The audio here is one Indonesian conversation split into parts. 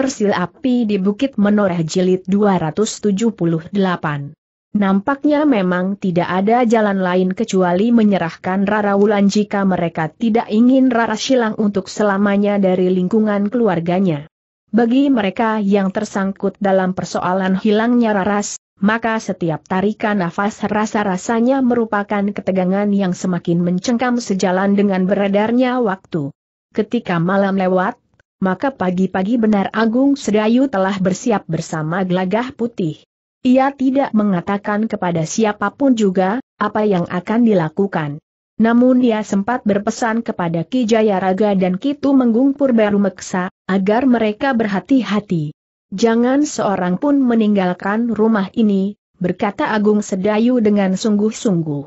Sil Api di Bukit Menoreh Jilid 278. Nampaknya memang tidak ada jalan lain kecuali menyerahkan Rara Wulan jika mereka tidak ingin Rara Silang untuk selamanya dari lingkungan keluarganya. Bagi mereka yang tersangkut dalam persoalan hilangnya Raras, maka setiap tarikan nafas rasa-rasanya merupakan ketegangan yang semakin mencengkam sejalan dengan beredarnya waktu. Ketika malam lewat, maka pagi-pagi benar Agung Sedayu telah bersiap bersama gelagah putih. Ia tidak mengatakan kepada siapapun juga, apa yang akan dilakukan. Namun ia sempat berpesan kepada Ki Jayaraga dan Kitu Menggung baru Meksa, agar mereka berhati-hati. Jangan seorang pun meninggalkan rumah ini, berkata Agung Sedayu dengan sungguh-sungguh.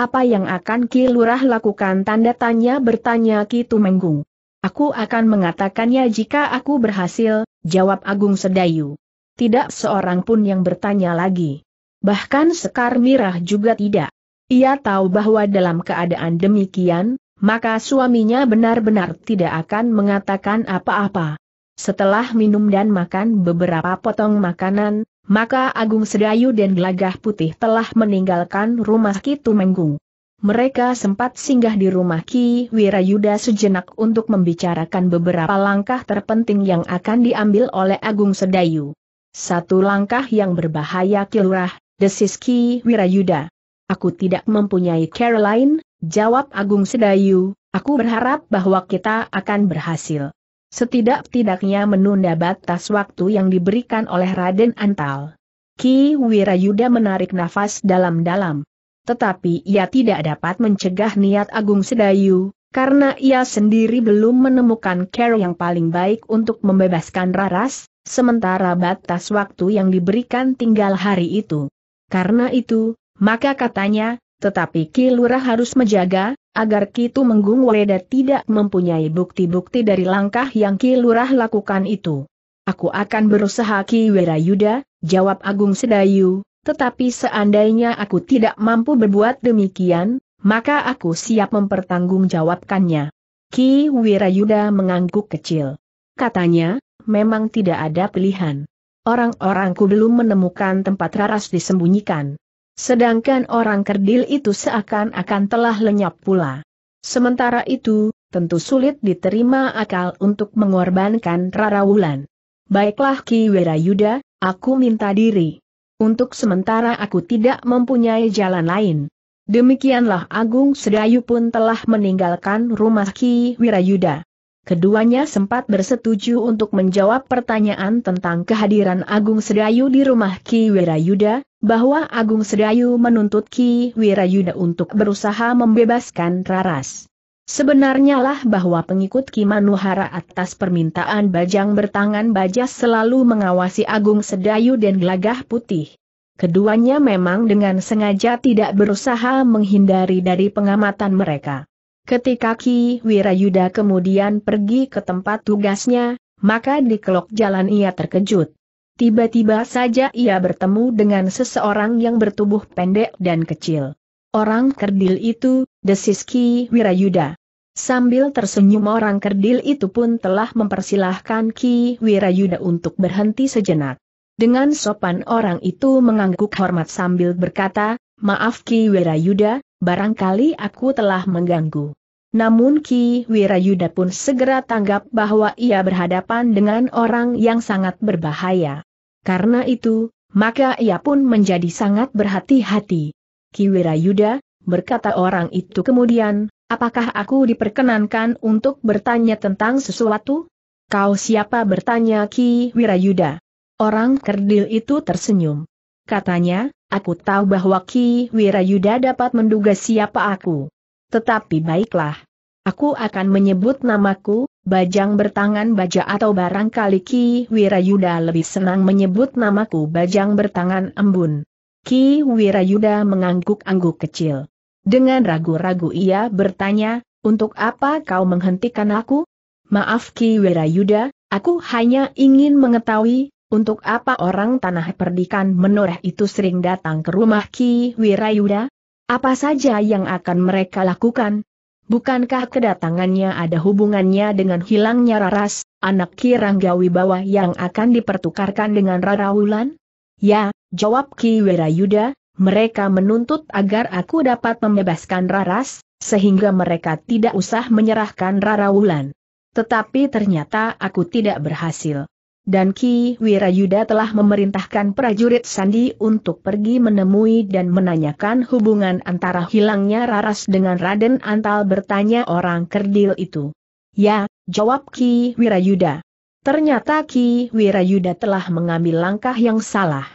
Apa yang akan Ki Lurah lakukan tanda tanya bertanya Kitu Menggung. Aku akan mengatakannya jika aku berhasil, jawab Agung Sedayu. Tidak seorang pun yang bertanya lagi. Bahkan Sekar Mirah juga tidak. Ia tahu bahwa dalam keadaan demikian, maka suaminya benar-benar tidak akan mengatakan apa-apa. Setelah minum dan makan beberapa potong makanan, maka Agung Sedayu dan Gelagah Putih telah meninggalkan rumah Kitu Menggung mereka sempat singgah di rumah Ki Wirayuda sejenak untuk membicarakan beberapa langkah terpenting yang akan diambil oleh Agung Sedayu. Satu langkah yang berbahaya Kilurah, desis Ki Wirayuda. Aku tidak mempunyai Caroline, jawab Agung Sedayu, aku berharap bahwa kita akan berhasil. Setidak-tidaknya menunda batas waktu yang diberikan oleh Raden Antal. Ki Wirayuda menarik nafas dalam-dalam tetapi ia tidak dapat mencegah niat Agung Sedayu, karena ia sendiri belum menemukan care yang paling baik untuk membebaskan Raras, sementara batas waktu yang diberikan tinggal hari itu. Karena itu, maka katanya, tetapi Ki harus menjaga, agar Kitu Menggung Weda tidak mempunyai bukti-bukti dari langkah yang Ki lakukan itu. Aku akan berusaha Ki Wera Yuda, jawab Agung Sedayu, tetapi seandainya aku tidak mampu berbuat demikian, maka aku siap mempertanggungjawabkannya. Ki Wirayuda mengangguk kecil. Katanya, memang tidak ada pilihan. Orang-orangku belum menemukan tempat raras disembunyikan. Sedangkan orang kerdil itu seakan-akan telah lenyap pula. Sementara itu, tentu sulit diterima akal untuk mengorbankan Rara Wulan. Baiklah Ki Wirayuda, aku minta diri. Untuk sementara aku tidak mempunyai jalan lain. Demikianlah Agung Sedayu pun telah meninggalkan rumah Ki Wirayuda. Keduanya sempat bersetuju untuk menjawab pertanyaan tentang kehadiran Agung Sedayu di rumah Ki Wirayuda, bahwa Agung Sedayu menuntut Ki Wirayuda untuk berusaha membebaskan Raras. Sebenarnya lah bahwa pengikut Kimanuhara atas permintaan Bajang bertangan baja selalu mengawasi Agung Sedayu dan Gelagah Putih. Keduanya memang dengan sengaja tidak berusaha menghindari dari pengamatan mereka. Ketika Ki Wirayuda kemudian pergi ke tempat tugasnya, maka di kelok jalan ia terkejut. Tiba-tiba saja ia bertemu dengan seseorang yang bertubuh pendek dan kecil. Orang kerdil itu, desis Ki Wirayuda. Sambil tersenyum orang kerdil itu pun telah mempersilahkan Ki Wirayuda untuk berhenti sejenak. Dengan sopan orang itu mengangguk hormat sambil berkata, Maaf Ki Wirayuda, barangkali aku telah mengganggu. Namun Ki Wirayuda pun segera tanggap bahwa ia berhadapan dengan orang yang sangat berbahaya. Karena itu, maka ia pun menjadi sangat berhati-hati. Ki Wirayuda, berkata orang itu kemudian, Apakah aku diperkenankan untuk bertanya tentang sesuatu? Kau siapa bertanya Ki Wirayuda? Orang kerdil itu tersenyum. Katanya, aku tahu bahwa Ki Wirayuda dapat menduga siapa aku. Tetapi baiklah. Aku akan menyebut namaku, Bajang bertangan baja atau barangkali Ki Wirayuda lebih senang menyebut namaku Bajang bertangan embun. Ki Wirayuda mengangguk-angguk kecil. Dengan ragu-ragu ia bertanya, untuk apa kau menghentikan aku? Maaf Ki Wirayuda, aku hanya ingin mengetahui, untuk apa orang tanah perdikan menoreh itu sering datang ke rumah Ki Wirayuda? Apa saja yang akan mereka lakukan? Bukankah kedatangannya ada hubungannya dengan hilangnya Raras, anak Ki Ranggawibawa yang akan dipertukarkan dengan Rara Wulan? Ya, jawab Ki Wirayuda, mereka menuntut agar aku dapat membebaskan Raras, sehingga mereka tidak usah menyerahkan Rara Wulan. Tetapi ternyata aku tidak berhasil. Dan Ki Wirayuda telah memerintahkan prajurit Sandi untuk pergi menemui dan menanyakan hubungan antara hilangnya Raras dengan Raden Antal bertanya orang kerdil itu. Ya, jawab Ki Wirayuda. Ternyata Ki Wirayuda telah mengambil langkah yang salah.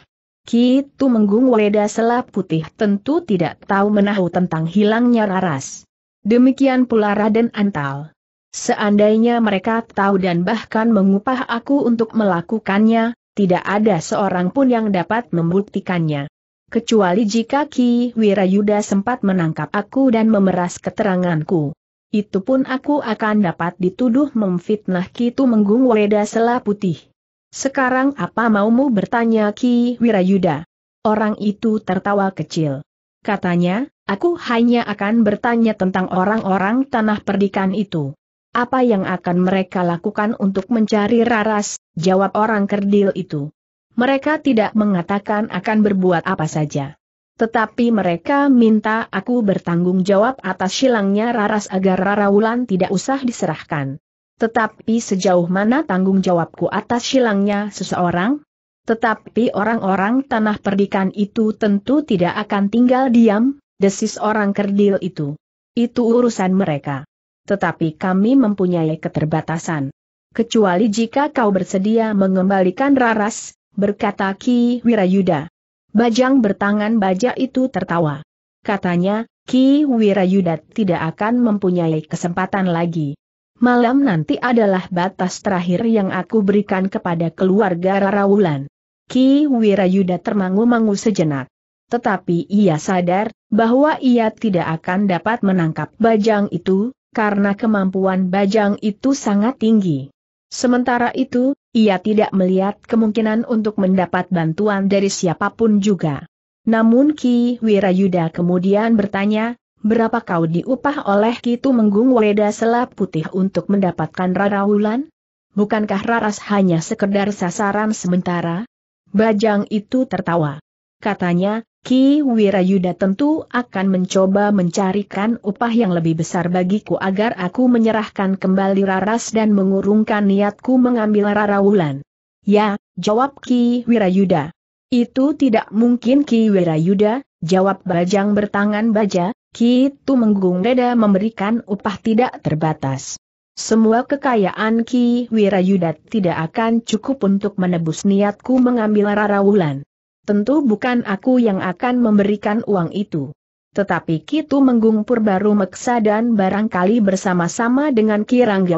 Ki Tumenggung Weda Selap Putih tentu tidak tahu menahu tentang hilangnya Raras. Demikian pula Raden Antal. Seandainya mereka tahu dan bahkan mengupah aku untuk melakukannya, tidak ada seorang pun yang dapat membuktikannya. Kecuali jika Ki Wirayuda sempat menangkap aku dan memeras keteranganku. Itu pun aku akan dapat dituduh memfitnah Ki menggung Weda Selap Putih. Sekarang apa maumu bertanya Ki Wirayuda? Orang itu tertawa kecil. Katanya, aku hanya akan bertanya tentang orang-orang tanah perdikan itu. Apa yang akan mereka lakukan untuk mencari Raras, jawab orang kerdil itu. Mereka tidak mengatakan akan berbuat apa saja. Tetapi mereka minta aku bertanggung jawab atas silangnya Raras agar Rarawulan tidak usah diserahkan. Tetapi sejauh mana tanggung jawabku atas silangnya seseorang? Tetapi orang-orang tanah perdikan itu tentu tidak akan tinggal diam, desis orang kerdil itu. Itu urusan mereka. Tetapi kami mempunyai keterbatasan. Kecuali jika kau bersedia mengembalikan Raras, berkata Ki Wirayuda. Bajang bertangan baja itu tertawa. Katanya, Ki Wirayuda tidak akan mempunyai kesempatan lagi malam nanti adalah batas terakhir yang aku berikan kepada keluarga Rarawulan. Ki Wirayuda termangu-mangu sejenak. Tetapi ia sadar, bahwa ia tidak akan dapat menangkap bajang itu, karena kemampuan bajang itu sangat tinggi. Sementara itu, ia tidak melihat kemungkinan untuk mendapat bantuan dari siapapun juga. Namun Ki Wirayuda kemudian bertanya, berapa kau diupah oleh Kitu Menggung Weda Selap Putih untuk mendapatkan Rara Wulan? Bukankah Raras hanya sekedar sasaran sementara? Bajang itu tertawa. Katanya, Ki Wirayuda tentu akan mencoba mencarikan upah yang lebih besar bagiku agar aku menyerahkan kembali Raras dan mengurungkan niatku mengambil Rara Wulan. Ya, jawab Ki Wirayuda. Itu tidak mungkin Ki Wirayuda, jawab Bajang bertangan baja, Ki menggung Deda memberikan upah tidak terbatas. Semua kekayaan Ki Wirayuda tidak akan cukup untuk menebus niatku mengambil Rara Wulan. Tentu bukan aku yang akan memberikan uang itu. Tetapi Ki menggung Purbaru Meksa dan barangkali bersama-sama dengan Ki Rangga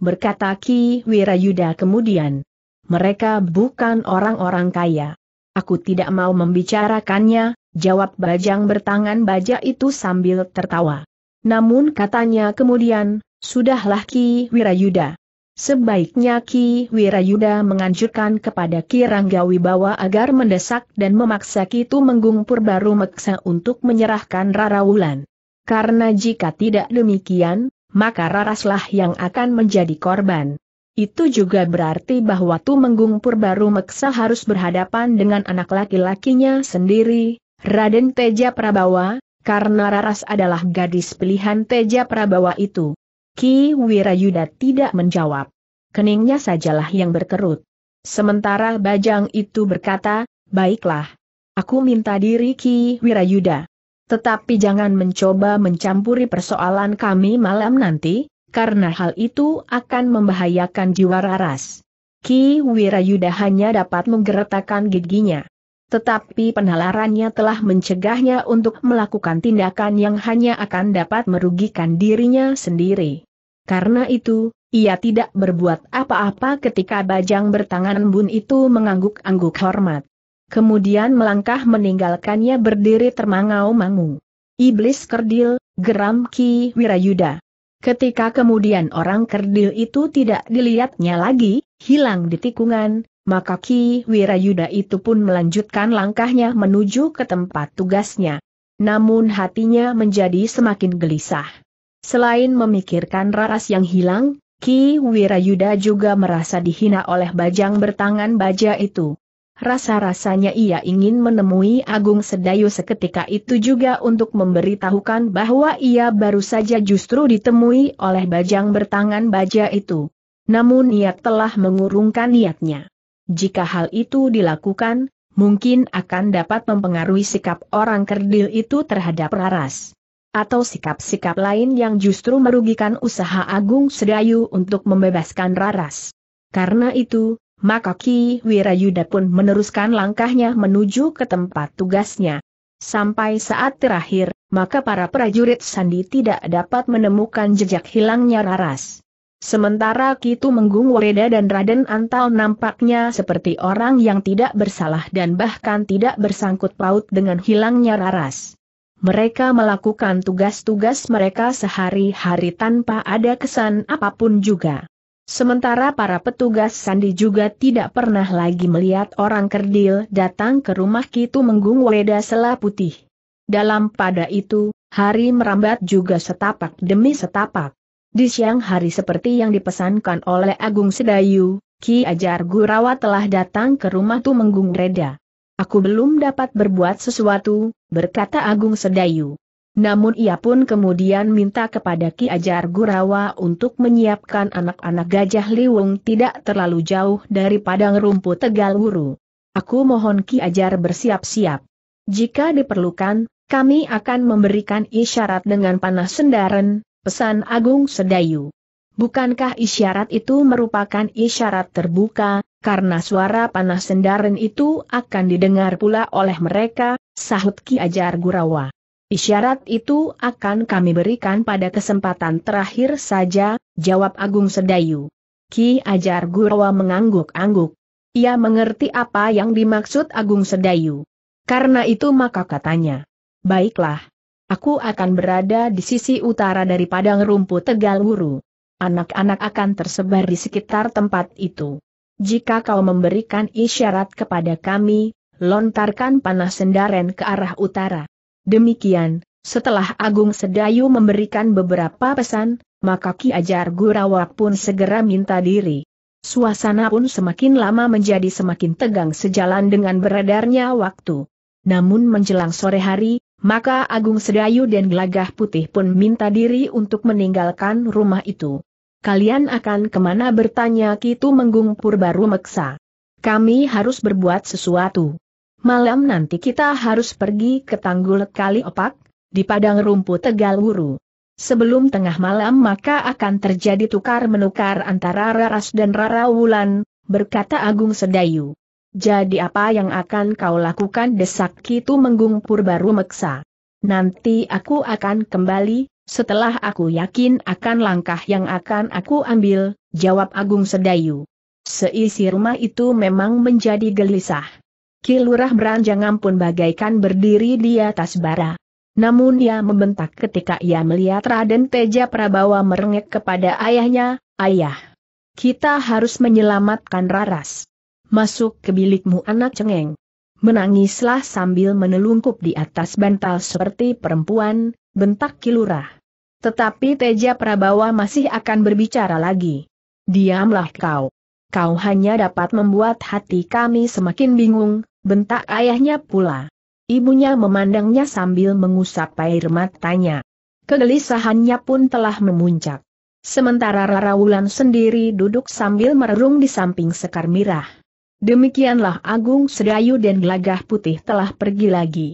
berkata Ki Wirayuda kemudian. Mereka bukan orang-orang kaya. Aku tidak mau membicarakannya, jawab bajang bertangan baja itu sambil tertawa. Namun katanya kemudian, sudahlah Ki Wirayuda. Sebaiknya Ki Wirayuda menganjurkan kepada Ki Ranggawi bahwa agar mendesak dan memaksa Ki menggumpur baru Meksa untuk menyerahkan Rara Wulan. Karena jika tidak demikian, maka Raraslah yang akan menjadi korban. Itu juga berarti bahwa Tumenggung Purbaru Meksa harus berhadapan dengan anak laki-lakinya sendiri, Raden Teja Prabawa, karena Raras adalah gadis pilihan Teja Prabawa itu. Ki Wirayuda tidak menjawab. Keningnya sajalah yang berkerut. Sementara Bajang itu berkata, baiklah. Aku minta diri Ki Wirayuda. Tetapi jangan mencoba mencampuri persoalan kami malam nanti, karena hal itu akan membahayakan jiwa Raras. Ki Wirayuda hanya dapat menggeretakkan giginya. Tetapi penalarannya telah mencegahnya untuk melakukan tindakan yang hanya akan dapat merugikan dirinya sendiri. Karena itu, ia tidak berbuat apa-apa ketika bajang bertangan bun itu mengangguk-angguk hormat. Kemudian melangkah meninggalkannya berdiri termangau-mangu. Iblis kerdil, geram Ki Wirayuda. Ketika kemudian orang kerdil itu tidak dilihatnya lagi, hilang di tikungan, maka Ki Wirayuda itu pun melanjutkan langkahnya menuju ke tempat tugasnya. Namun hatinya menjadi semakin gelisah. Selain memikirkan Raras yang hilang, Ki Wirayuda juga merasa dihina oleh bajang bertangan baja itu. Rasa-rasanya ia ingin menemui Agung Sedayu seketika itu juga untuk memberitahukan bahwa ia baru saja justru ditemui oleh bajang bertangan baja itu. Namun ia telah mengurungkan niatnya. Jika hal itu dilakukan, mungkin akan dapat mempengaruhi sikap orang kerdil itu terhadap Raras. Atau sikap-sikap lain yang justru merugikan usaha Agung Sedayu untuk membebaskan Raras. Karena itu, maka Ki Wirayuda pun meneruskan langkahnya menuju ke tempat tugasnya. Sampai saat terakhir, maka para prajurit Sandi tidak dapat menemukan jejak hilangnya Raras. Sementara Kitu Menggung Wereda dan Raden Antal nampaknya seperti orang yang tidak bersalah dan bahkan tidak bersangkut paut dengan hilangnya Raras. Mereka melakukan tugas-tugas mereka sehari-hari tanpa ada kesan apapun juga. Sementara para petugas Sandi juga tidak pernah lagi melihat orang kerdil datang ke rumah Kitu Menggung Weda Sela Putih. Dalam pada itu, hari merambat juga setapak demi setapak. Di siang hari seperti yang dipesankan oleh Agung Sedayu, Ki Ajar Gurawa telah datang ke rumah tu menggung Reda. Aku belum dapat berbuat sesuatu, berkata Agung Sedayu. Namun ia pun kemudian minta kepada Ki Ajar Gurawa untuk menyiapkan anak-anak gajah liwung tidak terlalu jauh dari padang rumput Tegal Wuru. Aku mohon Ki Ajar bersiap-siap. Jika diperlukan, kami akan memberikan isyarat dengan panah sendaren, pesan Agung Sedayu. Bukankah isyarat itu merupakan isyarat terbuka, karena suara panah sendaren itu akan didengar pula oleh mereka, sahut Ki Ajar Gurawa. Isyarat itu akan kami berikan pada kesempatan terakhir saja, jawab Agung Sedayu. Ki Ajar Gurawa mengangguk-angguk. Ia mengerti apa yang dimaksud Agung Sedayu. Karena itu maka katanya, baiklah, aku akan berada di sisi utara dari padang rumput Tegal Wuru. Anak-anak akan tersebar di sekitar tempat itu. Jika kau memberikan isyarat kepada kami, lontarkan panah sendaren ke arah utara. Demikian, setelah Agung Sedayu memberikan beberapa pesan, maka Ki Ajar Gurawak pun segera minta diri. Suasana pun semakin lama menjadi semakin tegang sejalan dengan beredarnya waktu. Namun menjelang sore hari, maka Agung Sedayu dan Gelagah Putih pun minta diri untuk meninggalkan rumah itu. Kalian akan kemana bertanya Kitu Menggung Purbaru meksa. Kami harus berbuat sesuatu. Malam nanti kita harus pergi ke tanggul kali opak, di padang rumput Tegal Wuru. Sebelum tengah malam maka akan terjadi tukar-menukar antara Raras dan Rara Wulan, berkata Agung Sedayu. Jadi apa yang akan kau lakukan desak itu Menggung baru Meksa? Nanti aku akan kembali, setelah aku yakin akan langkah yang akan aku ambil, jawab Agung Sedayu. Seisi rumah itu memang menjadi gelisah. Kilurah beranjang pun bagaikan berdiri di atas bara. Namun ia membentak ketika ia melihat Raden Teja Prabawa merengek kepada ayahnya, Ayah, kita harus menyelamatkan Raras. Masuk ke bilikmu anak cengeng. Menangislah sambil menelungkup di atas bantal seperti perempuan, bentak kilurah. Tetapi Teja Prabawa masih akan berbicara lagi. Diamlah kau. Kau hanya dapat membuat hati kami semakin bingung, Bentak ayahnya pula. Ibunya memandangnya sambil mengusap air matanya. Kegelisahannya pun telah memuncak. Sementara Rara Wulan sendiri duduk sambil merung di samping Sekar Mirah. Demikianlah Agung Sedayu dan Gelagah Putih telah pergi lagi.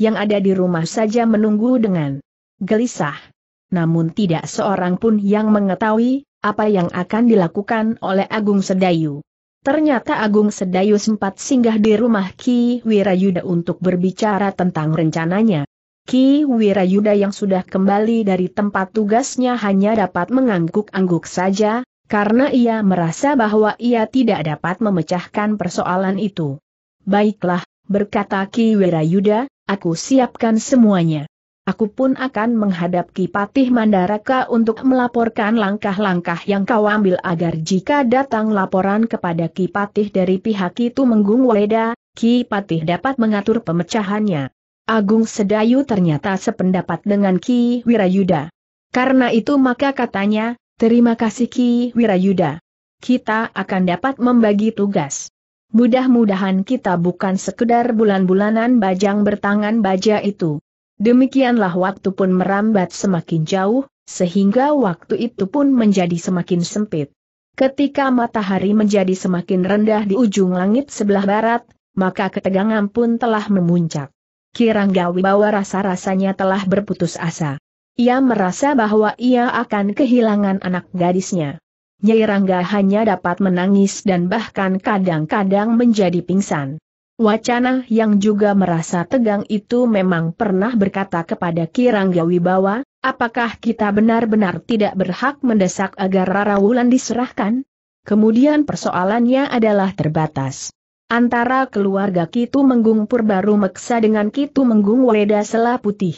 Yang ada di rumah saja menunggu dengan gelisah. Namun tidak seorang pun yang mengetahui apa yang akan dilakukan oleh Agung Sedayu. Ternyata Agung Sedayu sempat singgah di rumah Ki Wirayuda untuk berbicara tentang rencananya. Ki Wirayuda yang sudah kembali dari tempat tugasnya hanya dapat mengangguk-angguk saja, karena ia merasa bahwa ia tidak dapat memecahkan persoalan itu. Baiklah, berkata Ki Wirayuda, aku siapkan semuanya aku pun akan menghadap Patih Mandaraka untuk melaporkan langkah-langkah yang kau ambil agar jika datang laporan kepada Patih dari pihak itu Menggung Ki Kipatih dapat mengatur pemecahannya. Agung Sedayu ternyata sependapat dengan Ki Wirayuda. Karena itu maka katanya, terima kasih Ki Wirayuda. Kita akan dapat membagi tugas. Mudah-mudahan kita bukan sekedar bulan-bulanan bajang bertangan baja itu. Demikianlah waktu pun merambat semakin jauh, sehingga waktu itu pun menjadi semakin sempit. Ketika matahari menjadi semakin rendah di ujung langit sebelah barat, maka ketegangan pun telah memuncak. Kirangga Wibawa rasa-rasanya telah berputus asa. Ia merasa bahwa ia akan kehilangan anak gadisnya. Nyai Rangga hanya dapat menangis dan bahkan kadang-kadang menjadi pingsan. Wacana yang juga merasa tegang itu memang pernah berkata kepada Kirangga Wibawa, apakah kita benar-benar tidak berhak mendesak agar Rara Wulan diserahkan? Kemudian persoalannya adalah terbatas. Antara keluarga Kitu Menggung Purbaru Meksa dengan Kitu Menggung Weda Sela Putih.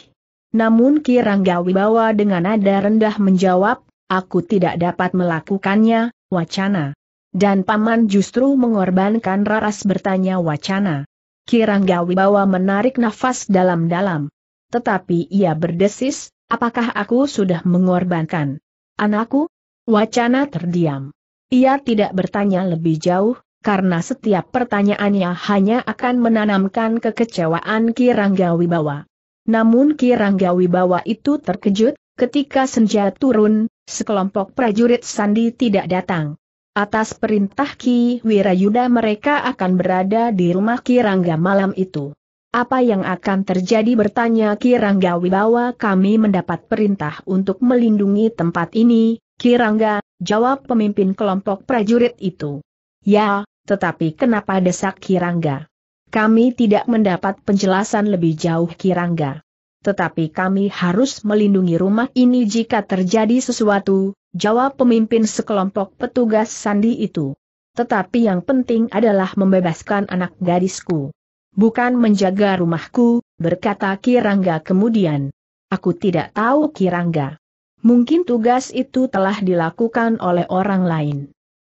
Namun Kirangga Wibawa dengan nada rendah menjawab, aku tidak dapat melakukannya, wacana. Dan paman justru mengorbankan Raras bertanya wacana. Kirangga Wibawa menarik nafas dalam-dalam. Tetapi ia berdesis, apakah aku sudah mengorbankan anakku? Wacana terdiam. Ia tidak bertanya lebih jauh, karena setiap pertanyaannya hanya akan menanamkan kekecewaan Kirangga Wibawa. Namun Kirangga Wibawa itu terkejut, ketika senja turun, sekelompok prajurit Sandi tidak datang. Atas perintah Ki Wirayuda mereka akan berada di rumah Kirangga malam itu. Apa yang akan terjadi bertanya Kirangga Wibawa kami mendapat perintah untuk melindungi tempat ini, Kirangga, jawab pemimpin kelompok prajurit itu. Ya, tetapi kenapa desak Kirangga? Kami tidak mendapat penjelasan lebih jauh Kirangga tetapi kami harus melindungi rumah ini jika terjadi sesuatu, jawab pemimpin sekelompok petugas sandi itu. Tetapi yang penting adalah membebaskan anak gadisku. Bukan menjaga rumahku, berkata Kirangga kemudian. Aku tidak tahu Kirangga. Mungkin tugas itu telah dilakukan oleh orang lain.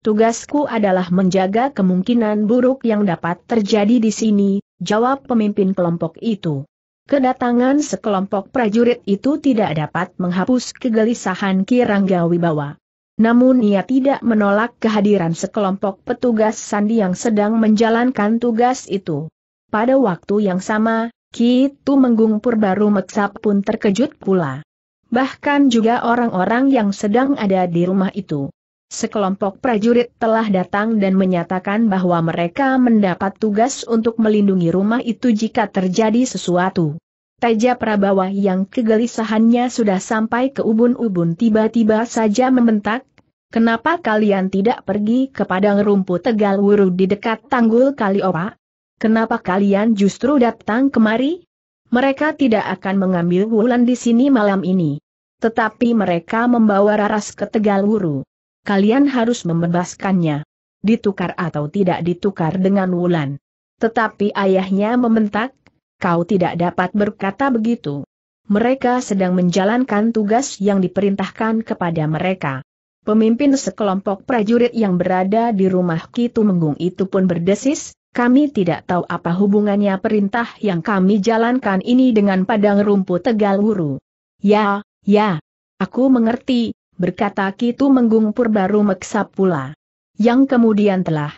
Tugasku adalah menjaga kemungkinan buruk yang dapat terjadi di sini, jawab pemimpin kelompok itu. Kedatangan sekelompok prajurit itu tidak dapat menghapus kegelisahan Kirangga Wibawa. Namun ia tidak menolak kehadiran sekelompok petugas sandi yang sedang menjalankan tugas itu. Pada waktu yang sama, Ki Tumenggung Purbaru Meksap pun terkejut pula. Bahkan juga orang-orang yang sedang ada di rumah itu sekelompok prajurit telah datang dan menyatakan bahwa mereka mendapat tugas untuk melindungi rumah itu jika terjadi sesuatu. Teja Prabawa yang kegelisahannya sudah sampai ke ubun-ubun tiba-tiba saja membentak, Kenapa kalian tidak pergi ke padang rumput Tegal Wuru di dekat tanggul kali opa? Kenapa kalian justru datang kemari? Mereka tidak akan mengambil Wulan di sini malam ini. Tetapi mereka membawa Raras ke Tegal Wuru kalian harus membebaskannya. Ditukar atau tidak ditukar dengan Wulan. Tetapi ayahnya membentak, kau tidak dapat berkata begitu. Mereka sedang menjalankan tugas yang diperintahkan kepada mereka. Pemimpin sekelompok prajurit yang berada di rumah Kitu Menggung itu pun berdesis, kami tidak tahu apa hubungannya perintah yang kami jalankan ini dengan padang rumput Tegal Wuru. Ya, ya, aku mengerti, berkata Kitu Menggung Purbaru Meksa pula. Yang kemudian telah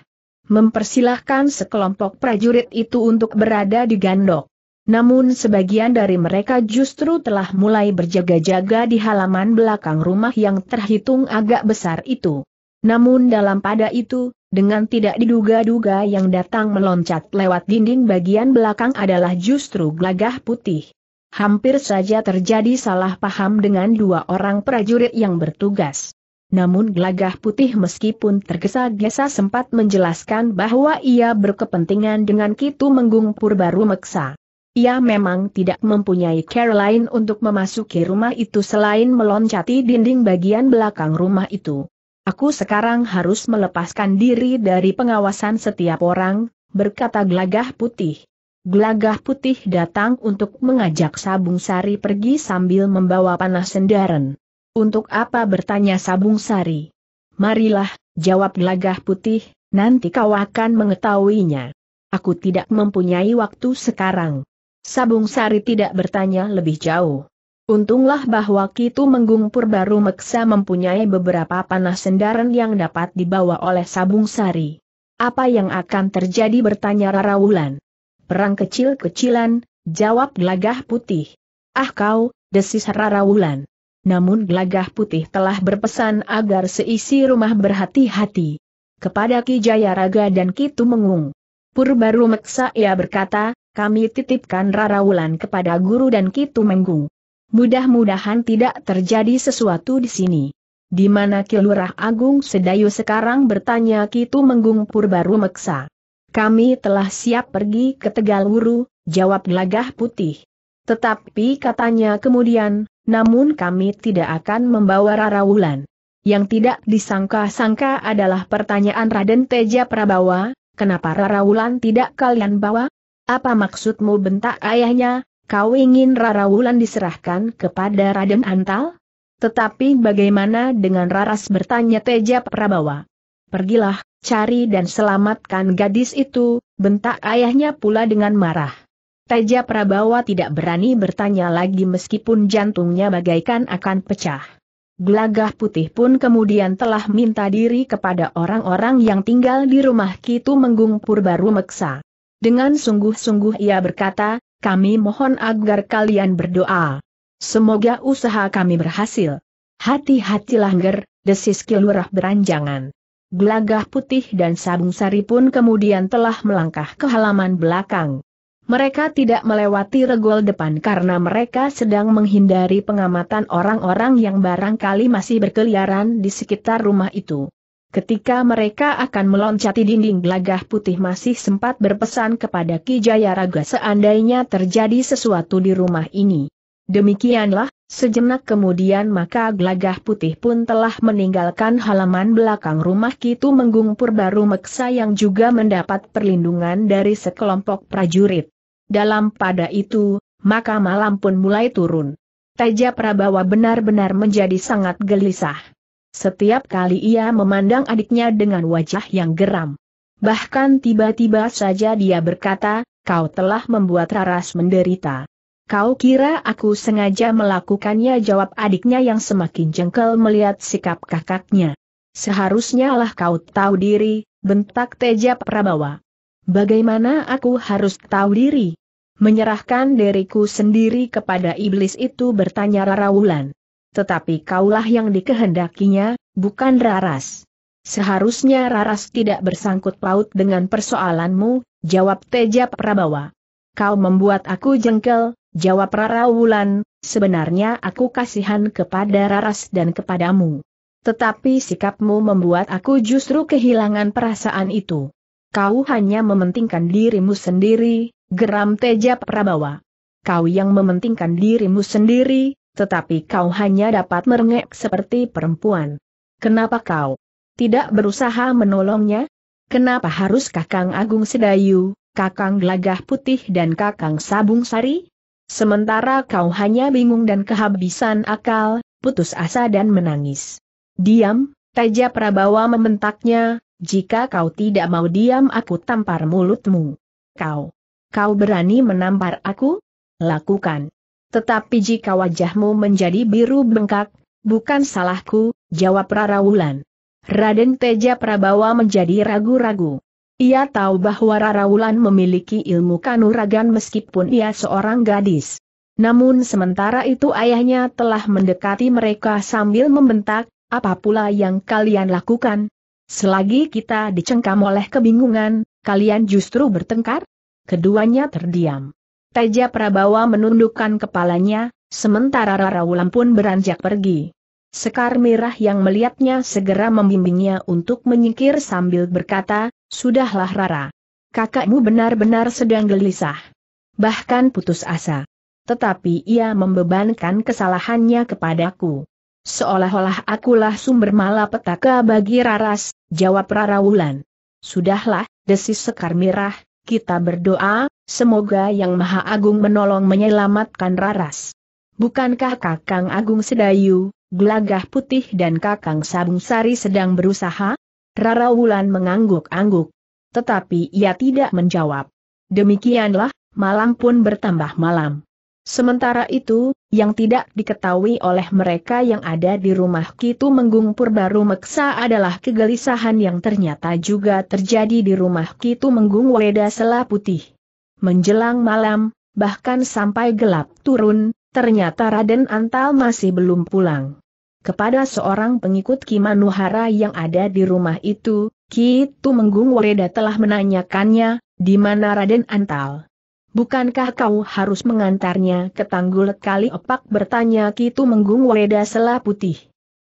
mempersilahkan sekelompok prajurit itu untuk berada di gandok. Namun sebagian dari mereka justru telah mulai berjaga-jaga di halaman belakang rumah yang terhitung agak besar itu. Namun dalam pada itu, dengan tidak diduga-duga yang datang meloncat lewat dinding bagian belakang adalah justru gelagah putih hampir saja terjadi salah paham dengan dua orang prajurit yang bertugas. Namun gelagah putih meskipun tergesa-gesa sempat menjelaskan bahwa ia berkepentingan dengan Kitu Menggung Purbaru Meksa. Ia memang tidak mempunyai care lain untuk memasuki rumah itu selain meloncati dinding bagian belakang rumah itu. Aku sekarang harus melepaskan diri dari pengawasan setiap orang, berkata gelagah putih. Gelagah putih datang untuk mengajak Sabung Sari pergi sambil membawa panah sendaren. Untuk apa bertanya Sabung Sari? Marilah, jawab gelagah putih, nanti kau akan mengetahuinya. Aku tidak mempunyai waktu sekarang. Sabung Sari tidak bertanya lebih jauh. Untunglah bahwa Kitu Menggung baru Meksa mempunyai beberapa panah sendaran yang dapat dibawa oleh Sabung Sari. Apa yang akan terjadi bertanya Rara Wulan. Perang kecil-kecilan, jawab gelagah putih. Ah kau, desis Rara Wulan. Namun gelagah putih telah berpesan agar seisi rumah berhati-hati. Kepada Ki Jayaraga dan Ki Mengung. Purbaru Meksa ia berkata, kami titipkan Rara Wulan kepada guru dan Ki Mengung. Mudah-mudahan tidak terjadi sesuatu di sini. Di mana Kilurah Agung Sedayu sekarang bertanya Ki Tumenggung Purbaru Meksa. Kami telah siap pergi ke Tegalwuru, jawab gelagah putih. Tetapi katanya kemudian, namun kami tidak akan membawa Rara Wulan. Yang tidak disangka-sangka adalah pertanyaan Raden Teja Prabawa, kenapa Rara Wulan tidak kalian bawa? Apa maksudmu bentak ayahnya, kau ingin Rara Wulan diserahkan kepada Raden Antal? Tetapi bagaimana dengan Raras bertanya Teja Prabawa? Pergilah, cari dan selamatkan gadis itu, bentak ayahnya pula dengan marah. Teja Prabawa tidak berani bertanya lagi meskipun jantungnya bagaikan akan pecah. Gelagah putih pun kemudian telah minta diri kepada orang-orang yang tinggal di rumah Kitu Menggung Purbaru Meksa. Dengan sungguh-sungguh ia berkata, kami mohon agar kalian berdoa. Semoga usaha kami berhasil. Hati-hatilah ger, desis kilurah beranjangan. Gelagah putih dan sabung sari pun kemudian telah melangkah ke halaman belakang. Mereka tidak melewati regol depan karena mereka sedang menghindari pengamatan orang-orang yang barangkali masih berkeliaran di sekitar rumah itu. Ketika mereka akan meloncati dinding gelagah putih masih sempat berpesan kepada Ki Jayaraga seandainya terjadi sesuatu di rumah ini. Demikianlah, Sejenak kemudian maka gelagah putih pun telah meninggalkan halaman belakang rumah Kitu Menggung Purbaru Meksa yang juga mendapat perlindungan dari sekelompok prajurit. Dalam pada itu, maka malam pun mulai turun. Teja Prabawa benar-benar menjadi sangat gelisah. Setiap kali ia memandang adiknya dengan wajah yang geram. Bahkan tiba-tiba saja dia berkata, kau telah membuat Raras menderita. Kau kira aku sengaja melakukannya jawab adiknya yang semakin jengkel melihat sikap kakaknya. Seharusnya lah kau tahu diri, bentak Teja Prabawa. Bagaimana aku harus tahu diri? Menyerahkan diriku sendiri kepada iblis itu bertanya Rara Wulan. Tetapi kaulah yang dikehendakinya, bukan Raras. Seharusnya Raras tidak bersangkut paut dengan persoalanmu, jawab Teja Prabawa. Kau membuat aku jengkel, Jawab Rara Wulan, sebenarnya aku kasihan kepada Raras dan kepadamu. Tetapi sikapmu membuat aku justru kehilangan perasaan itu. Kau hanya mementingkan dirimu sendiri, geram Teja Prabawa. Kau yang mementingkan dirimu sendiri, tetapi kau hanya dapat merengek seperti perempuan. Kenapa kau tidak berusaha menolongnya? Kenapa harus Kakang Agung Sedayu, Kakang Gelagah Putih dan Kakang Sabung Sari? Sementara kau hanya bingung dan kehabisan akal, putus asa dan menangis. Diam, Teja Prabawa membentaknya, jika kau tidak mau diam aku tampar mulutmu. Kau, kau berani menampar aku? Lakukan. Tetapi jika wajahmu menjadi biru bengkak, bukan salahku, jawab Rara Wulan. Raden Teja Prabawa menjadi ragu-ragu. Ia tahu bahwa Raraulan memiliki ilmu kanuragan meskipun ia seorang gadis. Namun sementara itu ayahnya telah mendekati mereka sambil membentak, apa pula yang kalian lakukan? Selagi kita dicengkam oleh kebingungan, kalian justru bertengkar? Keduanya terdiam. Teja Prabawa menundukkan kepalanya, sementara Raraulan pun beranjak pergi. Sekar Merah yang melihatnya segera membimbingnya untuk menyingkir sambil berkata, Sudahlah Rara. Kakakmu benar-benar sedang gelisah. Bahkan putus asa. Tetapi ia membebankan kesalahannya kepadaku. Seolah-olah akulah sumber malapetaka bagi Raras, jawab Rara Wulan. Sudahlah, desis Sekar Merah, kita berdoa, semoga Yang Maha Agung menolong menyelamatkan Raras. Bukankah Kakang Agung Sedayu, Gelagah Putih dan Kakang Sabung Sari sedang berusaha? Rara Wulan mengangguk-angguk. Tetapi ia tidak menjawab. Demikianlah, malam pun bertambah malam. Sementara itu, yang tidak diketahui oleh mereka yang ada di rumah Kitu Menggung Purbaru Meksa adalah kegelisahan yang ternyata juga terjadi di rumah Kitu Menggung Weda Sela Putih. Menjelang malam, bahkan sampai gelap turun, ternyata Raden Antal masih belum pulang. Kepada seorang pengikut Kimanuhara yang ada di rumah itu, Ki Tumenggung Wereda telah menanyakannya, di mana Raden Antal? Bukankah kau harus mengantarnya ke tanggul kali opak bertanya Ki Tumenggung Wereda selah Putih?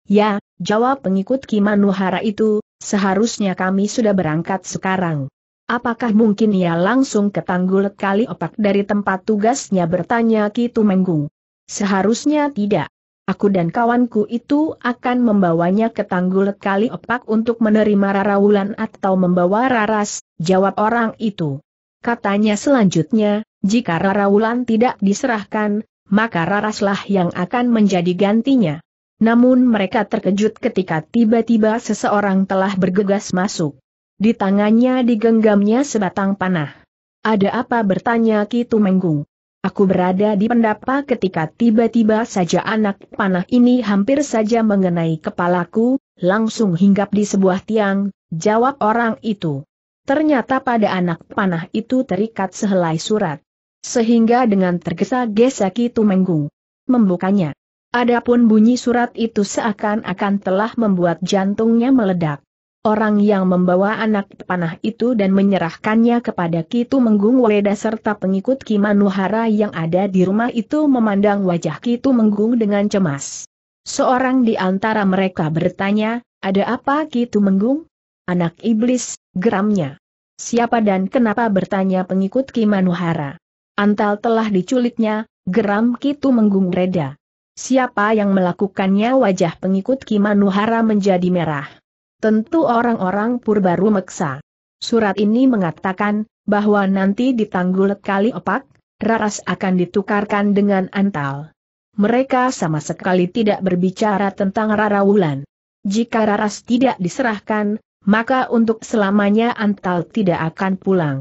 Ya, jawab pengikut Kimanuhara itu, seharusnya kami sudah berangkat sekarang. Apakah mungkin ia langsung ke tanggul kali opak dari tempat tugasnya bertanya Ki Tumenggung? Seharusnya tidak. Aku dan kawanku itu akan membawanya ke tanggul kali opak untuk menerima rarawulan atau membawa raras, jawab orang itu. Katanya selanjutnya, jika rarawulan tidak diserahkan, maka raraslah yang akan menjadi gantinya. Namun mereka terkejut ketika tiba-tiba seseorang telah bergegas masuk. Di tangannya digenggamnya sebatang panah. Ada apa bertanya Kitu Menggung? Aku berada di pendapa ketika tiba-tiba saja anak panah ini hampir saja mengenai kepalaku, langsung hinggap di sebuah tiang, jawab orang itu. Ternyata pada anak panah itu terikat sehelai surat. Sehingga dengan tergesa-gesa Kitu Menggung membukanya. Adapun bunyi surat itu seakan-akan telah membuat jantungnya meledak orang yang membawa anak panah itu dan menyerahkannya kepada Kitu Menggung Weda serta pengikut Kimanuhara yang ada di rumah itu memandang wajah Kitu Menggung dengan cemas. Seorang di antara mereka bertanya, ada apa Kitu Menggung? Anak iblis, geramnya. Siapa dan kenapa bertanya pengikut Kimanuhara? Antal telah diculiknya, geram Kitu Menggung Reda. Siapa yang melakukannya wajah pengikut Kimanuhara menjadi merah. Tentu orang-orang Purbaru meksa. Surat ini mengatakan, bahwa nanti di tanggul kali opak, Raras akan ditukarkan dengan Antal. Mereka sama sekali tidak berbicara tentang Rara Wulan. Jika Raras tidak diserahkan, maka untuk selamanya Antal tidak akan pulang.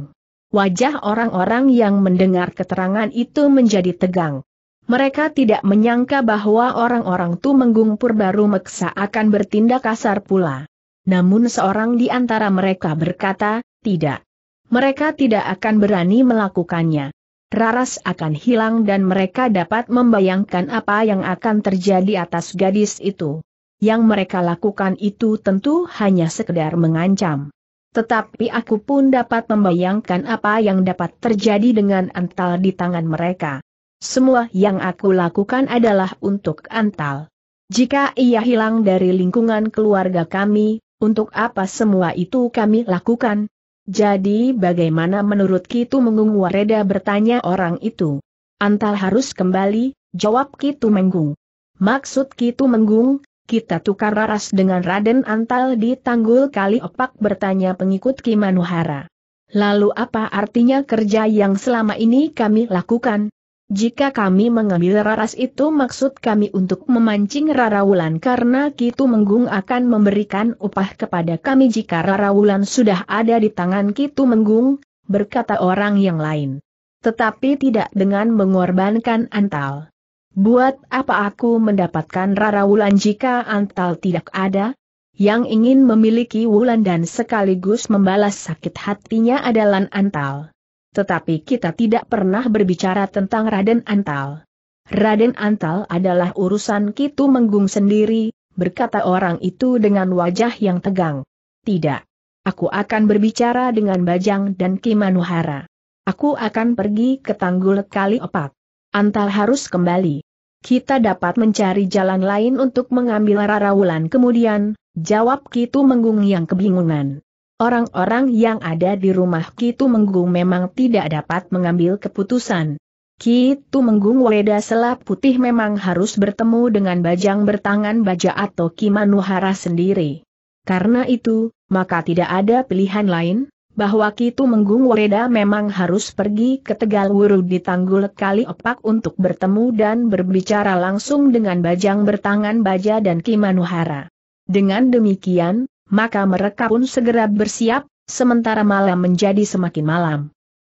Wajah orang-orang yang mendengar keterangan itu menjadi tegang. Mereka tidak menyangka bahwa orang-orang Tumenggung Purbaru Meksa akan bertindak kasar pula. Namun seorang di antara mereka berkata, tidak. Mereka tidak akan berani melakukannya. Raras akan hilang dan mereka dapat membayangkan apa yang akan terjadi atas gadis itu. Yang mereka lakukan itu tentu hanya sekedar mengancam. Tetapi aku pun dapat membayangkan apa yang dapat terjadi dengan antal di tangan mereka. Semua yang aku lakukan adalah untuk antal. Jika ia hilang dari lingkungan keluarga kami, untuk apa semua itu kami lakukan? Jadi bagaimana menurut Kitu Menggung Wareda bertanya orang itu? Antal harus kembali, jawab Kitu Menggung. Maksud Kitu Menggung, kita tukar raras dengan Raden Antal di Tanggul Kali Opak bertanya pengikut Kimanuhara. Lalu apa artinya kerja yang selama ini kami lakukan? Jika kami mengambil raras itu maksud kami untuk memancing Rarawulan karena Kitu Menggung akan memberikan upah kepada kami jika Rarawulan sudah ada di tangan Kitu Menggung, berkata orang yang lain. Tetapi tidak dengan mengorbankan Antal. Buat apa aku mendapatkan Rarawulan jika Antal tidak ada? Yang ingin memiliki Wulan dan sekaligus membalas sakit hatinya adalah Antal tetapi kita tidak pernah berbicara tentang Raden Antal. Raden Antal adalah urusan Kitu Menggung sendiri, berkata orang itu dengan wajah yang tegang. Tidak. Aku akan berbicara dengan Bajang dan Kimanuhara. Aku akan pergi ke Tanggul Kali Opak. Antal harus kembali. Kita dapat mencari jalan lain untuk mengambil Rara Wulan kemudian, jawab Kitu Menggung yang kebingungan. Orang-orang yang ada di rumah Kitu Menggung memang tidak dapat mengambil keputusan. Kitu Menggung Weda Selap Putih memang harus bertemu dengan bajang bertangan baja atau Kimanuhara sendiri. Karena itu, maka tidak ada pilihan lain, bahwa Kitu Menggung Weda memang harus pergi ke Tegal Wuru di Tanggul Kali Opak untuk bertemu dan berbicara langsung dengan Bajang Bertangan Baja dan Kimanuhara. Dengan demikian, maka mereka pun segera bersiap, sementara malam menjadi semakin malam.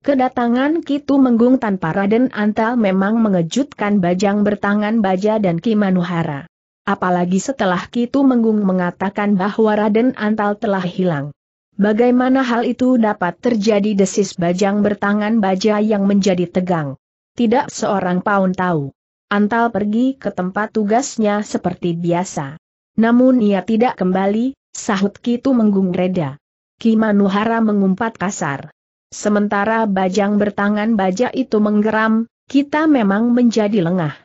Kedatangan Kitu Menggung tanpa Raden Antal memang mengejutkan Bajang bertangan baja dan Kimanuhara. Apalagi setelah Kitu Menggung mengatakan bahwa Raden Antal telah hilang. Bagaimana hal itu dapat terjadi desis Bajang bertangan baja yang menjadi tegang. Tidak seorang paun tahu. Antal pergi ke tempat tugasnya seperti biasa. Namun ia tidak kembali, Sahut Kitu menggung reda. Manuhara mengumpat kasar. Sementara bajang bertangan baja itu menggeram, kita memang menjadi lengah.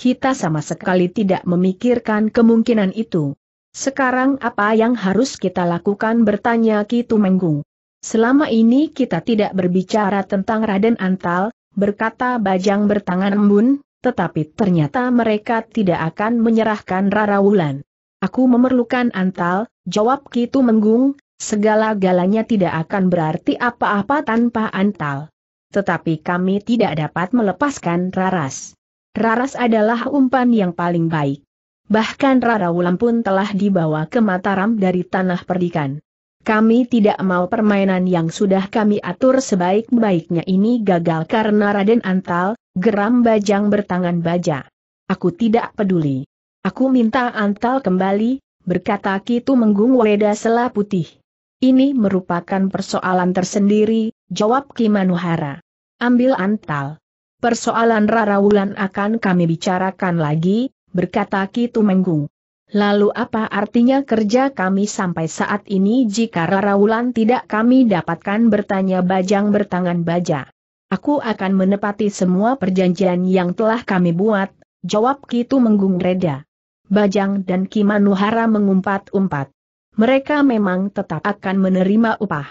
Kita sama sekali tidak memikirkan kemungkinan itu. Sekarang apa yang harus kita lakukan bertanya Kitu Menggung. Selama ini kita tidak berbicara tentang Raden Antal, berkata Bajang bertangan embun, tetapi ternyata mereka tidak akan menyerahkan Rara Wulan. Aku memerlukan antal, jawab Kitu Menggung, segala-galanya tidak akan berarti apa-apa tanpa antal. Tetapi kami tidak dapat melepaskan Raras. Raras adalah umpan yang paling baik. Bahkan Rara Wulan pun telah dibawa ke Mataram dari tanah perdikan. Kami tidak mau permainan yang sudah kami atur sebaik-baiknya ini gagal karena Raden Antal, geram bajang bertangan baja. Aku tidak peduli. Aku minta antal kembali, berkata Kitu Menggung Weda Sela Putih. Ini merupakan persoalan tersendiri, jawab Kimanuhara. Ambil antal. Persoalan Rarawulan akan kami bicarakan lagi, berkata Kitu Menggung. Lalu apa artinya kerja kami sampai saat ini jika Rarawulan tidak kami dapatkan bertanya bajang bertangan baja. Aku akan menepati semua perjanjian yang telah kami buat, jawab Kitu Menggung Reda. Bajang dan Kimanuhara mengumpat-umpat. Mereka memang tetap akan menerima upah.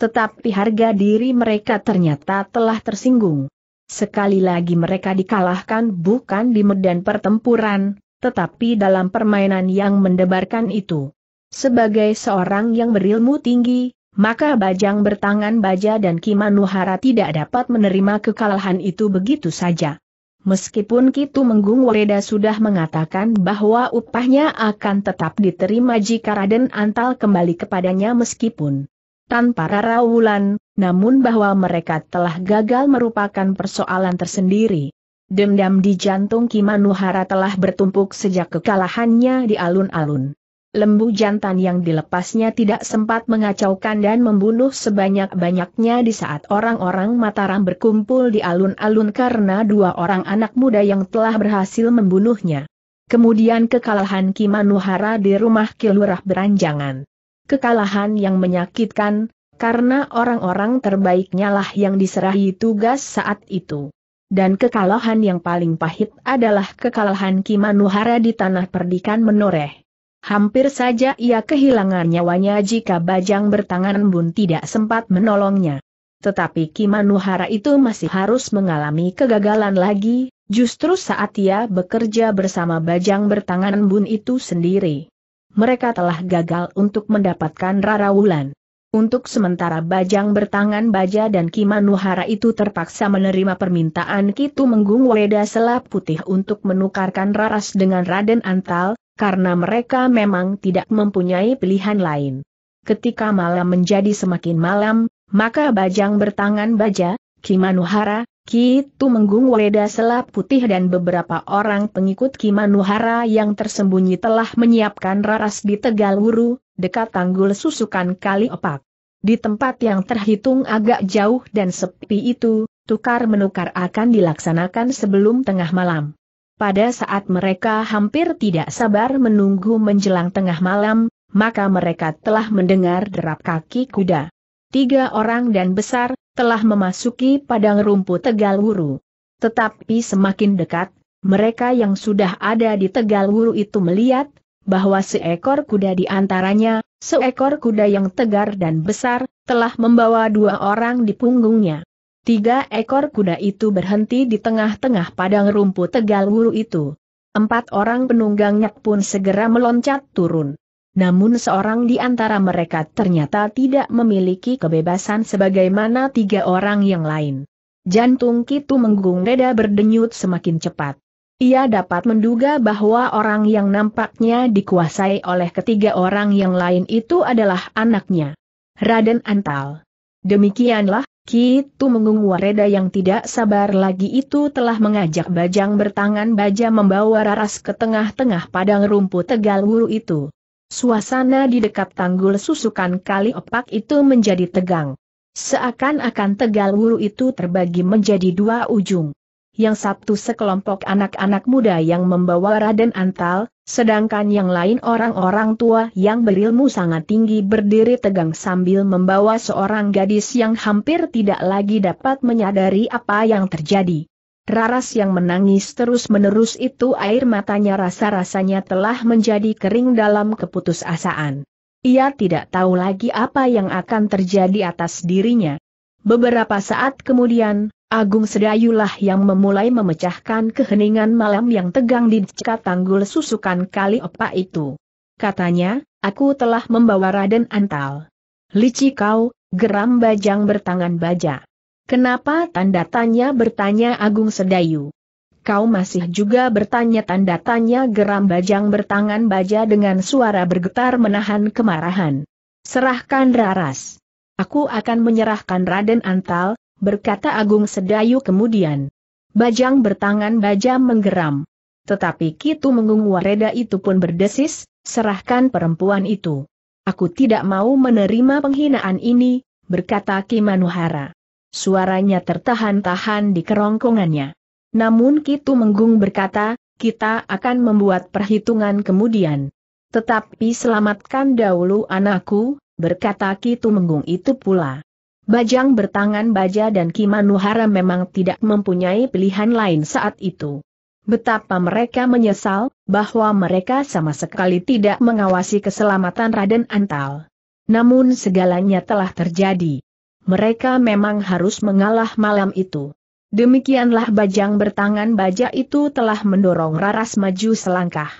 Tetapi harga diri mereka ternyata telah tersinggung. Sekali lagi mereka dikalahkan bukan di medan pertempuran, tetapi dalam permainan yang mendebarkan itu. Sebagai seorang yang berilmu tinggi, maka Bajang bertangan baja dan Kimanuhara tidak dapat menerima kekalahan itu begitu saja. Meskipun Kitu Menggung Wereda sudah mengatakan bahwa upahnya akan tetap diterima jika Raden Antal kembali kepadanya meskipun tanpa Rara Wulan, namun bahwa mereka telah gagal merupakan persoalan tersendiri. Dendam di jantung Kimanuhara telah bertumpuk sejak kekalahannya di alun-alun lembu jantan yang dilepasnya tidak sempat mengacaukan dan membunuh sebanyak-banyaknya di saat orang-orang Mataram berkumpul di alun-alun karena dua orang anak muda yang telah berhasil membunuhnya. Kemudian kekalahan Kimanuhara di rumah Kilurah Beranjangan. Kekalahan yang menyakitkan, karena orang-orang terbaiknya lah yang diserahi tugas saat itu dan kekalahan yang paling pahit adalah kekalahan Kimanuhara di tanah perdikan menoreh. Hampir saja ia kehilangan nyawanya jika Bajang bertangan Bun tidak sempat menolongnya. Tetapi Kimanuhara itu masih harus mengalami kegagalan lagi, justru saat ia bekerja bersama Bajang bertangan Bun itu sendiri. Mereka telah gagal untuk mendapatkan Rara Wulan. Untuk sementara Bajang bertangan baja dan Kimanuhara itu terpaksa menerima permintaan Kitu Menggung Weda Selap Putih untuk menukarkan Raras dengan Raden Antal, karena mereka memang tidak mempunyai pilihan lain. Ketika malam menjadi semakin malam, maka Bajang bertangan baja, Kimanuhara, Kitu Menggung Weda Selap Putih dan beberapa orang pengikut Kimanuhara yang tersembunyi telah menyiapkan raras di Tegal Wuru, dekat tanggul susukan Kali Opak. Di tempat yang terhitung agak jauh dan sepi itu, tukar menukar akan dilaksanakan sebelum tengah malam. Pada saat mereka hampir tidak sabar menunggu menjelang tengah malam, maka mereka telah mendengar derap kaki kuda. Tiga orang dan besar, telah memasuki padang rumput Tegal Wuru. Tetapi semakin dekat, mereka yang sudah ada di Tegal Wuru itu melihat, bahwa seekor kuda di antaranya, seekor kuda yang tegar dan besar, telah membawa dua orang di punggungnya. Tiga ekor kuda itu berhenti di tengah-tengah padang rumput tegal wulu itu. Empat orang penunggangnya pun segera meloncat turun. Namun seorang di antara mereka ternyata tidak memiliki kebebasan sebagaimana tiga orang yang lain. Jantung Kitu Menggung Reda berdenyut semakin cepat. Ia dapat menduga bahwa orang yang nampaknya dikuasai oleh ketiga orang yang lain itu adalah anaknya. Raden Antal. Demikianlah Kitu Menggung yang tidak sabar lagi itu telah mengajak Bajang bertangan baja membawa Raras ke tengah-tengah padang rumput tegal wuru itu. Suasana di dekat tanggul susukan kali opak itu menjadi tegang. Seakan-akan tegal wulu itu terbagi menjadi dua ujung yang satu sekelompok anak-anak muda yang membawa Raden Antal, sedangkan yang lain orang-orang tua yang berilmu sangat tinggi berdiri tegang sambil membawa seorang gadis yang hampir tidak lagi dapat menyadari apa yang terjadi. Raras yang menangis terus-menerus itu air matanya rasa-rasanya telah menjadi kering dalam keputusasaan. Ia tidak tahu lagi apa yang akan terjadi atas dirinya. Beberapa saat kemudian, Agung Sedayulah yang memulai memecahkan keheningan malam yang tegang di dekat tanggul susukan kali opa itu. Katanya, aku telah membawa Raden Antal. Lici kau, geram bajang bertangan baja. Kenapa tanda tanya bertanya Agung Sedayu? Kau masih juga bertanya tanda tanya geram bajang bertangan baja dengan suara bergetar menahan kemarahan. Serahkan Raras. Aku akan menyerahkan Raden Antal, berkata Agung Sedayu kemudian. Bajang bertangan baja menggeram. Tetapi Kitu Mengung Wareda itu pun berdesis, serahkan perempuan itu. Aku tidak mau menerima penghinaan ini, berkata Kimanuhara. Suaranya tertahan-tahan di kerongkongannya. Namun Kitu Menggung berkata, kita akan membuat perhitungan kemudian. Tetapi selamatkan dahulu anakku, berkata Kitu Menggung itu pula. Bajang bertangan baja dan Kimanuhara memang tidak mempunyai pilihan lain saat itu. Betapa mereka menyesal, bahwa mereka sama sekali tidak mengawasi keselamatan Raden Antal. Namun segalanya telah terjadi. Mereka memang harus mengalah malam itu. Demikianlah bajang bertangan baja itu telah mendorong Raras maju selangkah.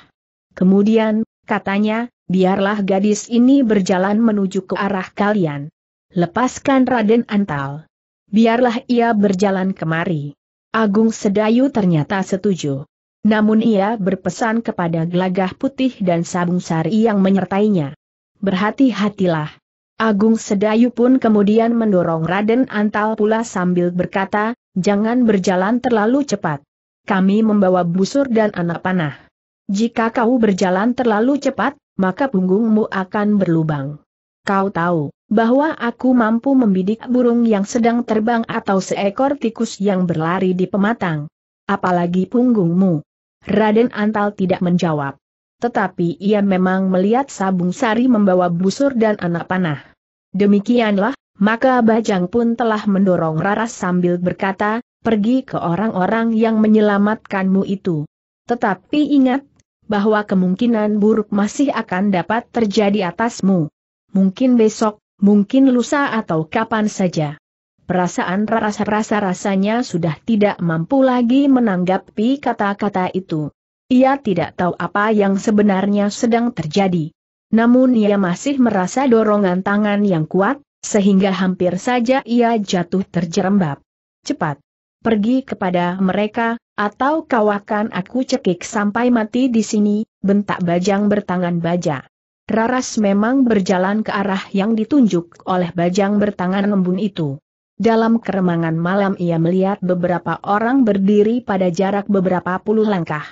Kemudian, katanya, biarlah gadis ini berjalan menuju ke arah kalian. Lepaskan Raden Antal. Biarlah ia berjalan kemari. Agung Sedayu ternyata setuju. Namun ia berpesan kepada Glagah putih dan sabung sari yang menyertainya. Berhati-hatilah. Agung Sedayu pun kemudian mendorong Raden Antal pula sambil berkata, jangan berjalan terlalu cepat. Kami membawa busur dan anak panah. Jika kau berjalan terlalu cepat, maka punggungmu akan berlubang. Kau tahu, bahwa aku mampu membidik burung yang sedang terbang atau seekor tikus yang berlari di pematang. Apalagi punggungmu. Raden Antal tidak menjawab. Tetapi ia memang melihat Sabung Sari membawa busur dan anak panah. Demikianlah, maka Bajang pun telah mendorong Raras sambil berkata, pergi ke orang-orang yang menyelamatkanmu itu. Tetapi ingat, bahwa kemungkinan buruk masih akan dapat terjadi atasmu. Mungkin besok, mungkin lusa atau kapan saja. Perasaan rasa-rasa-rasanya sudah tidak mampu lagi menanggapi kata-kata itu. Ia tidak tahu apa yang sebenarnya sedang terjadi. Namun ia masih merasa dorongan tangan yang kuat, sehingga hampir saja ia jatuh terjerembab. Cepat! Pergi kepada mereka, atau kau akan aku cekik sampai mati di sini, bentak bajang bertangan baja. Raras memang berjalan ke arah yang ditunjuk oleh bajang bertangan embun itu. Dalam keremangan malam ia melihat beberapa orang berdiri pada jarak beberapa puluh langkah.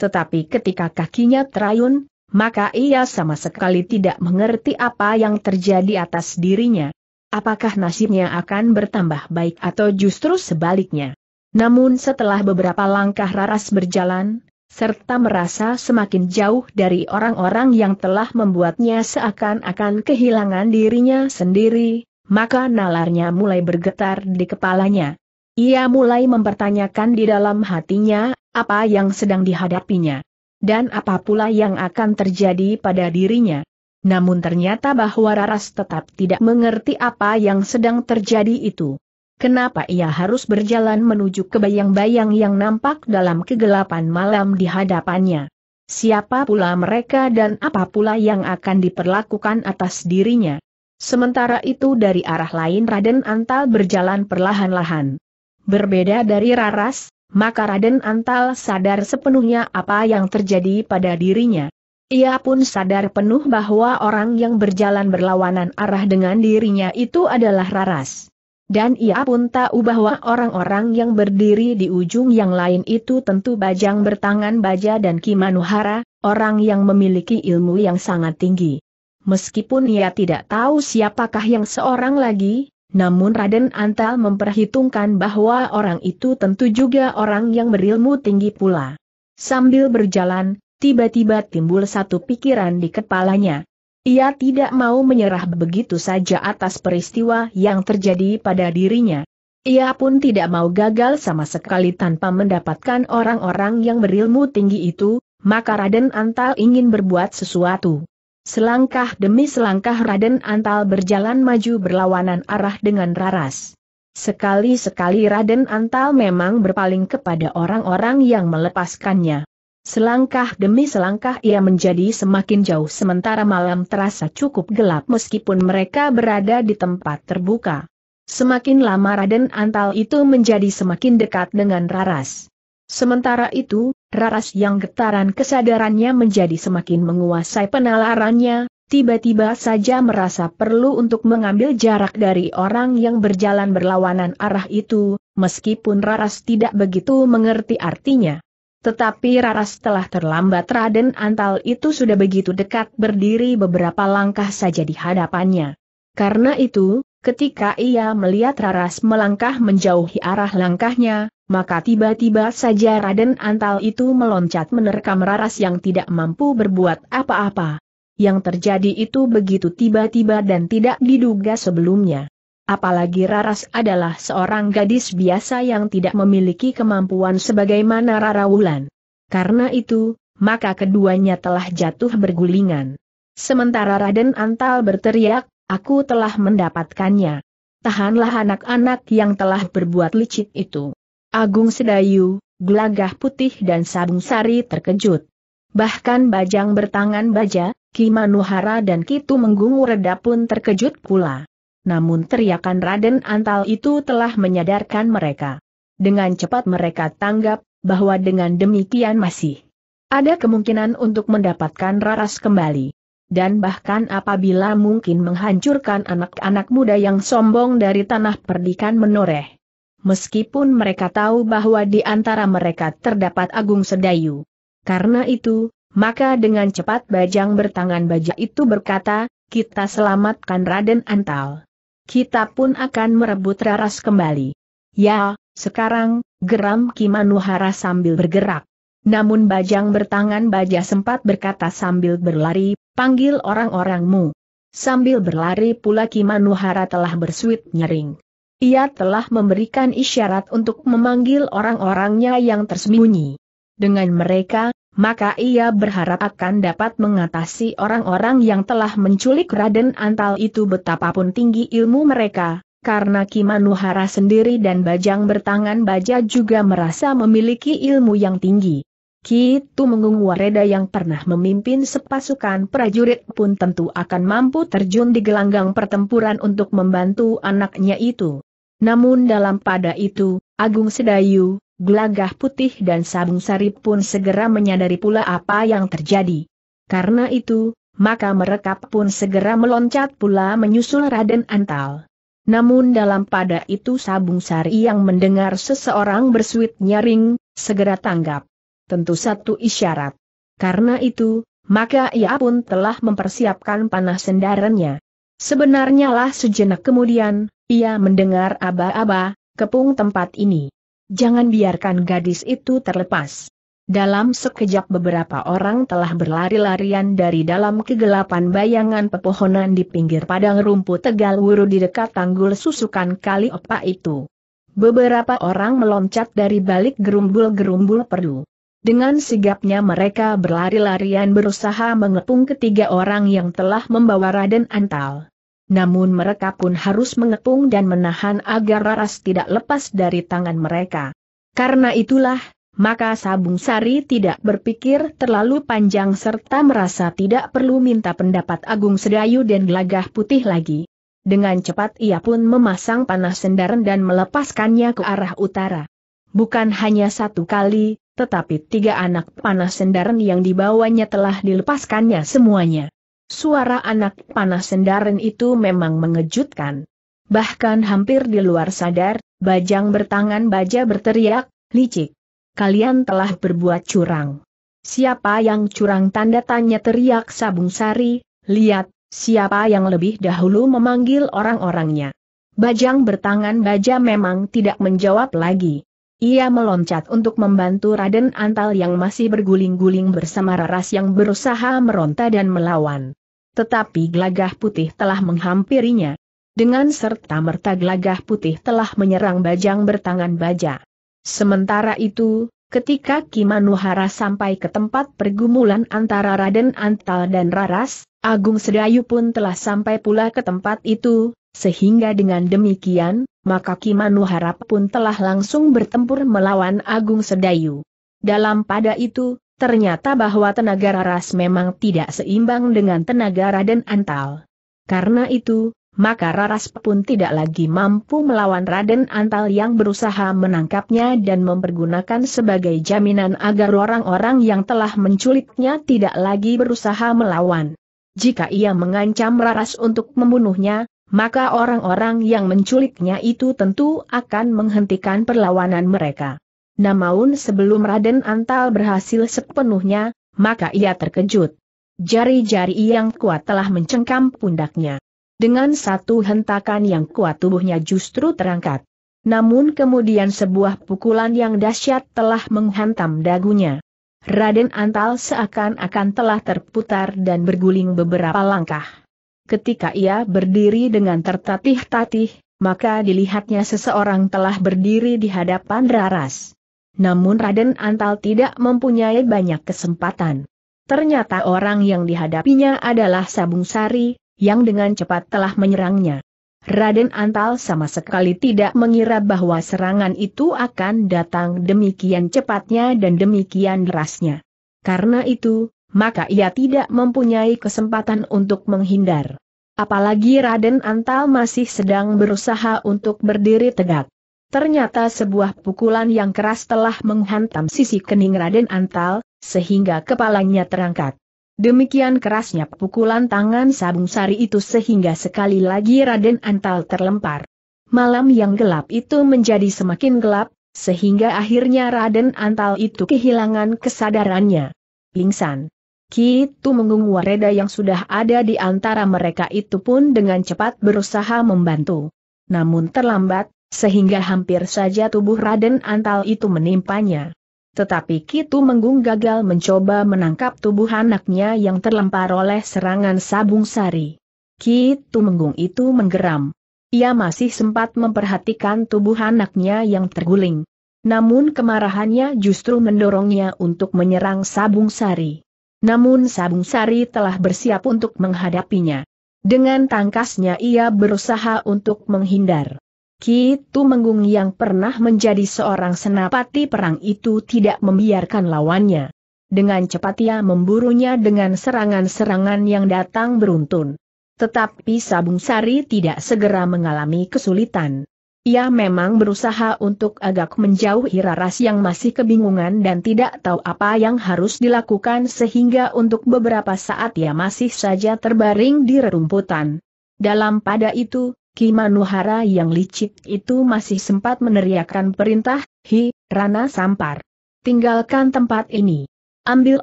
Tetapi ketika kakinya terayun, maka ia sama sekali tidak mengerti apa yang terjadi atas dirinya. Apakah nasibnya akan bertambah baik atau justru sebaliknya? Namun setelah beberapa langkah Raras berjalan, serta merasa semakin jauh dari orang-orang yang telah membuatnya seakan-akan kehilangan dirinya sendiri, maka nalarnya mulai bergetar di kepalanya. Ia mulai mempertanyakan di dalam hatinya, apa yang sedang dihadapinya. Dan apa pula yang akan terjadi pada dirinya. Namun ternyata bahwa Raras tetap tidak mengerti apa yang sedang terjadi itu. Kenapa ia harus berjalan menuju ke bayang-bayang yang nampak dalam kegelapan malam di hadapannya? Siapa pula mereka dan apa pula yang akan diperlakukan atas dirinya? Sementara itu dari arah lain Raden Antal berjalan perlahan-lahan. Berbeda dari Raras, maka Raden Antal sadar sepenuhnya apa yang terjadi pada dirinya. Ia pun sadar penuh bahwa orang yang berjalan berlawanan arah dengan dirinya itu adalah Raras. Dan ia pun tahu bahwa orang-orang yang berdiri di ujung yang lain itu tentu Bajang bertangan baja dan Kimanuhara, orang yang memiliki ilmu yang sangat tinggi. Meskipun ia tidak tahu siapakah yang seorang lagi, namun Raden Antal memperhitungkan bahwa orang itu tentu juga orang yang berilmu tinggi pula. Sambil berjalan, tiba-tiba timbul satu pikiran di kepalanya. Ia tidak mau menyerah begitu saja atas peristiwa yang terjadi pada dirinya. Ia pun tidak mau gagal sama sekali tanpa mendapatkan orang-orang yang berilmu tinggi itu, maka Raden Antal ingin berbuat sesuatu. Selangkah demi selangkah Raden Antal berjalan maju berlawanan arah dengan Raras. Sekali-sekali Raden Antal memang berpaling kepada orang-orang yang melepaskannya. Selangkah demi selangkah ia menjadi semakin jauh sementara malam terasa cukup gelap meskipun mereka berada di tempat terbuka. Semakin lama Raden Antal itu menjadi semakin dekat dengan Raras. Sementara itu, Raras yang getaran kesadarannya menjadi semakin menguasai penalarannya, tiba-tiba saja merasa perlu untuk mengambil jarak dari orang yang berjalan berlawanan arah itu, meskipun Raras tidak begitu mengerti artinya. Tetapi Raras telah terlambat Raden Antal itu sudah begitu dekat berdiri beberapa langkah saja di hadapannya. Karena itu, ketika ia melihat Raras melangkah menjauhi arah langkahnya, maka tiba-tiba saja Raden Antal itu meloncat menerkam Raras yang tidak mampu berbuat apa-apa. Yang terjadi itu begitu tiba-tiba dan tidak diduga sebelumnya. Apalagi Raras adalah seorang gadis biasa yang tidak memiliki kemampuan sebagaimana Rara Wulan. Karena itu, maka keduanya telah jatuh bergulingan. Sementara Raden Antal berteriak, aku telah mendapatkannya. Tahanlah anak-anak yang telah berbuat licik itu. Agung Sedayu, Gelagah Putih dan Sabung Sari terkejut. Bahkan Bajang bertangan baja, Ki Manuhara dan Kitu Menggung Reda pun terkejut pula namun teriakan Raden Antal itu telah menyadarkan mereka. Dengan cepat mereka tanggap, bahwa dengan demikian masih ada kemungkinan untuk mendapatkan Raras kembali. Dan bahkan apabila mungkin menghancurkan anak-anak muda yang sombong dari tanah perdikan menoreh. Meskipun mereka tahu bahwa di antara mereka terdapat Agung Sedayu. Karena itu, maka dengan cepat Bajang bertangan baja itu berkata, kita selamatkan Raden Antal kita pun akan merebut Raras kembali. Ya, sekarang, geram Kimanuhara sambil bergerak. Namun Bajang bertangan baja sempat berkata sambil berlari, panggil orang-orangmu. Sambil berlari pula Kimanuhara telah bersuit nyering. Ia telah memberikan isyarat untuk memanggil orang-orangnya yang tersembunyi. Dengan mereka, maka ia berharap akan dapat mengatasi orang-orang yang telah menculik Raden Antal itu betapapun tinggi ilmu mereka, karena Kimanuhara sendiri dan Bajang bertangan baja juga merasa memiliki ilmu yang tinggi. Kitu Menggung Wareda yang pernah memimpin sepasukan prajurit pun tentu akan mampu terjun di gelanggang pertempuran untuk membantu anaknya itu. Namun dalam pada itu, Agung Sedayu, Gelagah putih dan sabung sarip pun segera menyadari pula apa yang terjadi. Karena itu, maka mereka pun segera meloncat pula menyusul Raden Antal. Namun dalam pada itu sabung sari yang mendengar seseorang bersuit nyaring, segera tanggap. Tentu satu isyarat. Karena itu, maka ia pun telah mempersiapkan panah sendarannya. Sebenarnya lah sejenak kemudian, ia mendengar aba-aba, kepung tempat ini. Jangan biarkan gadis itu terlepas. Dalam sekejap beberapa orang telah berlari-larian dari dalam kegelapan bayangan pepohonan di pinggir padang rumput tegal wuru di dekat tanggul susukan kali opa itu. Beberapa orang meloncat dari balik gerumbul-gerumbul perlu. Dengan sigapnya mereka berlari-larian berusaha mengepung ketiga orang yang telah membawa Raden Antal. Namun mereka pun harus mengepung dan menahan agar Laras tidak lepas dari tangan mereka. Karena itulah, maka Sabung Sari tidak berpikir terlalu panjang serta merasa tidak perlu minta pendapat Agung Sedayu dan Gelagah Putih lagi. Dengan cepat ia pun memasang panah sendaren dan melepaskannya ke arah utara. Bukan hanya satu kali, tetapi tiga anak panah sendaren yang dibawanya telah dilepaskannya semuanya. Suara anak panah sendaren itu memang mengejutkan. Bahkan hampir di luar sadar, bajang bertangan baja berteriak, licik. Kalian telah berbuat curang. Siapa yang curang tanda tanya teriak Sabung Sari, lihat, siapa yang lebih dahulu memanggil orang-orangnya. Bajang bertangan baja memang tidak menjawab lagi. Ia meloncat untuk membantu Raden Antal yang masih berguling-guling bersama Raras yang berusaha meronta dan melawan. Tetapi gelagah putih telah menghampirinya. Dengan serta merta gelagah putih telah menyerang bajang bertangan baja. Sementara itu, Ketika Kimanuhara sampai ke tempat pergumulan antara Raden Antal dan Raras, Agung Sedayu pun telah sampai pula ke tempat itu, sehingga dengan demikian, maka Kimanu Harap pun telah langsung bertempur melawan Agung Sedayu. Dalam pada itu, ternyata bahwa tenaga Raras memang tidak seimbang dengan tenaga Raden Antal. Karena itu, maka Raras pun tidak lagi mampu melawan Raden Antal yang berusaha menangkapnya dan mempergunakan sebagai jaminan agar orang-orang yang telah menculiknya tidak lagi berusaha melawan. Jika ia mengancam Raras untuk membunuhnya, maka orang-orang yang menculiknya itu tentu akan menghentikan perlawanan mereka. Namun sebelum Raden Antal berhasil sepenuhnya, maka ia terkejut. Jari-jari yang kuat telah mencengkam pundaknya. Dengan satu hentakan yang kuat tubuhnya justru terangkat. Namun kemudian sebuah pukulan yang dahsyat telah menghantam dagunya. Raden Antal seakan-akan telah terputar dan berguling beberapa langkah ketika ia berdiri dengan tertatih-tatih, maka dilihatnya seseorang telah berdiri di hadapan Raras. Namun Raden Antal tidak mempunyai banyak kesempatan. Ternyata orang yang dihadapinya adalah Sabung Sari, yang dengan cepat telah menyerangnya. Raden Antal sama sekali tidak mengira bahwa serangan itu akan datang demikian cepatnya dan demikian derasnya. Karena itu, maka ia tidak mempunyai kesempatan untuk menghindar. Apalagi Raden Antal masih sedang berusaha untuk berdiri tegak. Ternyata sebuah pukulan yang keras telah menghantam sisi kening Raden Antal, sehingga kepalanya terangkat. Demikian kerasnya pukulan tangan Sabung Sari itu sehingga sekali lagi Raden Antal terlempar. Malam yang gelap itu menjadi semakin gelap, sehingga akhirnya Raden Antal itu kehilangan kesadarannya. Lingsan. Kitu Menggung Wareda yang sudah ada di antara mereka itu pun dengan cepat berusaha membantu. Namun terlambat, sehingga hampir saja tubuh Raden Antal itu menimpanya. Tetapi Kitu Menggung gagal mencoba menangkap tubuh anaknya yang terlempar oleh serangan sabung sari. Kitu Menggung itu menggeram. Ia masih sempat memperhatikan tubuh anaknya yang terguling. Namun kemarahannya justru mendorongnya untuk menyerang sabung sari. Namun Sabung Sari telah bersiap untuk menghadapinya. Dengan tangkasnya ia berusaha untuk menghindar. Kitu Menggung yang pernah menjadi seorang senapati perang itu tidak membiarkan lawannya. Dengan cepat ia memburunya dengan serangan-serangan yang datang beruntun. Tetapi Sabung Sari tidak segera mengalami kesulitan. Ia memang berusaha untuk agak menjauhi Raras yang masih kebingungan dan tidak tahu apa yang harus dilakukan sehingga untuk beberapa saat ia masih saja terbaring di rerumputan. Dalam pada itu, Ki Manuhara yang licik itu masih sempat meneriakkan perintah, Hi, Rana Sampar. Tinggalkan tempat ini. Ambil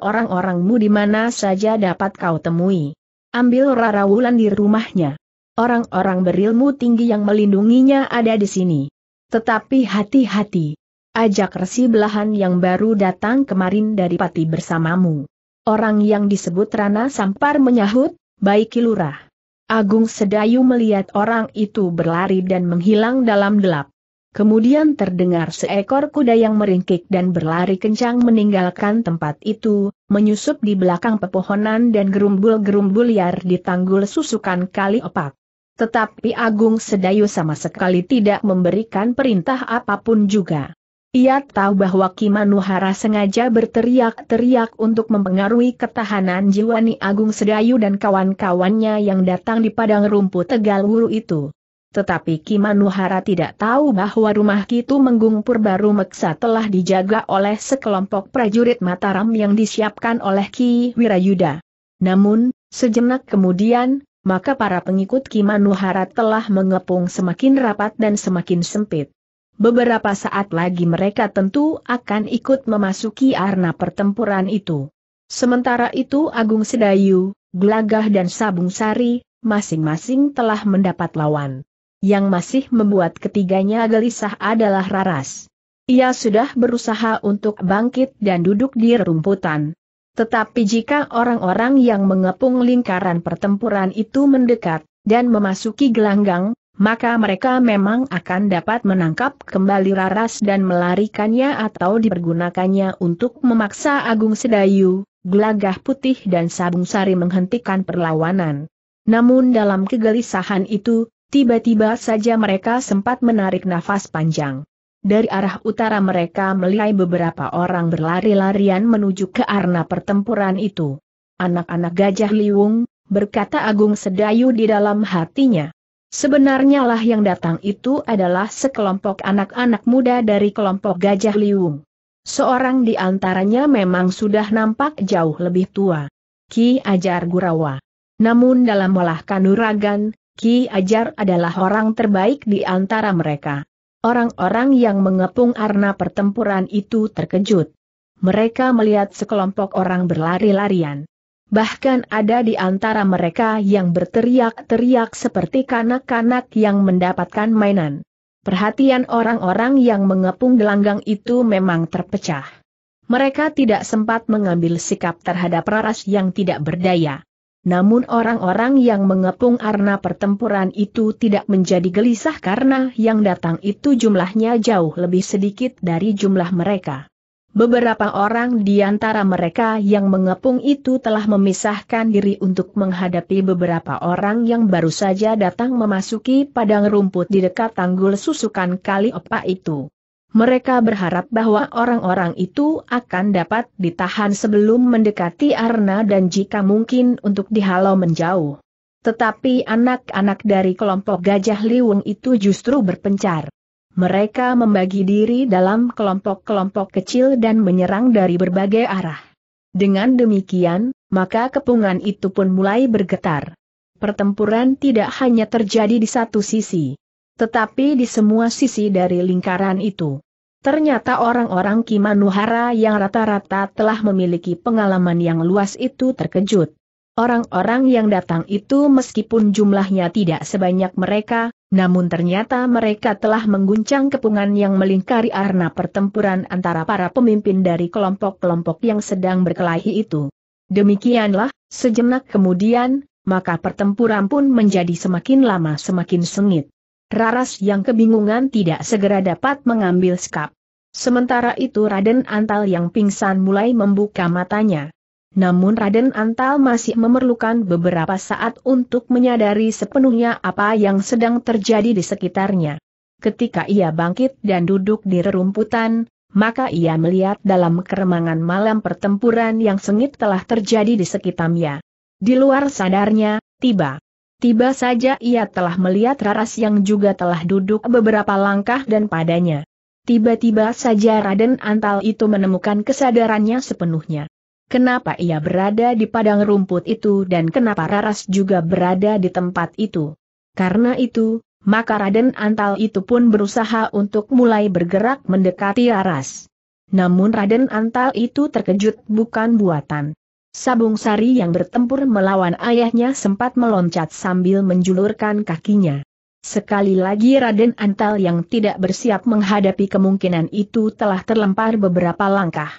orang-orangmu di mana saja dapat kau temui. Ambil Rara Wulan di rumahnya. Orang-orang berilmu tinggi yang melindunginya ada di sini. Tetapi hati-hati. Ajak resi belahan yang baru datang kemarin dari pati bersamamu. Orang yang disebut Rana Sampar menyahut, baik kilurah. Agung Sedayu melihat orang itu berlari dan menghilang dalam gelap. Kemudian terdengar seekor kuda yang meringkik dan berlari kencang meninggalkan tempat itu, menyusup di belakang pepohonan dan gerumbul-gerumbul liar di tanggul susukan kali opak. Tetapi Agung Sedayu sama sekali tidak memberikan perintah apapun juga. Ia tahu bahwa Kimanuhara sengaja berteriak-teriak untuk mempengaruhi ketahanan jiwani Agung Sedayu dan kawan-kawannya yang datang di padang rumput Tegal Wuru itu. Tetapi Kimanuhara tidak tahu bahwa rumah Kitu Menggung Purbaru Meksa telah dijaga oleh sekelompok prajurit Mataram yang disiapkan oleh Ki Wirayuda. Namun, sejenak kemudian, maka para pengikut Kimanuhara telah mengepung semakin rapat dan semakin sempit. Beberapa saat lagi mereka tentu akan ikut memasuki arena pertempuran itu. Sementara itu Agung Sedayu, Glagah dan Sabung Sari, masing-masing telah mendapat lawan. Yang masih membuat ketiganya gelisah adalah Raras. Ia sudah berusaha untuk bangkit dan duduk di rerumputan. Tetapi jika orang-orang yang mengepung lingkaran pertempuran itu mendekat, dan memasuki gelanggang, maka mereka memang akan dapat menangkap kembali Raras dan melarikannya atau dipergunakannya untuk memaksa Agung Sedayu, Gelagah Putih dan Sabung Sari menghentikan perlawanan. Namun dalam kegelisahan itu, tiba-tiba saja mereka sempat menarik nafas panjang. Dari arah utara mereka melihat beberapa orang berlari-larian menuju ke arena pertempuran itu. Anak-anak gajah liwung, berkata Agung Sedayu di dalam hatinya. Sebenarnya lah yang datang itu adalah sekelompok anak-anak muda dari kelompok gajah liwung. Seorang di antaranya memang sudah nampak jauh lebih tua. Ki Ajar Gurawa. Namun dalam olah kanuragan, Ki Ajar adalah orang terbaik di antara mereka. Orang-orang yang mengepung arna pertempuran itu terkejut. Mereka melihat sekelompok orang berlari-larian. Bahkan ada di antara mereka yang berteriak-teriak seperti kanak-kanak yang mendapatkan mainan. Perhatian orang-orang yang mengepung gelanggang itu memang terpecah. Mereka tidak sempat mengambil sikap terhadap Raras yang tidak berdaya. Namun orang-orang yang mengepung arna pertempuran itu tidak menjadi gelisah karena yang datang itu jumlahnya jauh lebih sedikit dari jumlah mereka. Beberapa orang di antara mereka yang mengepung itu telah memisahkan diri untuk menghadapi beberapa orang yang baru saja datang memasuki padang rumput di dekat tanggul susukan kali opa itu. Mereka berharap bahwa orang-orang itu akan dapat ditahan sebelum mendekati Arna dan jika mungkin untuk dihalau menjauh. Tetapi anak-anak dari kelompok Gajah Liwung itu justru berpencar. Mereka membagi diri dalam kelompok-kelompok kecil dan menyerang dari berbagai arah. Dengan demikian, maka kepungan itu pun mulai bergetar. Pertempuran tidak hanya terjadi di satu sisi, tetapi di semua sisi dari lingkaran itu. Ternyata orang-orang Kimanuhara yang rata-rata telah memiliki pengalaman yang luas itu terkejut. Orang-orang yang datang itu meskipun jumlahnya tidak sebanyak mereka, namun ternyata mereka telah mengguncang kepungan yang melingkari arena pertempuran antara para pemimpin dari kelompok-kelompok yang sedang berkelahi itu. Demikianlah, sejenak kemudian, maka pertempuran pun menjadi semakin lama semakin sengit. Raras yang kebingungan tidak segera dapat mengambil skap. Sementara itu Raden Antal yang pingsan mulai membuka matanya. Namun Raden Antal masih memerlukan beberapa saat untuk menyadari sepenuhnya apa yang sedang terjadi di sekitarnya. Ketika ia bangkit dan duduk di rerumputan, maka ia melihat dalam keremangan malam pertempuran yang sengit telah terjadi di sekitarnya. Di luar sadarnya, tiba Tiba saja ia telah melihat Raras yang juga telah duduk beberapa langkah dan padanya. Tiba-tiba saja Raden Antal itu menemukan kesadarannya sepenuhnya. Kenapa ia berada di padang rumput itu dan kenapa Raras juga berada di tempat itu? Karena itu, maka Raden Antal itu pun berusaha untuk mulai bergerak mendekati Raras. Namun Raden Antal itu terkejut bukan buatan. Sabung Sari yang bertempur melawan ayahnya sempat meloncat sambil menjulurkan kakinya. Sekali lagi Raden Antal yang tidak bersiap menghadapi kemungkinan itu telah terlempar beberapa langkah.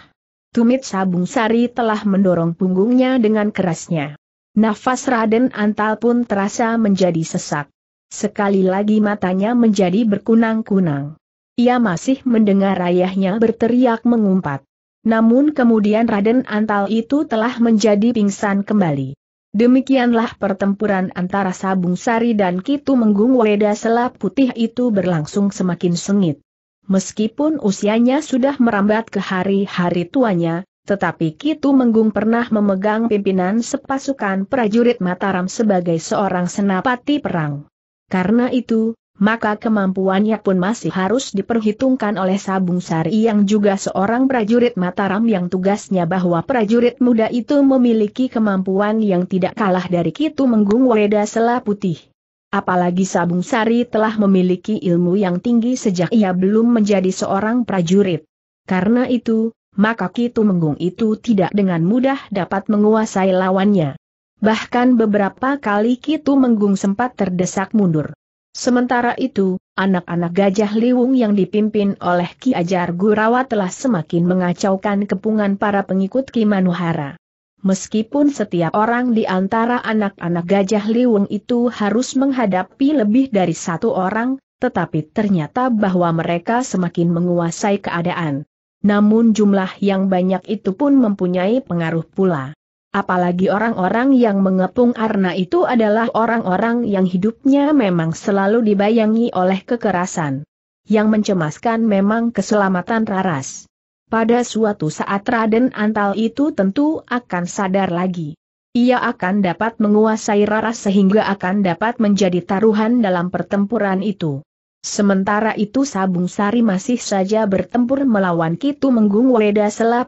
Tumit Sabung Sari telah mendorong punggungnya dengan kerasnya. Nafas Raden Antal pun terasa menjadi sesak. Sekali lagi matanya menjadi berkunang-kunang. Ia masih mendengar ayahnya berteriak mengumpat. Namun kemudian Raden Antal itu telah menjadi pingsan kembali. Demikianlah pertempuran antara Sabung Sari dan Kitu Menggung Weda Selap Putih itu berlangsung semakin sengit. Meskipun usianya sudah merambat ke hari-hari tuanya, tetapi Kitu Menggung pernah memegang pimpinan sepasukan prajurit Mataram sebagai seorang senapati perang. Karena itu, maka kemampuannya pun masih harus diperhitungkan oleh Sabung Sari yang juga seorang prajurit Mataram yang tugasnya bahwa prajurit muda itu memiliki kemampuan yang tidak kalah dari Kitu Menggung Weda Sela Putih. Apalagi Sabung Sari telah memiliki ilmu yang tinggi sejak ia belum menjadi seorang prajurit. Karena itu, maka Kitu Menggung itu tidak dengan mudah dapat menguasai lawannya. Bahkan beberapa kali Kitu Menggung sempat terdesak mundur. Sementara itu, anak-anak Gajah Liwung yang dipimpin oleh Ki Ajar Gurawa telah semakin mengacaukan kepungan para pengikut Ki Manuhara. Meskipun setiap orang di antara anak-anak Gajah Liwung itu harus menghadapi lebih dari satu orang, tetapi ternyata bahwa mereka semakin menguasai keadaan. Namun jumlah yang banyak itu pun mempunyai pengaruh pula. Apalagi orang-orang yang mengepung Arna itu adalah orang-orang yang hidupnya memang selalu dibayangi oleh kekerasan. Yang mencemaskan memang keselamatan Raras. Pada suatu saat Raden Antal itu tentu akan sadar lagi. Ia akan dapat menguasai Raras sehingga akan dapat menjadi taruhan dalam pertempuran itu. Sementara itu Sabung Sari masih saja bertempur melawan Kitu Menggung Weda Sela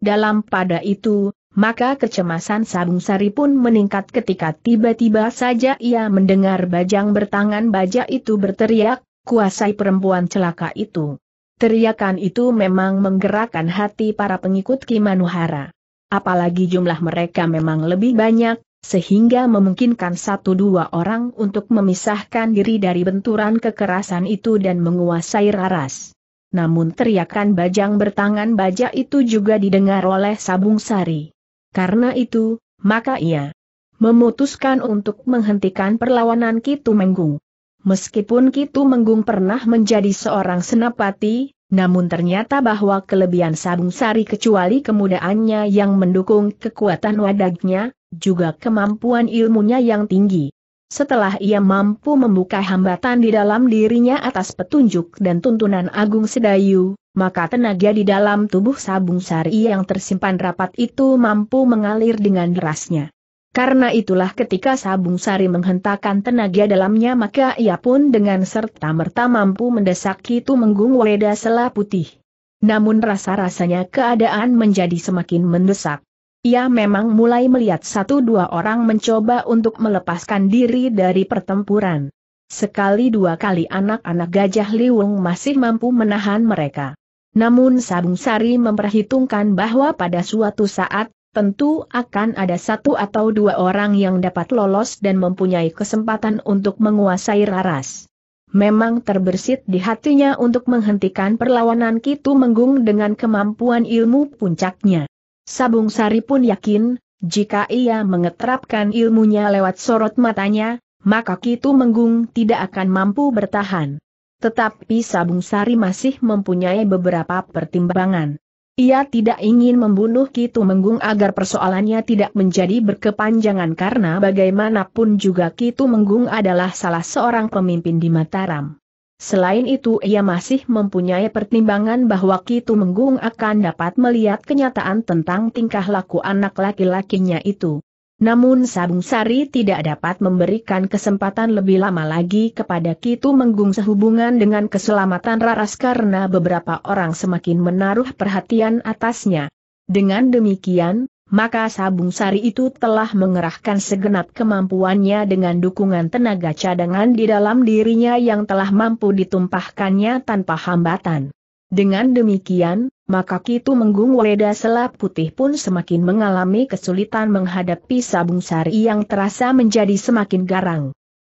Dalam pada itu, maka kecemasan Sabung Sari pun meningkat ketika tiba-tiba saja ia mendengar bajang bertangan baja itu berteriak, kuasai perempuan celaka itu. Teriakan itu memang menggerakkan hati para pengikut Kimanuhara. Apalagi jumlah mereka memang lebih banyak, sehingga memungkinkan satu dua orang untuk memisahkan diri dari benturan kekerasan itu dan menguasai raras. Namun teriakan bajang bertangan baja itu juga didengar oleh Sabung Sari. Karena itu, maka ia memutuskan untuk menghentikan perlawanan Kitu Menggung. Meskipun Kitu Menggung pernah menjadi seorang senapati, namun ternyata bahwa kelebihan Sabung Sari kecuali kemudaannya yang mendukung kekuatan wadagnya, juga kemampuan ilmunya yang tinggi. Setelah ia mampu membuka hambatan di dalam dirinya atas petunjuk dan tuntunan Agung Sedayu, maka tenaga di dalam tubuh sabung sari yang tersimpan rapat itu mampu mengalir dengan derasnya. Karena itulah ketika sabung sari menghentakkan tenaga dalamnya maka ia pun dengan serta-merta mampu mendesak itu menggung weda sela putih. Namun rasa-rasanya keadaan menjadi semakin mendesak. Ia memang mulai melihat satu dua orang mencoba untuk melepaskan diri dari pertempuran. Sekali dua kali anak-anak gajah liwung masih mampu menahan mereka. Namun Sabung Sari memperhitungkan bahwa pada suatu saat, tentu akan ada satu atau dua orang yang dapat lolos dan mempunyai kesempatan untuk menguasai Raras. Memang terbersit di hatinya untuk menghentikan perlawanan Kitu Menggung dengan kemampuan ilmu puncaknya. Sabung Sari pun yakin, jika ia mengeterapkan ilmunya lewat sorot matanya, maka Kitu Menggung tidak akan mampu bertahan. Tetapi Sabung Sari masih mempunyai beberapa pertimbangan. Ia tidak ingin membunuh Kitu Menggung agar persoalannya tidak menjadi berkepanjangan karena bagaimanapun juga Kitu Menggung adalah salah seorang pemimpin di Mataram. Selain itu ia masih mempunyai pertimbangan bahwa Kitu Menggung akan dapat melihat kenyataan tentang tingkah laku anak laki-lakinya itu. Namun Sabung Sari tidak dapat memberikan kesempatan lebih lama lagi kepada Kitu Menggung sehubungan dengan keselamatan Raras karena beberapa orang semakin menaruh perhatian atasnya. Dengan demikian, maka Sabung Sari itu telah mengerahkan segenap kemampuannya dengan dukungan tenaga cadangan di dalam dirinya yang telah mampu ditumpahkannya tanpa hambatan. Dengan demikian, maka Kitu Menggung Weda Selap Putih pun semakin mengalami kesulitan menghadapi Sabung Sari yang terasa menjadi semakin garang.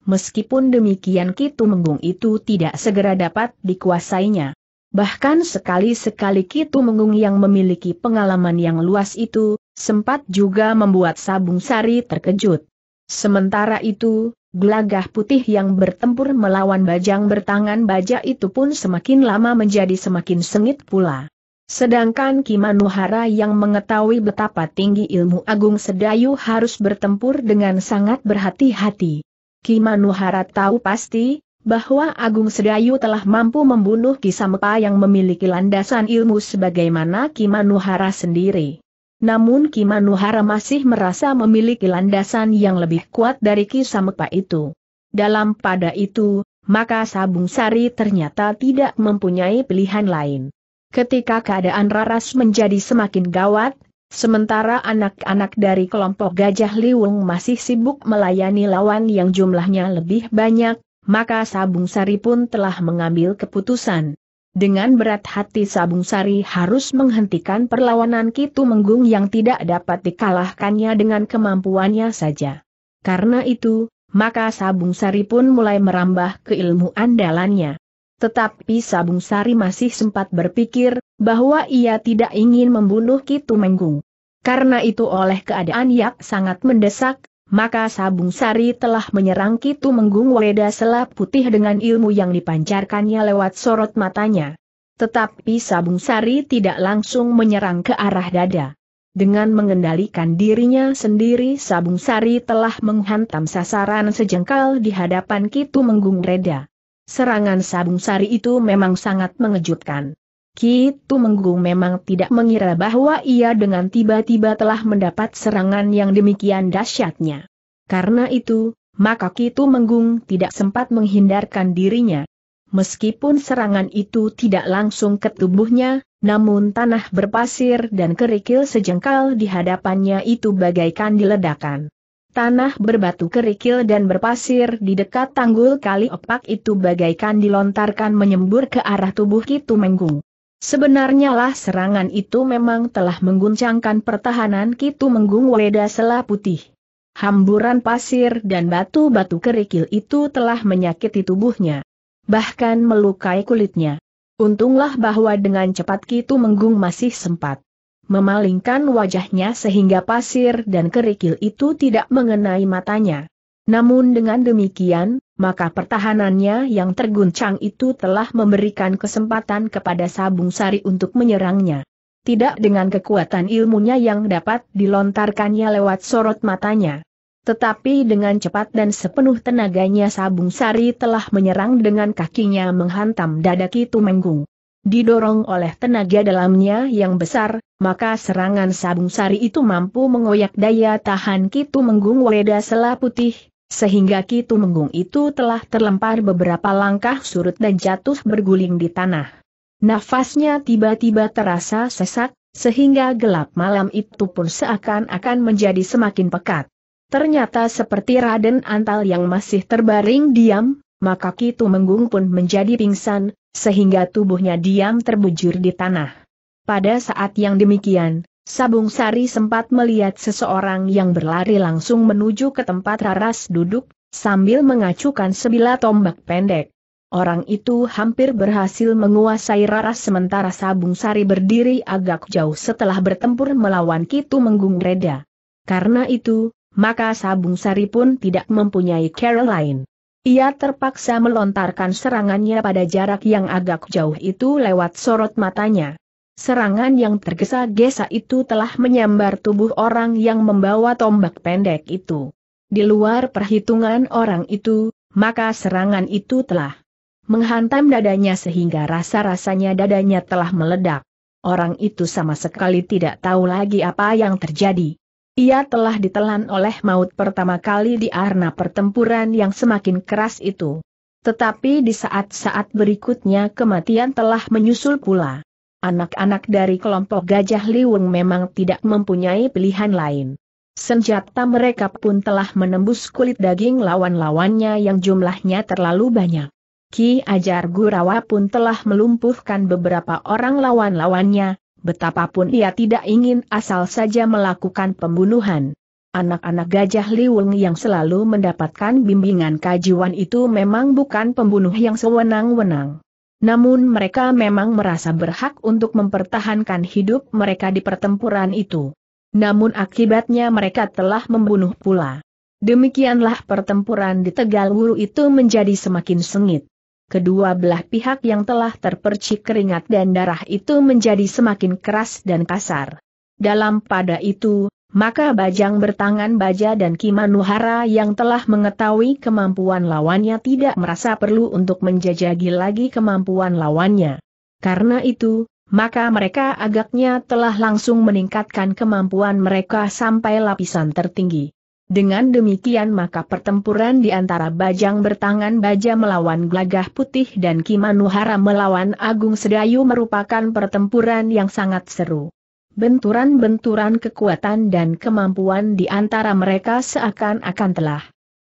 Meskipun demikian Kitu Menggung itu tidak segera dapat dikuasainya. Bahkan sekali-sekali Kitu Menggung yang memiliki pengalaman yang luas itu, sempat juga membuat Sabung Sari terkejut. Sementara itu, Gelagah putih yang bertempur melawan bajang bertangan baja itu pun semakin lama menjadi semakin sengit pula. Sedangkan Kimanuhara yang mengetahui betapa tinggi ilmu agung sedayu harus bertempur dengan sangat berhati-hati. Kimanuhara tahu pasti, bahwa Agung Sedayu telah mampu membunuh Kisampa yang memiliki landasan ilmu sebagaimana Kimanuhara sendiri. Namun Kimanuhara masih merasa memiliki landasan yang lebih kuat dari Kisamepa itu. Dalam pada itu, maka Sabung Sari ternyata tidak mempunyai pilihan lain. Ketika keadaan Raras menjadi semakin gawat, sementara anak-anak dari kelompok Gajah Liwung masih sibuk melayani lawan yang jumlahnya lebih banyak, maka Sabung Sari pun telah mengambil keputusan. Dengan berat hati Sabung Sari harus menghentikan perlawanan Kitu Menggung yang tidak dapat dikalahkannya dengan kemampuannya saja. Karena itu, maka Sabung Sari pun mulai merambah keilmuan andalannya. Tetapi Sabung Sari masih sempat berpikir, bahwa ia tidak ingin membunuh Kitu Menggung. Karena itu oleh keadaan yang sangat mendesak, maka Sabung Sari telah menyerang Kitu Menggung Weda Selap Putih dengan ilmu yang dipancarkannya lewat sorot matanya. Tetapi Sabung Sari tidak langsung menyerang ke arah dada. Dengan mengendalikan dirinya sendiri Sabung Sari telah menghantam sasaran sejengkal di hadapan Kitu Menggung Reda. Serangan Sabung Sari itu memang sangat mengejutkan. Kitu Menggung memang tidak mengira bahwa ia dengan tiba-tiba telah mendapat serangan yang demikian dahsyatnya. Karena itu, maka Kitu Menggung tidak sempat menghindarkan dirinya. Meskipun serangan itu tidak langsung ke tubuhnya, namun tanah berpasir dan kerikil sejengkal di hadapannya itu bagaikan diledakan. Tanah berbatu kerikil dan berpasir di dekat tanggul kali opak itu bagaikan dilontarkan menyembur ke arah tubuh Kitu Menggung. Sebenarnya lah serangan itu memang telah mengguncangkan pertahanan Kitu Menggung Weda Selah Putih. Hamburan pasir dan batu-batu kerikil itu telah menyakiti tubuhnya. Bahkan melukai kulitnya. Untunglah bahwa dengan cepat Kitu Menggung masih sempat memalingkan wajahnya sehingga pasir dan kerikil itu tidak mengenai matanya. Namun dengan demikian, maka pertahanannya yang terguncang itu telah memberikan kesempatan kepada Sabung Sari untuk menyerangnya. Tidak dengan kekuatan ilmunya yang dapat dilontarkannya lewat sorot matanya. Tetapi dengan cepat dan sepenuh tenaganya Sabung Sari telah menyerang dengan kakinya menghantam dada Kitu Menggung. Didorong oleh tenaga dalamnya yang besar, maka serangan Sabung Sari itu mampu mengoyak daya tahan Menggung Wereda Sela Putih, sehingga Kitu Menggung itu telah terlempar beberapa langkah surut dan jatuh berguling di tanah. Nafasnya tiba-tiba terasa sesak, sehingga gelap malam itu pun seakan-akan menjadi semakin pekat. Ternyata seperti Raden Antal yang masih terbaring diam, maka Kitu Menggung pun menjadi pingsan, sehingga tubuhnya diam terbujur di tanah. Pada saat yang demikian, Sabung Sari sempat melihat seseorang yang berlari langsung menuju ke tempat Raras duduk, sambil mengacukan sebilah tombak pendek. Orang itu hampir berhasil menguasai Raras sementara Sabung Sari berdiri agak jauh setelah bertempur melawan Kitu Menggung Reda. Karena itu, maka Sabung Sari pun tidak mempunyai lain. Ia terpaksa melontarkan serangannya pada jarak yang agak jauh itu lewat sorot matanya. Serangan yang tergesa-gesa itu telah menyambar tubuh orang yang membawa tombak pendek itu. Di luar perhitungan orang itu, maka serangan itu telah menghantam dadanya sehingga rasa-rasanya dadanya telah meledak. Orang itu sama sekali tidak tahu lagi apa yang terjadi. Ia telah ditelan oleh maut pertama kali di arena pertempuran yang semakin keras itu. Tetapi di saat-saat berikutnya kematian telah menyusul pula. Anak-anak dari kelompok Gajah Liwung memang tidak mempunyai pilihan lain. Senjata mereka pun telah menembus kulit daging lawan-lawannya yang jumlahnya terlalu banyak. Ki Ajar Gurawa pun telah melumpuhkan beberapa orang lawan-lawannya, betapapun ia tidak ingin asal saja melakukan pembunuhan. Anak-anak Gajah Liwung yang selalu mendapatkan bimbingan kajiwan itu memang bukan pembunuh yang sewenang-wenang. Namun mereka memang merasa berhak untuk mempertahankan hidup mereka di pertempuran itu. Namun akibatnya mereka telah membunuh pula. Demikianlah pertempuran di Tegal itu menjadi semakin sengit. Kedua belah pihak yang telah terpercik keringat dan darah itu menjadi semakin keras dan kasar. Dalam pada itu, maka Bajang bertangan baja dan Kimanuhara yang telah mengetahui kemampuan lawannya tidak merasa perlu untuk menjajagi lagi kemampuan lawannya. Karena itu, maka mereka agaknya telah langsung meningkatkan kemampuan mereka sampai lapisan tertinggi. Dengan demikian maka pertempuran di antara Bajang bertangan baja melawan Glagah Putih dan Kimanuhara melawan Agung Sedayu merupakan pertempuran yang sangat seru benturan-benturan kekuatan dan kemampuan di antara mereka seakan-akan telah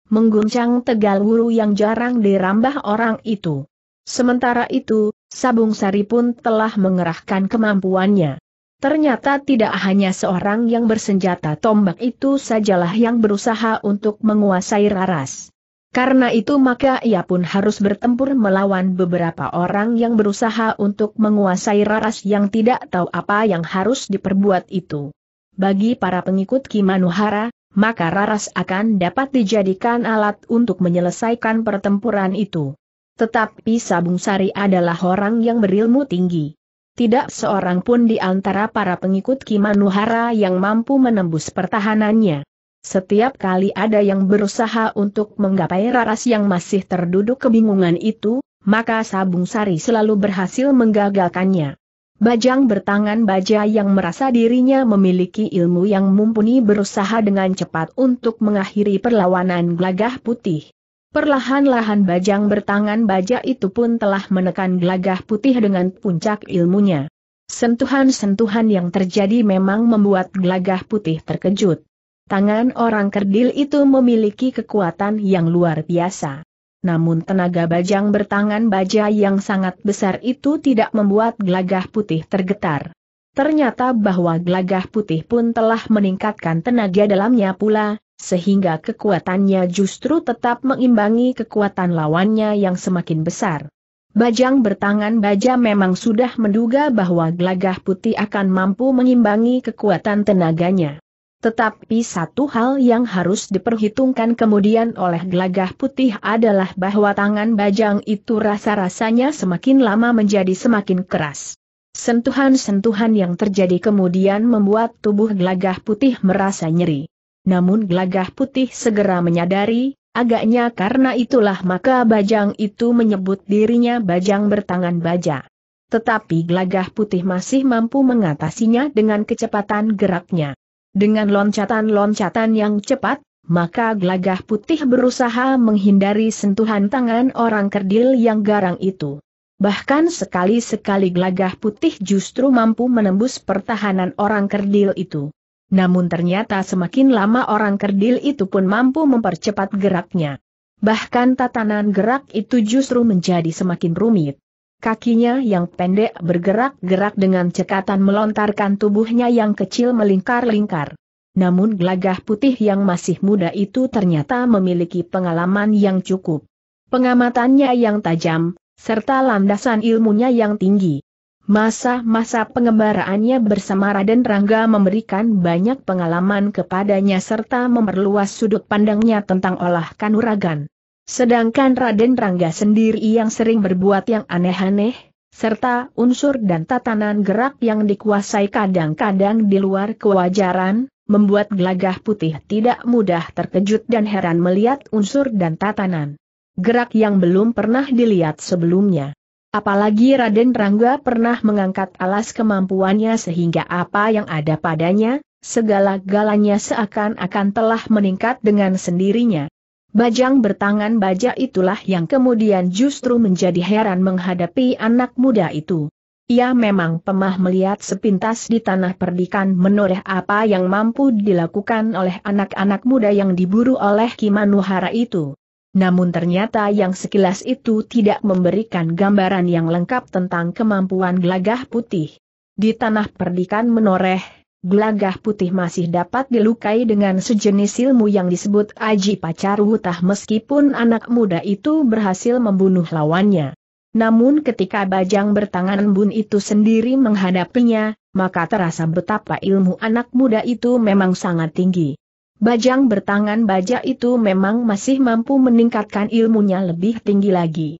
mengguncang tegal hulu yang jarang dirambah orang itu. Sementara itu, Sabung Sari pun telah mengerahkan kemampuannya. Ternyata tidak hanya seorang yang bersenjata tombak itu sajalah yang berusaha untuk menguasai Raras. Karena itu maka ia pun harus bertempur melawan beberapa orang yang berusaha untuk menguasai raras yang tidak tahu apa yang harus diperbuat itu. Bagi para pengikut Kimanuhara, maka raras akan dapat dijadikan alat untuk menyelesaikan pertempuran itu. Tetapi Sabung Sari adalah orang yang berilmu tinggi. Tidak seorang pun di antara para pengikut Kimanuhara yang mampu menembus pertahanannya. Setiap kali ada yang berusaha untuk menggapai Raras yang masih terduduk kebingungan itu, maka Sabung Sari selalu berhasil menggagalkannya. Bajang bertangan baja yang merasa dirinya memiliki ilmu yang mumpuni berusaha dengan cepat untuk mengakhiri perlawanan gelagah putih. Perlahan-lahan bajang bertangan baja itu pun telah menekan gelagah putih dengan puncak ilmunya. Sentuhan-sentuhan yang terjadi memang membuat gelagah putih terkejut. Tangan orang kerdil itu memiliki kekuatan yang luar biasa. Namun tenaga bajang bertangan baja yang sangat besar itu tidak membuat gelagah putih tergetar. Ternyata bahwa gelagah putih pun telah meningkatkan tenaga dalamnya pula, sehingga kekuatannya justru tetap mengimbangi kekuatan lawannya yang semakin besar. Bajang bertangan baja memang sudah menduga bahwa gelagah putih akan mampu mengimbangi kekuatan tenaganya. Tetapi satu hal yang harus diperhitungkan kemudian oleh gelagah putih adalah bahwa tangan bajang itu rasa-rasanya semakin lama menjadi semakin keras. Sentuhan-sentuhan yang terjadi kemudian membuat tubuh gelagah putih merasa nyeri. Namun gelagah putih segera menyadari, agaknya karena itulah maka bajang itu menyebut dirinya bajang bertangan baja. Tetapi gelagah putih masih mampu mengatasinya dengan kecepatan geraknya. Dengan loncatan-loncatan yang cepat, maka glagah putih berusaha menghindari sentuhan tangan orang kerdil yang garang itu. Bahkan sekali-sekali glagah putih justru mampu menembus pertahanan orang kerdil itu. Namun ternyata semakin lama orang kerdil itu pun mampu mempercepat geraknya. Bahkan tatanan gerak itu justru menjadi semakin rumit. Kakinya yang pendek bergerak-gerak dengan cekatan melontarkan tubuhnya yang kecil melingkar-lingkar. Namun gelagah putih yang masih muda itu ternyata memiliki pengalaman yang cukup. Pengamatannya yang tajam, serta landasan ilmunya yang tinggi. Masa-masa pengembaraannya bersama Raden Rangga memberikan banyak pengalaman kepadanya serta memperluas sudut pandangnya tentang olah kanuragan. Sedangkan Raden Rangga sendiri yang sering berbuat yang aneh-aneh, serta unsur dan tatanan gerak yang dikuasai kadang-kadang di luar kewajaran, membuat gelagah putih tidak mudah terkejut dan heran melihat unsur dan tatanan gerak yang belum pernah dilihat sebelumnya. Apalagi Raden Rangga pernah mengangkat alas kemampuannya sehingga apa yang ada padanya, segala galanya seakan-akan telah meningkat dengan sendirinya. Bajang bertangan baja itulah yang kemudian justru menjadi heran menghadapi anak muda itu. Ia memang pemah melihat sepintas di tanah perdikan menoreh apa yang mampu dilakukan oleh anak-anak muda yang diburu oleh Kimanuhara itu. Namun ternyata yang sekilas itu tidak memberikan gambaran yang lengkap tentang kemampuan gelagah putih. Di tanah perdikan menoreh, Gelagah putih masih dapat dilukai dengan sejenis ilmu yang disebut Aji Pacar Wutah meskipun anak muda itu berhasil membunuh lawannya. Namun ketika Bajang bertangan bun itu sendiri menghadapinya, maka terasa betapa ilmu anak muda itu memang sangat tinggi. Bajang bertangan baja itu memang masih mampu meningkatkan ilmunya lebih tinggi lagi.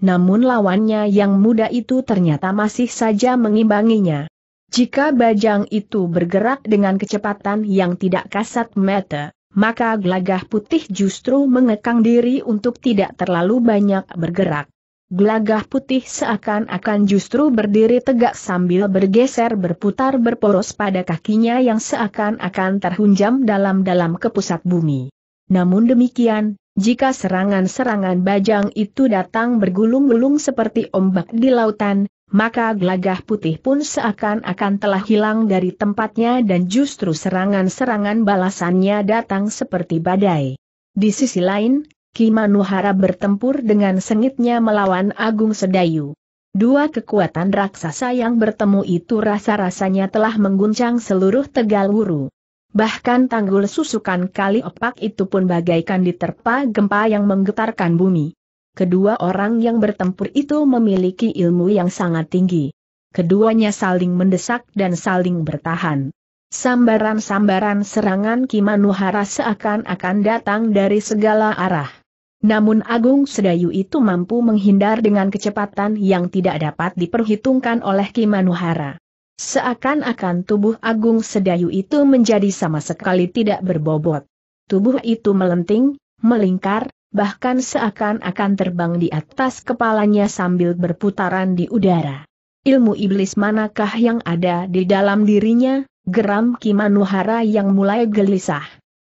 Namun lawannya yang muda itu ternyata masih saja mengimbanginya. Jika bajang itu bergerak dengan kecepatan yang tidak kasat mata, maka gelagah putih justru mengekang diri untuk tidak terlalu banyak bergerak. Gelagah putih seakan-akan justru berdiri tegak sambil bergeser berputar berporos pada kakinya yang seakan-akan terhunjam dalam-dalam ke pusat bumi. Namun demikian, jika serangan-serangan bajang itu datang bergulung-gulung seperti ombak di lautan, maka gelagah putih pun seakan-akan telah hilang dari tempatnya dan justru serangan-serangan balasannya datang seperti badai. Di sisi lain, Kimanuhara bertempur dengan sengitnya melawan Agung Sedayu. Dua kekuatan raksasa yang bertemu itu rasa-rasanya telah mengguncang seluruh Tegal Tegalwuru. Bahkan tanggul susukan kali opak itu pun bagaikan diterpa gempa yang menggetarkan bumi. Kedua orang yang bertempur itu memiliki ilmu yang sangat tinggi. Keduanya saling mendesak dan saling bertahan. Sambaran-sambaran serangan Kimanuhara seakan-akan datang dari segala arah. Namun Agung Sedayu itu mampu menghindar dengan kecepatan yang tidak dapat diperhitungkan oleh Kimanuhara. Seakan-akan tubuh Agung Sedayu itu menjadi sama sekali tidak berbobot. Tubuh itu melenting, melingkar, bahkan seakan-akan terbang di atas kepalanya sambil berputaran di udara. Ilmu iblis manakah yang ada di dalam dirinya, geram Kimanuhara yang mulai gelisah.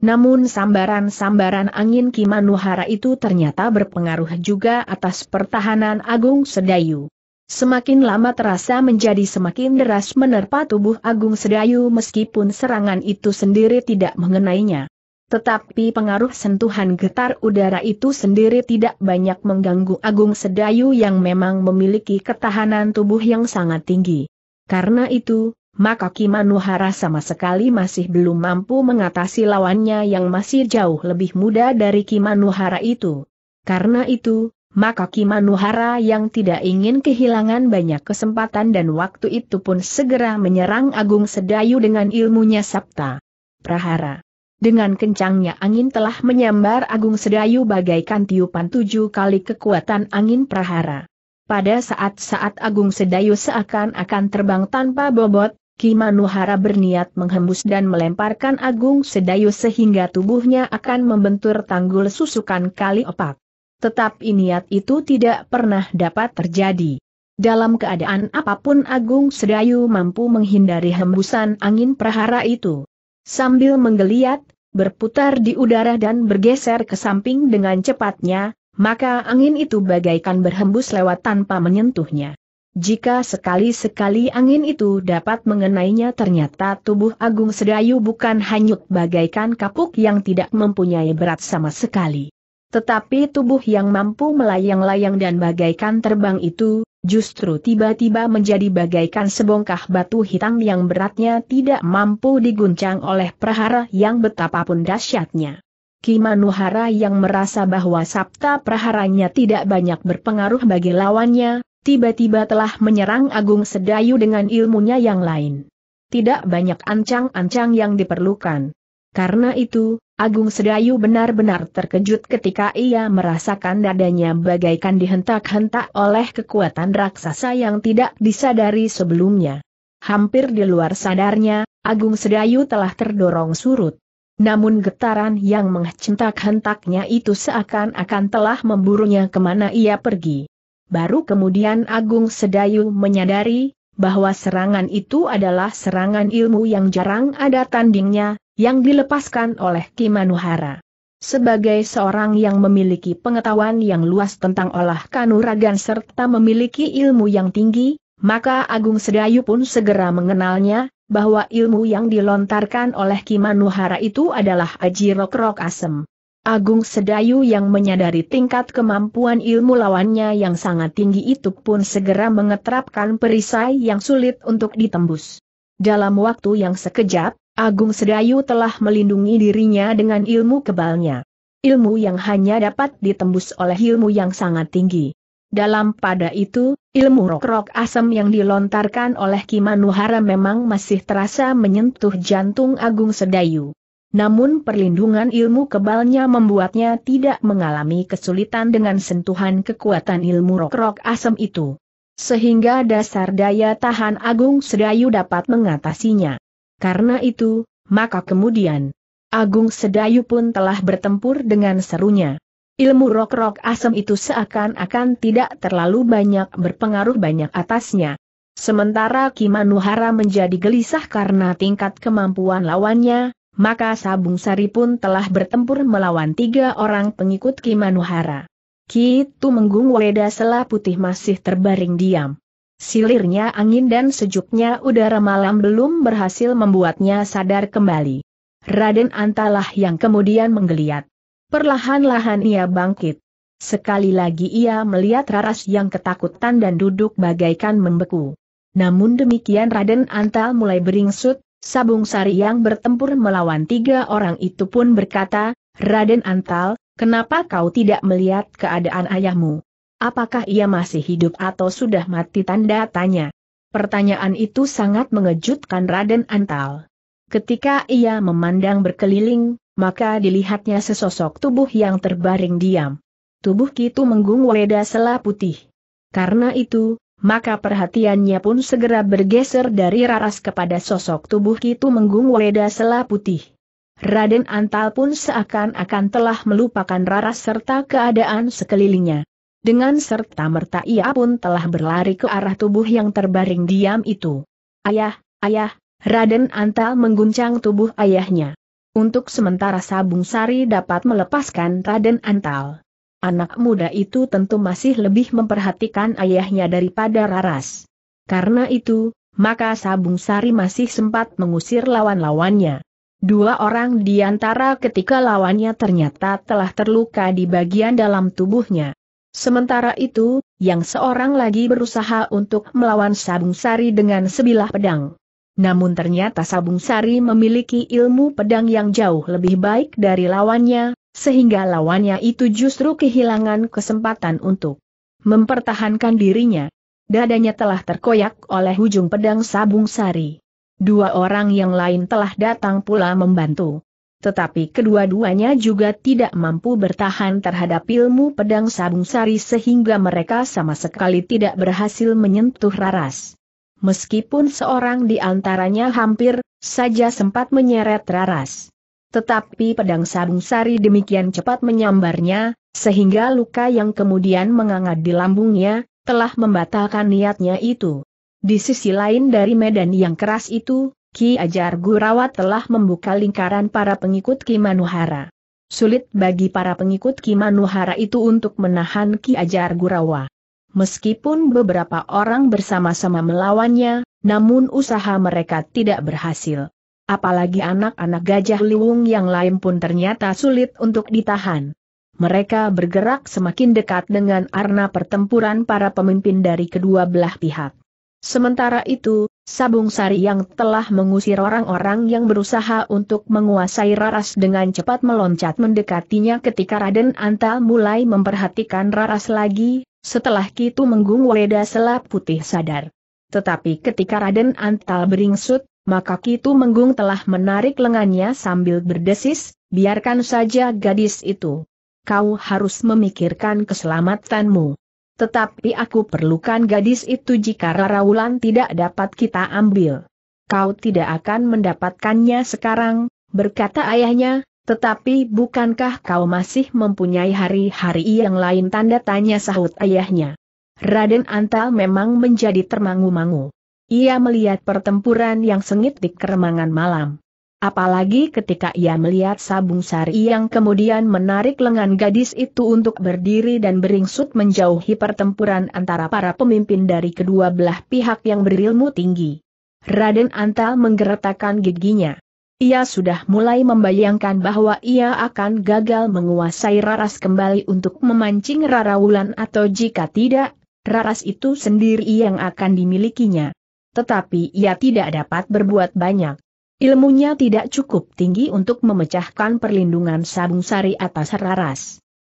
Namun sambaran-sambaran angin Kimanuhara itu ternyata berpengaruh juga atas pertahanan Agung Sedayu. Semakin lama terasa menjadi semakin deras menerpa tubuh Agung Sedayu meskipun serangan itu sendiri tidak mengenainya. Tetapi pengaruh sentuhan getar udara itu sendiri tidak banyak mengganggu Agung Sedayu yang memang memiliki ketahanan tubuh yang sangat tinggi. Karena itu, maka Kimanuhara sama sekali masih belum mampu mengatasi lawannya yang masih jauh lebih muda dari Kimanuhara itu. Karena itu, maka Kimanuhara yang tidak ingin kehilangan banyak kesempatan dan waktu itu pun segera menyerang Agung Sedayu dengan ilmunya Sabta Prahara. Dengan kencangnya angin telah menyambar Agung Sedayu bagaikan tiupan tujuh kali kekuatan angin prahara. Pada saat-saat Agung Sedayu seakan-akan terbang tanpa bobot, Kimanuhara berniat menghembus dan melemparkan Agung Sedayu sehingga tubuhnya akan membentur tanggul susukan kali opak. Tetap niat itu tidak pernah dapat terjadi. Dalam keadaan apapun Agung Sedayu mampu menghindari hembusan angin prahara itu. Sambil menggeliat, berputar di udara dan bergeser ke samping dengan cepatnya, maka angin itu bagaikan berhembus lewat tanpa menyentuhnya. Jika sekali-sekali angin itu dapat mengenainya ternyata tubuh Agung Sedayu bukan hanyut bagaikan kapuk yang tidak mempunyai berat sama sekali. Tetapi tubuh yang mampu melayang-layang dan bagaikan terbang itu, justru tiba-tiba menjadi bagaikan sebongkah batu hitam yang beratnya tidak mampu diguncang oleh prahara yang betapapun dahsyatnya. Kimanuhara yang merasa bahwa sabta praharanya tidak banyak berpengaruh bagi lawannya, tiba-tiba telah menyerang Agung Sedayu dengan ilmunya yang lain. Tidak banyak ancang-ancang yang diperlukan. Karena itu, Agung Sedayu benar-benar terkejut ketika ia merasakan dadanya bagaikan dihentak-hentak oleh kekuatan raksasa yang tidak disadari sebelumnya. Hampir di luar sadarnya, Agung Sedayu telah terdorong surut. Namun getaran yang menghentak-hentaknya itu seakan-akan telah memburunya kemana ia pergi. Baru kemudian Agung Sedayu menyadari bahwa serangan itu adalah serangan ilmu yang jarang ada tandingnya, yang dilepaskan oleh Kimanuhara. Sebagai seorang yang memiliki pengetahuan yang luas tentang olah kanuragan serta memiliki ilmu yang tinggi, maka Agung Sedayu pun segera mengenalnya, bahwa ilmu yang dilontarkan oleh Kimanuhara itu adalah Aji Rok Rok Asem. Agung Sedayu yang menyadari tingkat kemampuan ilmu lawannya yang sangat tinggi itu pun segera mengeterapkan perisai yang sulit untuk ditembus. Dalam waktu yang sekejap, Agung Sedayu telah melindungi dirinya dengan ilmu kebalnya. Ilmu yang hanya dapat ditembus oleh ilmu yang sangat tinggi. Dalam pada itu, ilmu rok-rok asam yang dilontarkan oleh Kimanuhara memang masih terasa menyentuh jantung Agung Sedayu. Namun perlindungan ilmu kebalnya membuatnya tidak mengalami kesulitan dengan sentuhan kekuatan ilmu rok-rok asam itu. Sehingga dasar daya tahan Agung Sedayu dapat mengatasinya. Karena itu, maka kemudian, Agung Sedayu pun telah bertempur dengan serunya. Ilmu rok-rok asem itu seakan-akan tidak terlalu banyak berpengaruh banyak atasnya. Sementara Kimanuhara menjadi gelisah karena tingkat kemampuan lawannya, maka Sabung Sari pun telah bertempur melawan tiga orang pengikut Kimanuhara. Kitu Menggung wleda Sela Putih masih terbaring diam. Silirnya angin dan sejuknya udara malam belum berhasil membuatnya sadar kembali. Raden Antalah yang kemudian menggeliat. Perlahan-lahan ia bangkit. Sekali lagi ia melihat Raras yang ketakutan dan duduk bagaikan membeku. Namun demikian Raden Antal mulai beringsut, Sabung Sari yang bertempur melawan tiga orang itu pun berkata, Raden Antal, kenapa kau tidak melihat keadaan ayahmu? Apakah ia masih hidup atau sudah mati tanda tanya? Pertanyaan itu sangat mengejutkan Raden Antal. Ketika ia memandang berkeliling, maka dilihatnya sesosok tubuh yang terbaring diam. Tubuh itu Menggung Weda Sela Putih. Karena itu, maka perhatiannya pun segera bergeser dari Raras kepada sosok tubuh itu Menggung Weda Sela Putih. Raden Antal pun seakan-akan telah melupakan Raras serta keadaan sekelilingnya. Dengan serta-merta ia pun telah berlari ke arah tubuh yang terbaring diam itu. Ayah, ayah, Raden Antal mengguncang tubuh ayahnya. Untuk sementara Sabung Sari dapat melepaskan Raden Antal. Anak muda itu tentu masih lebih memperhatikan ayahnya daripada Raras. Karena itu, maka Sabung Sari masih sempat mengusir lawan-lawannya. Dua orang di antara ketika lawannya ternyata telah terluka di bagian dalam tubuhnya. Sementara itu, yang seorang lagi berusaha untuk melawan Sabung Sari dengan sebilah pedang. Namun ternyata Sabung Sari memiliki ilmu pedang yang jauh lebih baik dari lawannya, sehingga lawannya itu justru kehilangan kesempatan untuk mempertahankan dirinya. Dadanya telah terkoyak oleh ujung pedang Sabung Sari. Dua orang yang lain telah datang pula membantu tetapi kedua-duanya juga tidak mampu bertahan terhadap ilmu pedang sabung sari sehingga mereka sama sekali tidak berhasil menyentuh Raras. Meskipun seorang di antaranya hampir saja sempat menyeret Raras. Tetapi pedang sabung sari demikian cepat menyambarnya, sehingga luka yang kemudian menganga di lambungnya, telah membatalkan niatnya itu. Di sisi lain dari medan yang keras itu, Ki Ajar Gurawa telah membuka lingkaran para pengikut Ki Manuhara. Sulit bagi para pengikut Ki Manuhara itu untuk menahan Ki Ajar Gurawa. Meskipun beberapa orang bersama-sama melawannya, namun usaha mereka tidak berhasil. Apalagi anak-anak gajah liwung yang lain pun ternyata sulit untuk ditahan. Mereka bergerak semakin dekat dengan arna pertempuran para pemimpin dari kedua belah pihak. Sementara itu, Sabung Sari yang telah mengusir orang-orang yang berusaha untuk menguasai Raras dengan cepat meloncat mendekatinya ketika Raden Anta mulai memperhatikan Raras lagi, setelah Kitu Menggung Weda Selap Putih sadar. Tetapi ketika Raden Antal beringsut, maka Kitu Menggung telah menarik lengannya sambil berdesis, biarkan saja gadis itu. Kau harus memikirkan keselamatanmu. Tetapi aku perlukan gadis itu jika Wulan tidak dapat kita ambil. Kau tidak akan mendapatkannya sekarang, berkata ayahnya, tetapi bukankah kau masih mempunyai hari-hari yang lain tanda tanya sahut ayahnya. Raden Antal memang menjadi termangu-mangu. Ia melihat pertempuran yang sengit di keremangan malam. Apalagi ketika ia melihat sabung sari yang kemudian menarik lengan gadis itu untuk berdiri dan beringsut menjauhi pertempuran antara para pemimpin dari kedua belah pihak yang berilmu tinggi. Raden Antal menggeretakkan giginya. Ia sudah mulai membayangkan bahwa ia akan gagal menguasai Raras kembali untuk memancing Rara Wulan atau jika tidak, Raras itu sendiri yang akan dimilikinya. Tetapi ia tidak dapat berbuat banyak. Ilmunya tidak cukup tinggi untuk memecahkan perlindungan sabung sari atas raras.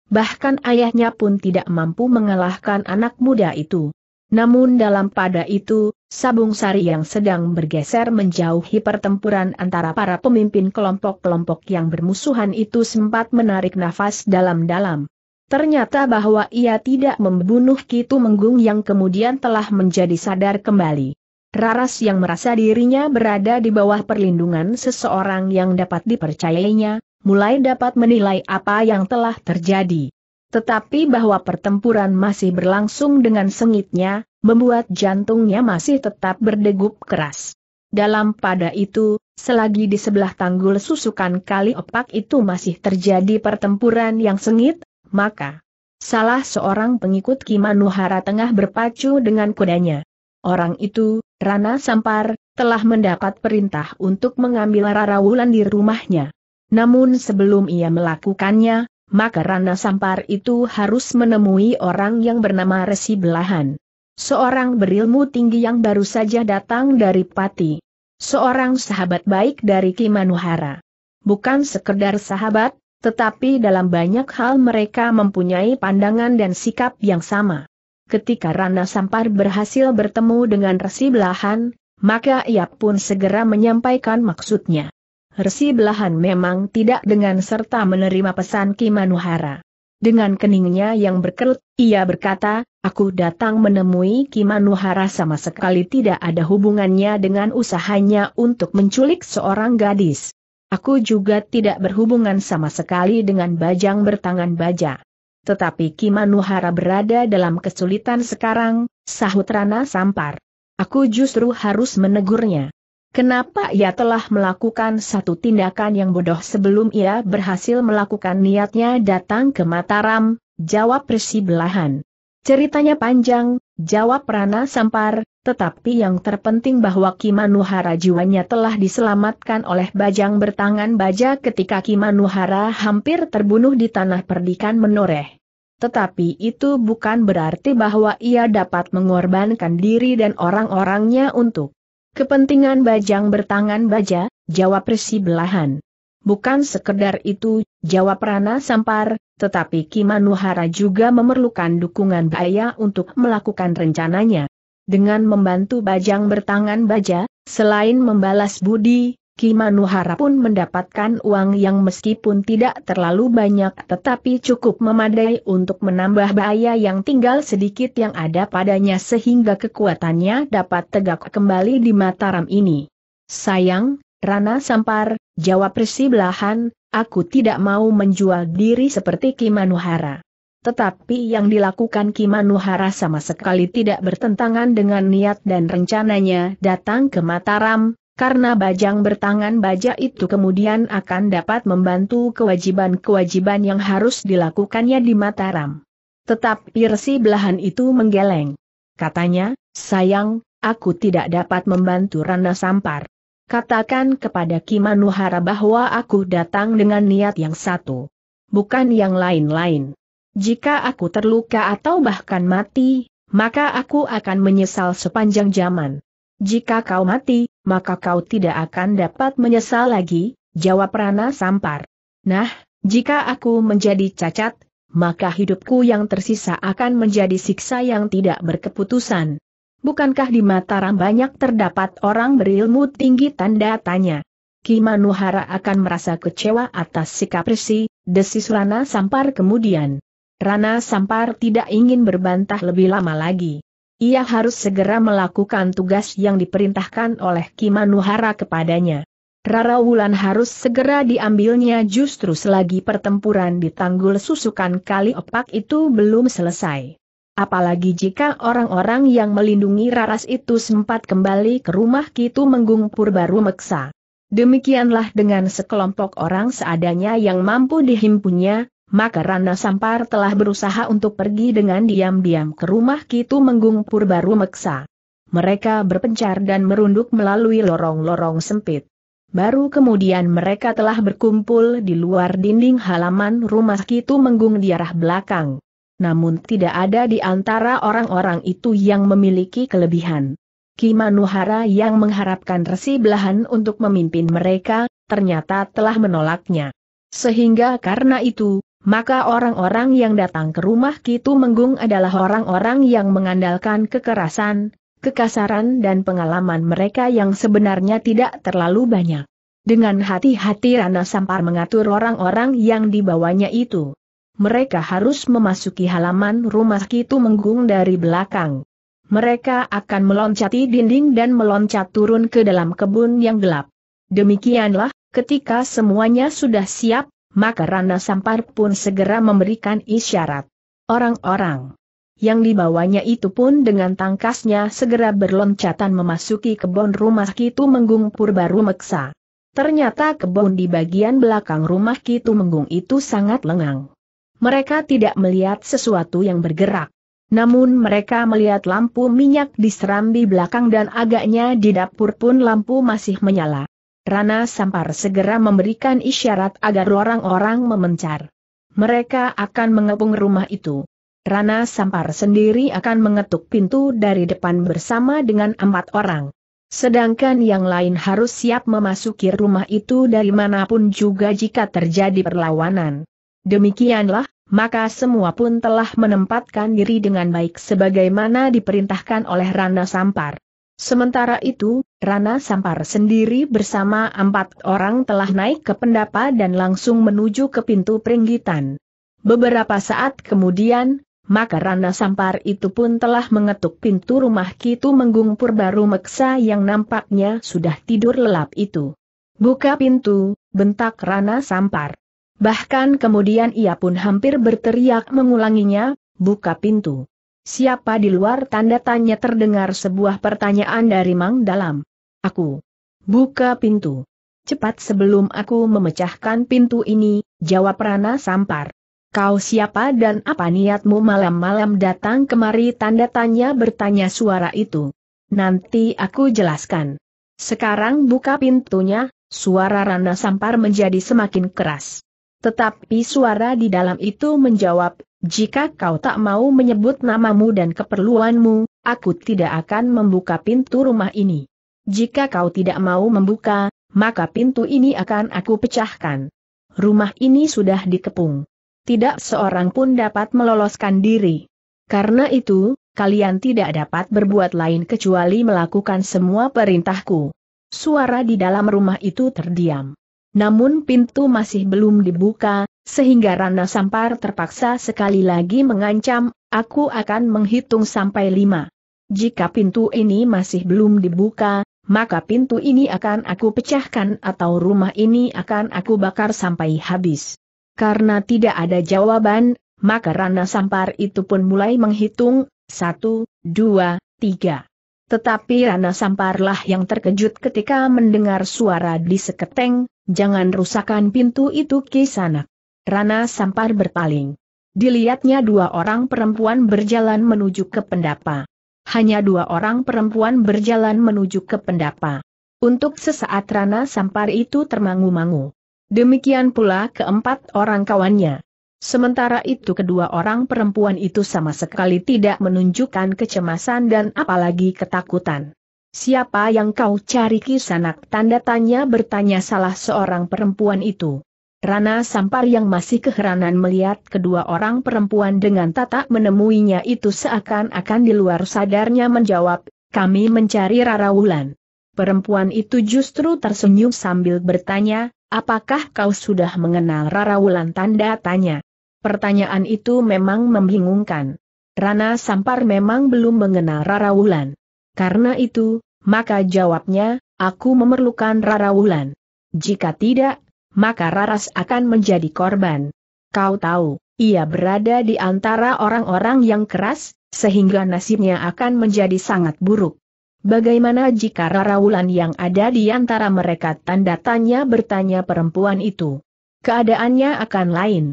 Bahkan ayahnya pun tidak mampu mengalahkan anak muda itu. Namun dalam pada itu, sabung sari yang sedang bergeser menjauhi pertempuran antara para pemimpin kelompok-kelompok yang bermusuhan itu sempat menarik nafas dalam-dalam. Ternyata bahwa ia tidak membunuh Kitu Menggung yang kemudian telah menjadi sadar kembali. Raras yang merasa dirinya berada di bawah perlindungan seseorang yang dapat dipercayainya, mulai dapat menilai apa yang telah terjadi. Tetapi bahwa pertempuran masih berlangsung dengan sengitnya, membuat jantungnya masih tetap berdegup keras. Dalam pada itu, selagi di sebelah tanggul susukan kali opak itu masih terjadi pertempuran yang sengit, maka salah seorang pengikut Kimanuhara tengah berpacu dengan kudanya. Orang itu, Rana Sampar, telah mendapat perintah untuk mengambil Rara Wulan di rumahnya. Namun sebelum ia melakukannya, maka Rana Sampar itu harus menemui orang yang bernama Resi Belahan. Seorang berilmu tinggi yang baru saja datang dari Pati. Seorang sahabat baik dari Kimanuhara. Bukan sekedar sahabat, tetapi dalam banyak hal mereka mempunyai pandangan dan sikap yang sama ketika Rana Sampar berhasil bertemu dengan Resi Belahan, maka ia pun segera menyampaikan maksudnya. Resi Belahan memang tidak dengan serta menerima pesan Ki Manuhara. Dengan keningnya yang berkerut, ia berkata, aku datang menemui Ki Manuhara sama sekali tidak ada hubungannya dengan usahanya untuk menculik seorang gadis. Aku juga tidak berhubungan sama sekali dengan bajang bertangan baja. Tetapi Kimanuhara berada dalam kesulitan sekarang, sahut Rana Sampar. Aku justru harus menegurnya. Kenapa ia telah melakukan satu tindakan yang bodoh sebelum ia berhasil melakukan niatnya datang ke Mataram, jawab Resi Belahan. Ceritanya panjang, jawab Rana Sampar, tetapi yang terpenting bahwa Kimanuhara jiwanya telah diselamatkan oleh Bajang bertangan baja ketika Kimanuhara hampir terbunuh di tanah perdikan menoreh. Tetapi itu bukan berarti bahwa ia dapat mengorbankan diri dan orang-orangnya untuk kepentingan bajang bertangan baja, jawab resi belahan. Bukan sekedar itu, jawab Rana Sampar, tetapi Kimanuhara juga memerlukan dukungan Baya untuk melakukan rencananya. Dengan membantu Bajang bertangan baja, selain membalas budi, Kimanuhara pun mendapatkan uang yang meskipun tidak terlalu banyak tetapi cukup memadai untuk menambah bahaya yang tinggal sedikit yang ada padanya sehingga kekuatannya dapat tegak kembali di Mataram ini. Sayang, Rana Sampar, jawab Resi Belahan, aku tidak mau menjual diri seperti Kimanuhara. Tetapi yang dilakukan Kimanuhara sama sekali tidak bertentangan dengan niat dan rencananya datang ke Mataram, karena bajang bertangan baja itu kemudian akan dapat membantu kewajiban-kewajiban yang harus dilakukannya di Mataram. Tetapi resi belahan itu menggeleng. Katanya, sayang, aku tidak dapat membantu Rana Sampar. Katakan kepada Kimanuhara bahwa aku datang dengan niat yang satu. Bukan yang lain-lain. Jika aku terluka atau bahkan mati, maka aku akan menyesal sepanjang zaman. Jika kau mati, maka kau tidak akan dapat menyesal lagi, jawab Rana Sampar. Nah, jika aku menjadi cacat, maka hidupku yang tersisa akan menjadi siksa yang tidak berkeputusan. Bukankah di Mataram banyak terdapat orang berilmu tinggi tanda tanya? Kimanuhara akan merasa kecewa atas sikap Resi, desis Rana Sampar kemudian. Rana Sampar tidak ingin berbantah lebih lama lagi. Ia harus segera melakukan tugas yang diperintahkan oleh Kimanuhara kepadanya. Rara Wulan harus segera diambilnya justru selagi pertempuran di tanggul susukan kali opak itu belum selesai. Apalagi jika orang-orang yang melindungi Raras itu sempat kembali ke rumah Kitu Menggung Purbaru Meksa. Demikianlah dengan sekelompok orang seadanya yang mampu dihimpunnya, maka Rana Sampar telah berusaha untuk pergi dengan diam-diam ke rumah Kitu Menggung Purbaru Meksa. Mereka berpencar dan merunduk melalui lorong-lorong sempit. Baru kemudian mereka telah berkumpul di luar dinding halaman rumah Kitu Menggung di arah belakang. Namun tidak ada di antara orang-orang itu yang memiliki kelebihan. Kimanuhara yang mengharapkan resi belahan untuk memimpin mereka, ternyata telah menolaknya. Sehingga karena itu, maka orang-orang yang datang ke rumah Kitu Menggung adalah orang-orang yang mengandalkan kekerasan, kekasaran dan pengalaman mereka yang sebenarnya tidak terlalu banyak. Dengan hati-hati Rana Sampar mengatur orang-orang yang dibawanya itu. Mereka harus memasuki halaman rumah Kitu Menggung dari belakang. Mereka akan meloncati dinding dan meloncat turun ke dalam kebun yang gelap. Demikianlah, ketika semuanya sudah siap, maka Rana Sampar pun segera memberikan isyarat. Orang-orang yang dibawanya itu pun dengan tangkasnya segera berloncatan memasuki kebun rumah Kitu Menggung Purba Rumeksa. Ternyata kebun di bagian belakang rumah Kitu Menggung itu sangat lengang. Mereka tidak melihat sesuatu yang bergerak. Namun mereka melihat lampu minyak di serambi belakang dan agaknya di dapur pun lampu masih menyala. Rana Sampar segera memberikan isyarat agar orang-orang memencar. Mereka akan mengepung rumah itu. Rana Sampar sendiri akan mengetuk pintu dari depan bersama dengan empat orang. Sedangkan yang lain harus siap memasuki rumah itu dari manapun juga jika terjadi perlawanan. Demikianlah, maka semua pun telah menempatkan diri dengan baik sebagaimana diperintahkan oleh Rana Sampar. Sementara itu, Rana Sampar sendiri bersama empat orang telah naik ke pendapa dan langsung menuju ke pintu peringgitan. Beberapa saat kemudian, maka Rana Sampar itu pun telah mengetuk pintu rumah Kitu Menggung Purbaru Meksa yang nampaknya sudah tidur lelap itu. Buka pintu, bentak Rana Sampar. Bahkan kemudian ia pun hampir berteriak mengulanginya, buka pintu. Siapa di luar tanda tanya terdengar sebuah pertanyaan dari Mang Dalam. Aku. Buka pintu. Cepat sebelum aku memecahkan pintu ini, jawab Rana Sampar. Kau siapa dan apa niatmu malam-malam datang kemari tanda tanya bertanya suara itu. Nanti aku jelaskan. Sekarang buka pintunya, suara Rana Sampar menjadi semakin keras. Tetapi suara di dalam itu menjawab, jika kau tak mau menyebut namamu dan keperluanmu, aku tidak akan membuka pintu rumah ini. Jika kau tidak mau membuka, maka pintu ini akan aku pecahkan. Rumah ini sudah dikepung. Tidak seorang pun dapat meloloskan diri. Karena itu, kalian tidak dapat berbuat lain kecuali melakukan semua perintahku. Suara di dalam rumah itu terdiam. Namun pintu masih belum dibuka, sehingga Rana Sampar terpaksa sekali lagi mengancam, aku akan menghitung sampai lima. Jika pintu ini masih belum dibuka, maka pintu ini akan aku pecahkan atau rumah ini akan aku bakar sampai habis. Karena tidak ada jawaban, maka Rana Sampar itu pun mulai menghitung, satu, dua, tiga. Tetapi Rana Samparlah yang terkejut ketika mendengar suara di seketeng, jangan rusakan pintu itu ke sana. Rana Sampar berpaling. Dilihatnya dua orang perempuan berjalan menuju ke pendapa. Hanya dua orang perempuan berjalan menuju ke pendapa. Untuk sesaat Rana Sampar itu termangu-mangu. Demikian pula keempat orang kawannya. Sementara itu kedua orang perempuan itu sama sekali tidak menunjukkan kecemasan dan apalagi ketakutan. Siapa yang kau cari kisanak? Tanda tanya bertanya salah seorang perempuan itu. Rana Sampar yang masih keheranan melihat kedua orang perempuan dengan tatap menemuinya itu seakan-akan di luar sadarnya menjawab, kami mencari Rara Wulan. Perempuan itu justru tersenyum sambil bertanya, apakah kau sudah mengenal Rara Wulan tanda tanya. Pertanyaan itu memang membingungkan. Rana Sampar memang belum mengenal Rara Wulan. Karena itu, maka jawabnya, aku memerlukan Rara Wulan. Jika tidak, maka Raras akan menjadi korban. Kau tahu, ia berada di antara orang-orang yang keras, sehingga nasibnya akan menjadi sangat buruk. Bagaimana jika Raraulan yang ada di antara mereka tanda tanya bertanya perempuan itu? Keadaannya akan lain.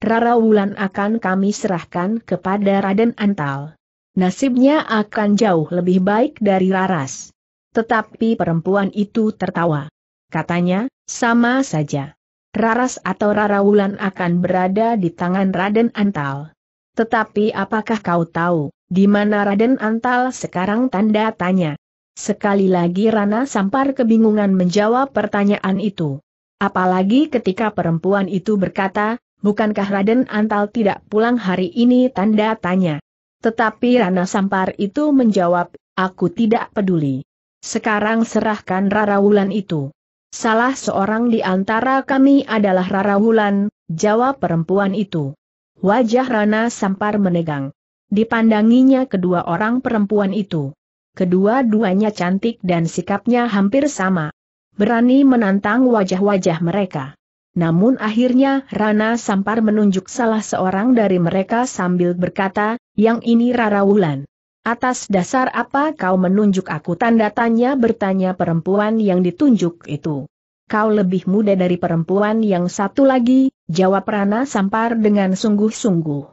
Raraulan akan kami serahkan kepada Raden Antal. Nasibnya akan jauh lebih baik dari Raras. Tetapi perempuan itu tertawa. Katanya, sama saja. Raras atau Rara Wulan akan berada di tangan Raden Antal. Tetapi apakah kau tahu, di mana Raden Antal sekarang tanda tanya? Sekali lagi Rana Sampar kebingungan menjawab pertanyaan itu. Apalagi ketika perempuan itu berkata, bukankah Raden Antal tidak pulang hari ini tanda tanya. Tetapi Rana Sampar itu menjawab, aku tidak peduli. Sekarang serahkan Rara Wulan itu. Salah seorang di antara kami adalah Rara Wulan, jawab perempuan itu. Wajah Rana Sampar menegang. Dipandanginya kedua orang perempuan itu. Kedua-duanya cantik dan sikapnya hampir sama. Berani menantang wajah-wajah mereka. Namun akhirnya Rana Sampar menunjuk salah seorang dari mereka sambil berkata, yang ini Rara Wulan. Atas dasar apa kau menunjuk aku tanda tanya bertanya perempuan yang ditunjuk itu. Kau lebih muda dari perempuan yang satu lagi, jawab Rana Sampar dengan sungguh-sungguh.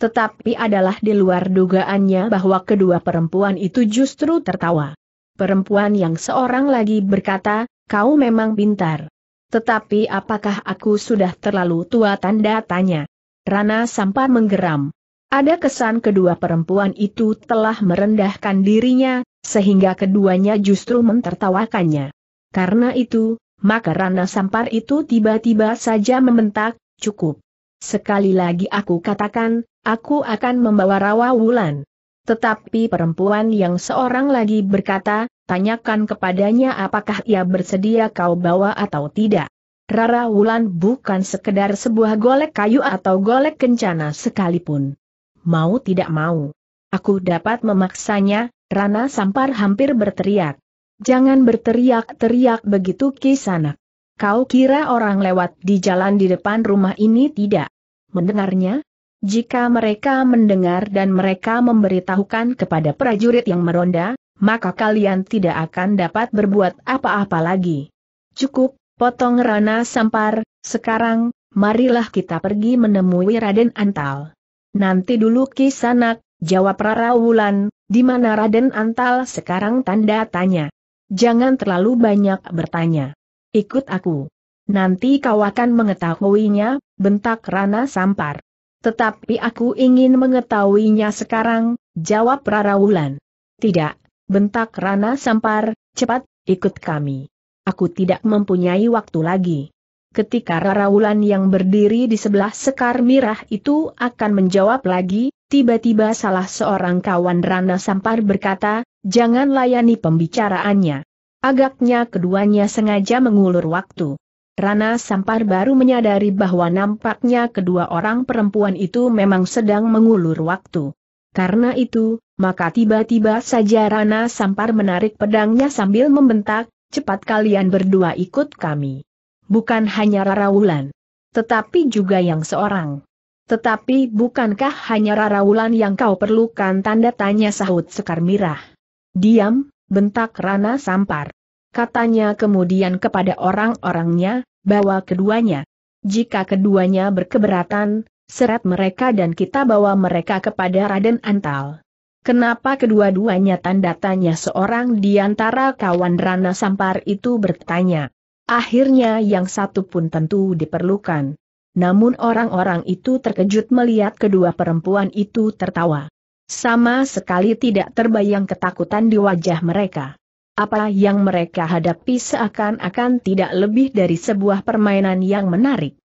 Tetapi adalah di luar dugaannya bahwa kedua perempuan itu justru tertawa. Perempuan yang seorang lagi berkata, kau memang pintar. Tetapi apakah aku sudah terlalu tua tanda tanya? Rana Sampar menggeram. Ada kesan kedua perempuan itu telah merendahkan dirinya, sehingga keduanya justru mentertawakannya. Karena itu, maka Rana Sampar itu tiba-tiba saja membentak, cukup. Sekali lagi aku katakan, aku akan membawa rawa wulan. Tetapi perempuan yang seorang lagi berkata, tanyakan kepadanya apakah ia bersedia kau bawa atau tidak. Rara Wulan bukan sekedar sebuah golek kayu atau golek kencana sekalipun mau tidak mau. Aku dapat memaksanya, Rana Sampar hampir berteriak. Jangan berteriak-teriak begitu kisanak. Kau kira orang lewat di jalan di depan rumah ini tidak? Mendengarnya? Jika mereka mendengar dan mereka memberitahukan kepada prajurit yang meronda, maka kalian tidak akan dapat berbuat apa-apa lagi. Cukup, potong Rana Sampar, sekarang, marilah kita pergi menemui Raden Antal. Nanti dulu kisanak, jawab Rara Wulan, di mana Raden Antal sekarang tanda tanya. Jangan terlalu banyak bertanya. Ikut aku. Nanti kau akan mengetahuinya, bentak Rana Sampar. Tetapi aku ingin mengetahuinya sekarang, jawab Rara Wulan. Tidak, bentak Rana Sampar, cepat, ikut kami. Aku tidak mempunyai waktu lagi ketika Raraulan yang berdiri di sebelah sekar mirah itu akan menjawab lagi, tiba-tiba salah seorang kawan Rana Sampar berkata, jangan layani pembicaraannya. Agaknya keduanya sengaja mengulur waktu. Rana Sampar baru menyadari bahwa nampaknya kedua orang perempuan itu memang sedang mengulur waktu. Karena itu, maka tiba-tiba saja Rana Sampar menarik pedangnya sambil membentak, cepat kalian berdua ikut kami bukan hanya Rara Wulan. Tetapi juga yang seorang. Tetapi bukankah hanya Rara Wulan yang kau perlukan tanda tanya sahut Sekar Mirah. Diam, bentak Rana Sampar. Katanya kemudian kepada orang-orangnya, bawa keduanya. Jika keduanya berkeberatan, seret mereka dan kita bawa mereka kepada Raden Antal. Kenapa kedua-duanya tanda tanya seorang di antara kawan Rana Sampar itu bertanya. Akhirnya yang satu pun tentu diperlukan. Namun orang-orang itu terkejut melihat kedua perempuan itu tertawa. Sama sekali tidak terbayang ketakutan di wajah mereka. Apa yang mereka hadapi seakan-akan tidak lebih dari sebuah permainan yang menarik.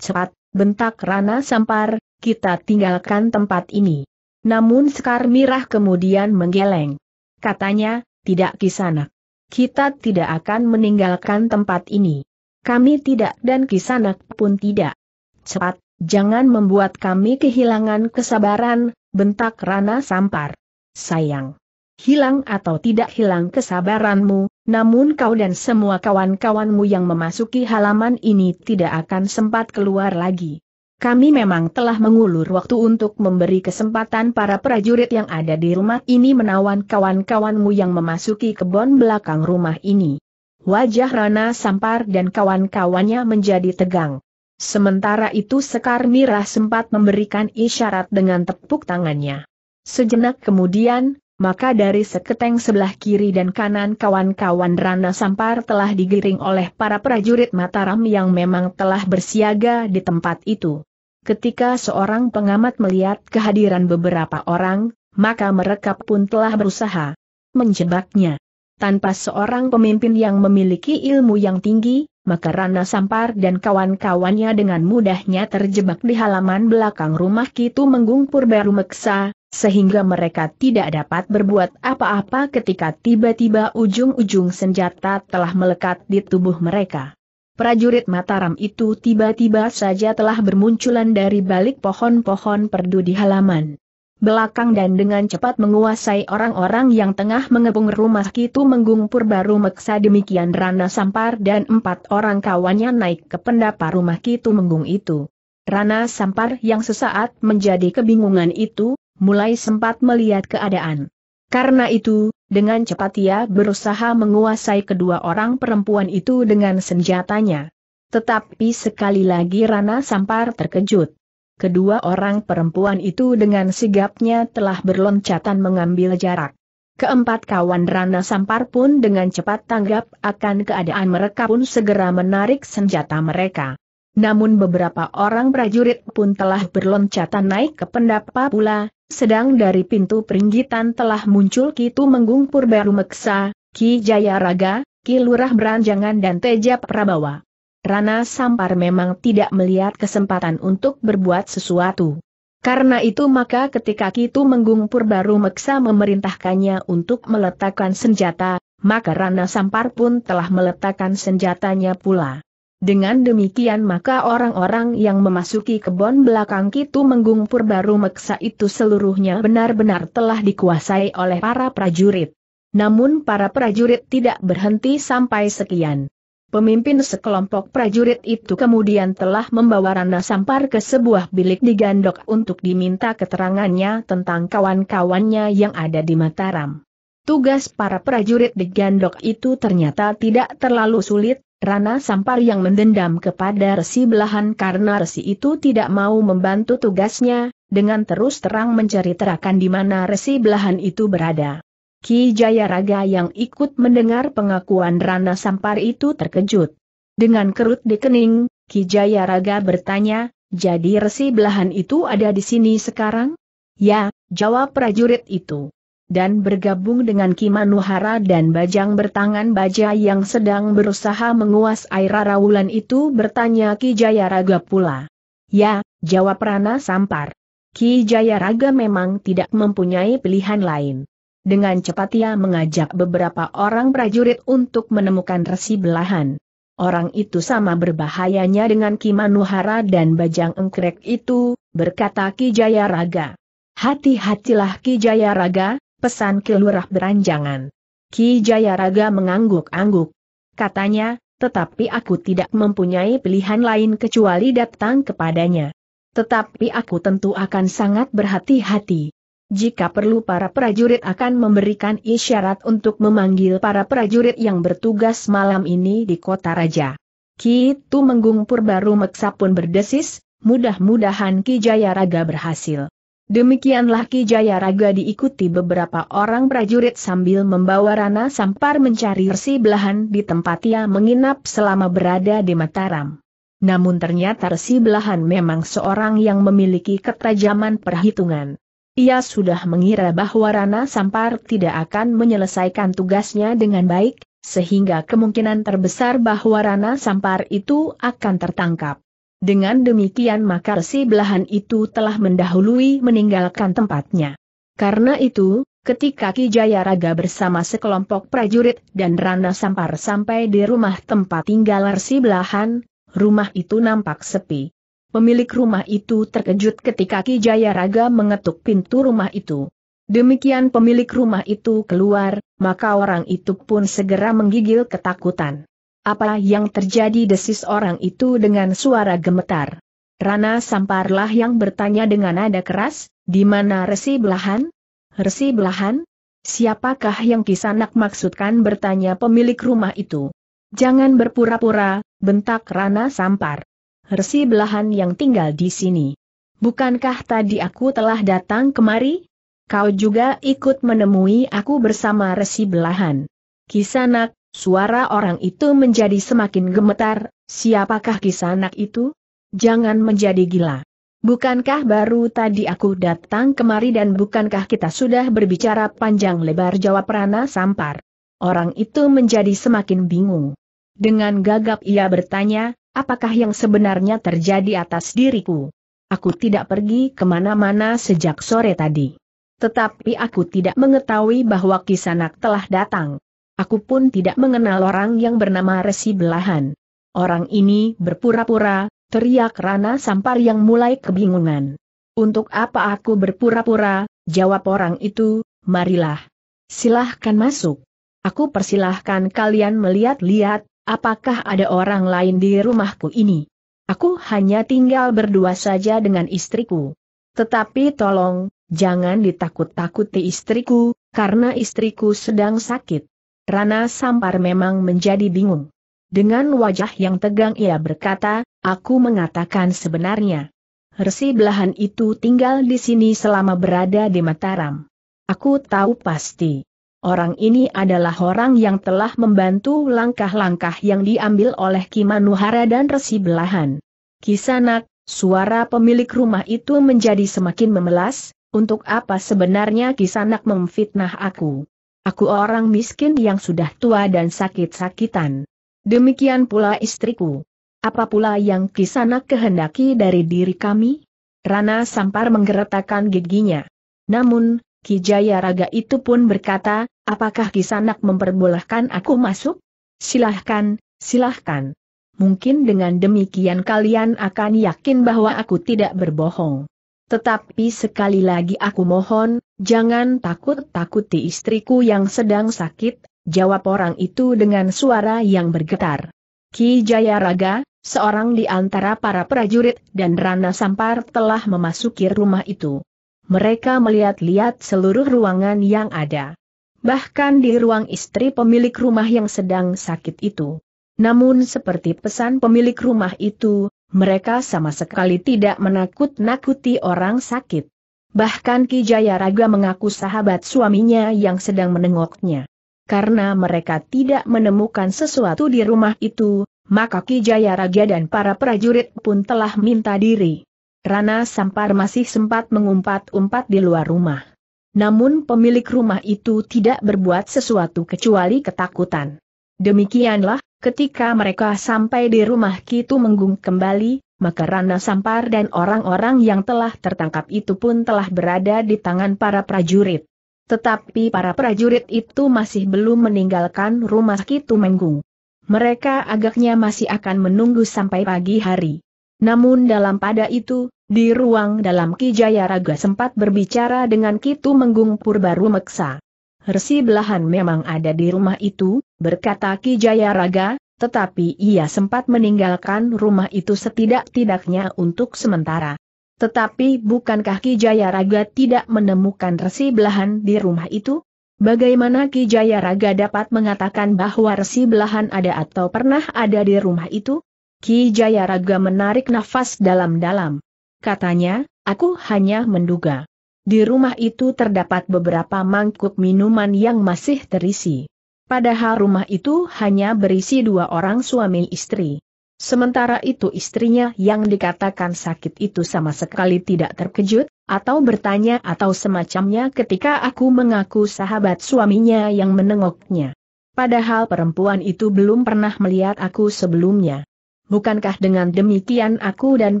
Cepat, bentak Rana Sampar, kita tinggalkan tempat ini. Namun Sekar Mirah kemudian menggeleng. Katanya, tidak kisanak kita tidak akan meninggalkan tempat ini. Kami tidak dan kisanak pun tidak. Cepat, jangan membuat kami kehilangan kesabaran, bentak Rana Sampar. Sayang. Hilang atau tidak hilang kesabaranmu, namun kau dan semua kawan-kawanmu yang memasuki halaman ini tidak akan sempat keluar lagi. Kami memang telah mengulur waktu untuk memberi kesempatan para prajurit yang ada di rumah ini menawan kawan-kawanmu yang memasuki kebun belakang rumah ini. Wajah Rana Sampar dan kawan-kawannya menjadi tegang. Sementara itu Sekar Mirah sempat memberikan isyarat dengan tepuk tangannya. Sejenak kemudian, maka dari seketeng sebelah kiri dan kanan kawan-kawan Rana Sampar telah digiring oleh para prajurit Mataram yang memang telah bersiaga di tempat itu. Ketika seorang pengamat melihat kehadiran beberapa orang, maka mereka pun telah berusaha menjebaknya. Tanpa seorang pemimpin yang memiliki ilmu yang tinggi, maka Rana Sampar dan kawan-kawannya dengan mudahnya terjebak di halaman belakang rumah Kitu Menggung Purbaru Meksa, sehingga mereka tidak dapat berbuat apa-apa ketika tiba-tiba ujung-ujung senjata telah melekat di tubuh mereka. Prajurit Mataram itu tiba-tiba saja telah bermunculan dari balik pohon-pohon perdu di halaman belakang dan dengan cepat menguasai orang-orang yang tengah mengepung rumah Kitu Menggungpur baru meksa demikian Rana Sampar dan empat orang kawannya naik ke pendapa rumah Kitu Menggung itu. Rana Sampar yang sesaat menjadi kebingungan itu, mulai sempat melihat keadaan. Karena itu, dengan cepat ia berusaha menguasai kedua orang perempuan itu dengan senjatanya. Tetapi sekali lagi Rana Sampar terkejut. Kedua orang perempuan itu dengan sigapnya telah berloncatan mengambil jarak. Keempat kawan Rana Sampar pun dengan cepat tanggap akan keadaan mereka pun segera menarik senjata mereka. Namun beberapa orang prajurit pun telah berloncatan naik ke pendapa pula, sedang dari pintu peringgitan telah muncul Kitu Menggung Purba Rumeksa, Ki Jaya Raga, Ki Lurah Beranjangan dan Teja Prabawa. Rana Sampar memang tidak melihat kesempatan untuk berbuat sesuatu. Karena itu maka ketika Kitu Menggung Purba Rumeksa memerintahkannya untuk meletakkan senjata, maka Rana Sampar pun telah meletakkan senjatanya pula. Dengan demikian maka orang-orang yang memasuki kebon belakang Kitu menggumpur baru Meksa itu seluruhnya benar-benar telah dikuasai oleh para prajurit. Namun para prajurit tidak berhenti sampai sekian. Pemimpin sekelompok prajurit itu kemudian telah membawa Rana Sampar ke sebuah bilik di Gandok untuk diminta keterangannya tentang kawan-kawannya yang ada di Mataram. Tugas para prajurit di Gandok itu ternyata tidak terlalu sulit, Rana Sampar yang mendendam kepada resi belahan karena resi itu tidak mau membantu tugasnya, dengan terus terang mencari terakan di mana resi belahan itu berada. Ki Raga yang ikut mendengar pengakuan Rana Sampar itu terkejut. Dengan kerut di kening, Ki Jayaraga bertanya, jadi resi belahan itu ada di sini sekarang? Ya, jawab prajurit itu dan bergabung dengan Kimanuhara dan Bajang bertangan baja yang sedang berusaha menguasai Rarawulan itu bertanya Ki Jayaraga pula. Ya, jawab Rana Sampar. Ki Jayaraga memang tidak mempunyai pilihan lain. Dengan cepat ia mengajak beberapa orang prajurit untuk menemukan resi belahan. Orang itu sama berbahayanya dengan Kimanuhara dan Bajang Engkrek itu, berkata Ki Jayaraga. Hati-hatilah Ki Jayaraga, pesan kelurah beranjangan. Ki Jayaraga mengangguk-angguk. Katanya, tetapi aku tidak mempunyai pilihan lain kecuali datang kepadanya. Tetapi aku tentu akan sangat berhati-hati. Jika perlu para prajurit akan memberikan isyarat untuk memanggil para prajurit yang bertugas malam ini di kota raja. Ki Tu menggumpur baru Meksa pun berdesis, mudah-mudahan Ki Jayaraga berhasil. Demikianlah Ki Jaya Raga diikuti beberapa orang prajurit sambil membawa Rana Sampar mencari resi belahan di tempat ia menginap selama berada di Mataram. Namun ternyata resi belahan memang seorang yang memiliki ketajaman perhitungan. Ia sudah mengira bahwa Rana Sampar tidak akan menyelesaikan tugasnya dengan baik, sehingga kemungkinan terbesar bahwa Rana Sampar itu akan tertangkap. Dengan demikian maka resi belahan itu telah mendahului meninggalkan tempatnya. Karena itu, ketika Ki Jayaraga bersama sekelompok prajurit dan Rana Sampar sampai di rumah tempat tinggal resi belahan, rumah itu nampak sepi. Pemilik rumah itu terkejut ketika Ki Jayaraga mengetuk pintu rumah itu. Demikian pemilik rumah itu keluar, maka orang itu pun segera menggigil ketakutan. Apa yang terjadi desis orang itu dengan suara gemetar. Rana Samparlah yang bertanya dengan nada keras, di mana resi belahan? Resi belahan? Siapakah yang kisanak maksudkan bertanya pemilik rumah itu? Jangan berpura-pura, bentak Rana Sampar. Resi belahan yang tinggal di sini. Bukankah tadi aku telah datang kemari? Kau juga ikut menemui aku bersama Resi Belahan. Kisanak, Suara orang itu menjadi semakin gemetar, siapakah anak itu? Jangan menjadi gila. Bukankah baru tadi aku datang kemari dan bukankah kita sudah berbicara panjang lebar jawab Rana Sampar? Orang itu menjadi semakin bingung. Dengan gagap ia bertanya, apakah yang sebenarnya terjadi atas diriku? Aku tidak pergi kemana-mana sejak sore tadi. Tetapi aku tidak mengetahui bahwa kisanak telah datang. Aku pun tidak mengenal orang yang bernama Resi Belahan. Orang ini berpura-pura, teriak Rana Sampar yang mulai kebingungan. Untuk apa aku berpura-pura, jawab orang itu, marilah. Silahkan masuk. Aku persilahkan kalian melihat-lihat, apakah ada orang lain di rumahku ini. Aku hanya tinggal berdua saja dengan istriku. Tetapi tolong, jangan ditakut-takuti istriku, karena istriku sedang sakit. Rana Sampar memang menjadi bingung. Dengan wajah yang tegang ia berkata, aku mengatakan sebenarnya. Resi belahan itu tinggal di sini selama berada di Mataram. Aku tahu pasti. Orang ini adalah orang yang telah membantu langkah-langkah yang diambil oleh Kimanuhara dan Resi Belahan. Kisanak, suara pemilik rumah itu menjadi semakin memelas, untuk apa sebenarnya Kisanak memfitnah aku? Aku orang miskin yang sudah tua dan sakit-sakitan. Demikian pula istriku. Apa pula yang kisana kehendaki dari diri kami? Rana Sampar menggeretakkan giginya. Namun, Kijaya Raga itu pun berkata, apakah kisanak memperbolehkan aku masuk? Silahkan, silahkan. Mungkin dengan demikian kalian akan yakin bahwa aku tidak berbohong. Tetapi sekali lagi aku mohon, jangan takut-takuti istriku yang sedang sakit, jawab orang itu dengan suara yang bergetar. Ki Jayaraga, seorang di antara para prajurit dan Rana Sampar telah memasuki rumah itu. Mereka melihat-lihat seluruh ruangan yang ada. Bahkan di ruang istri pemilik rumah yang sedang sakit itu. Namun seperti pesan pemilik rumah itu, mereka sama sekali tidak menakut-nakuti orang sakit. Bahkan Ki Jayaraga mengaku sahabat suaminya yang sedang menengoknya. Karena mereka tidak menemukan sesuatu di rumah itu, maka Ki Jayaraga dan para prajurit pun telah minta diri. Rana Sampar masih sempat mengumpat-umpat di luar rumah. Namun pemilik rumah itu tidak berbuat sesuatu kecuali ketakutan. Demikianlah, Ketika mereka sampai di rumah Kitu Menggung kembali, maka Rana Sampar dan orang-orang yang telah tertangkap itu pun telah berada di tangan para prajurit. Tetapi para prajurit itu masih belum meninggalkan rumah Kitu Menggung. Mereka agaknya masih akan menunggu sampai pagi hari. Namun dalam pada itu, di ruang dalam Kijaya Raga sempat berbicara dengan Kitu Menggung Purbaru Meksa. Resi belahan memang ada di rumah itu, berkata Ki Jayaraga, tetapi ia sempat meninggalkan rumah itu setidak-tidaknya untuk sementara. Tetapi bukankah Ki Jayaraga tidak menemukan resi belahan di rumah itu? Bagaimana Ki Jayaraga dapat mengatakan bahwa resi belahan ada atau pernah ada di rumah itu? Ki Jayaraga menarik nafas dalam-dalam. Katanya, aku hanya menduga. Di rumah itu terdapat beberapa mangkuk minuman yang masih terisi. Padahal rumah itu hanya berisi dua orang suami istri. Sementara itu istrinya yang dikatakan sakit itu sama sekali tidak terkejut, atau bertanya atau semacamnya ketika aku mengaku sahabat suaminya yang menengoknya. Padahal perempuan itu belum pernah melihat aku sebelumnya. Bukankah dengan demikian aku dan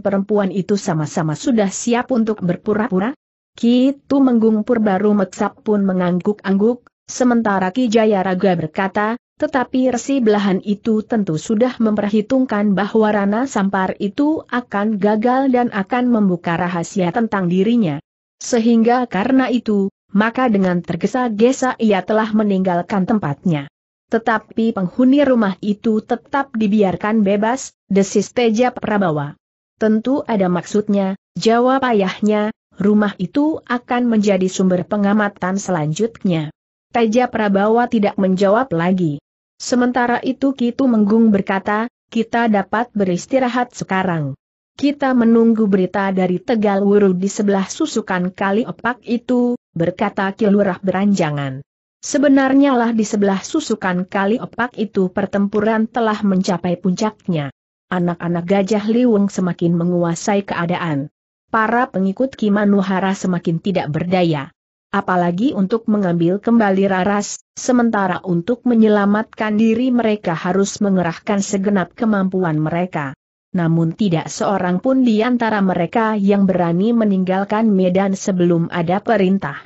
perempuan itu sama-sama sudah siap untuk berpura-pura? Kitu menggumpur baru Meksap pun mengangguk-angguk, Sementara Ki Jayaraga berkata, tetapi resi belahan itu tentu sudah memperhitungkan bahwa Rana Sampar itu akan gagal dan akan membuka rahasia tentang dirinya. Sehingga karena itu, maka dengan tergesa-gesa ia telah meninggalkan tempatnya. Tetapi penghuni rumah itu tetap dibiarkan bebas, desis Teja Prabawa. Tentu ada maksudnya, jawab ayahnya, rumah itu akan menjadi sumber pengamatan selanjutnya. Teja Prabawa tidak menjawab lagi. Sementara itu Kitu Menggung berkata, kita dapat beristirahat sekarang. Kita menunggu berita dari Tegal Wuru di sebelah susukan kali opak itu, berkata Kilurah beranjangan. Sebenarnya lah di sebelah susukan kali opak itu pertempuran telah mencapai puncaknya. Anak-anak gajah Liweng semakin menguasai keadaan. Para pengikut Kimanuhara semakin tidak berdaya apalagi untuk mengambil kembali Raras, sementara untuk menyelamatkan diri mereka harus mengerahkan segenap kemampuan mereka. Namun tidak seorang pun di antara mereka yang berani meninggalkan medan sebelum ada perintah.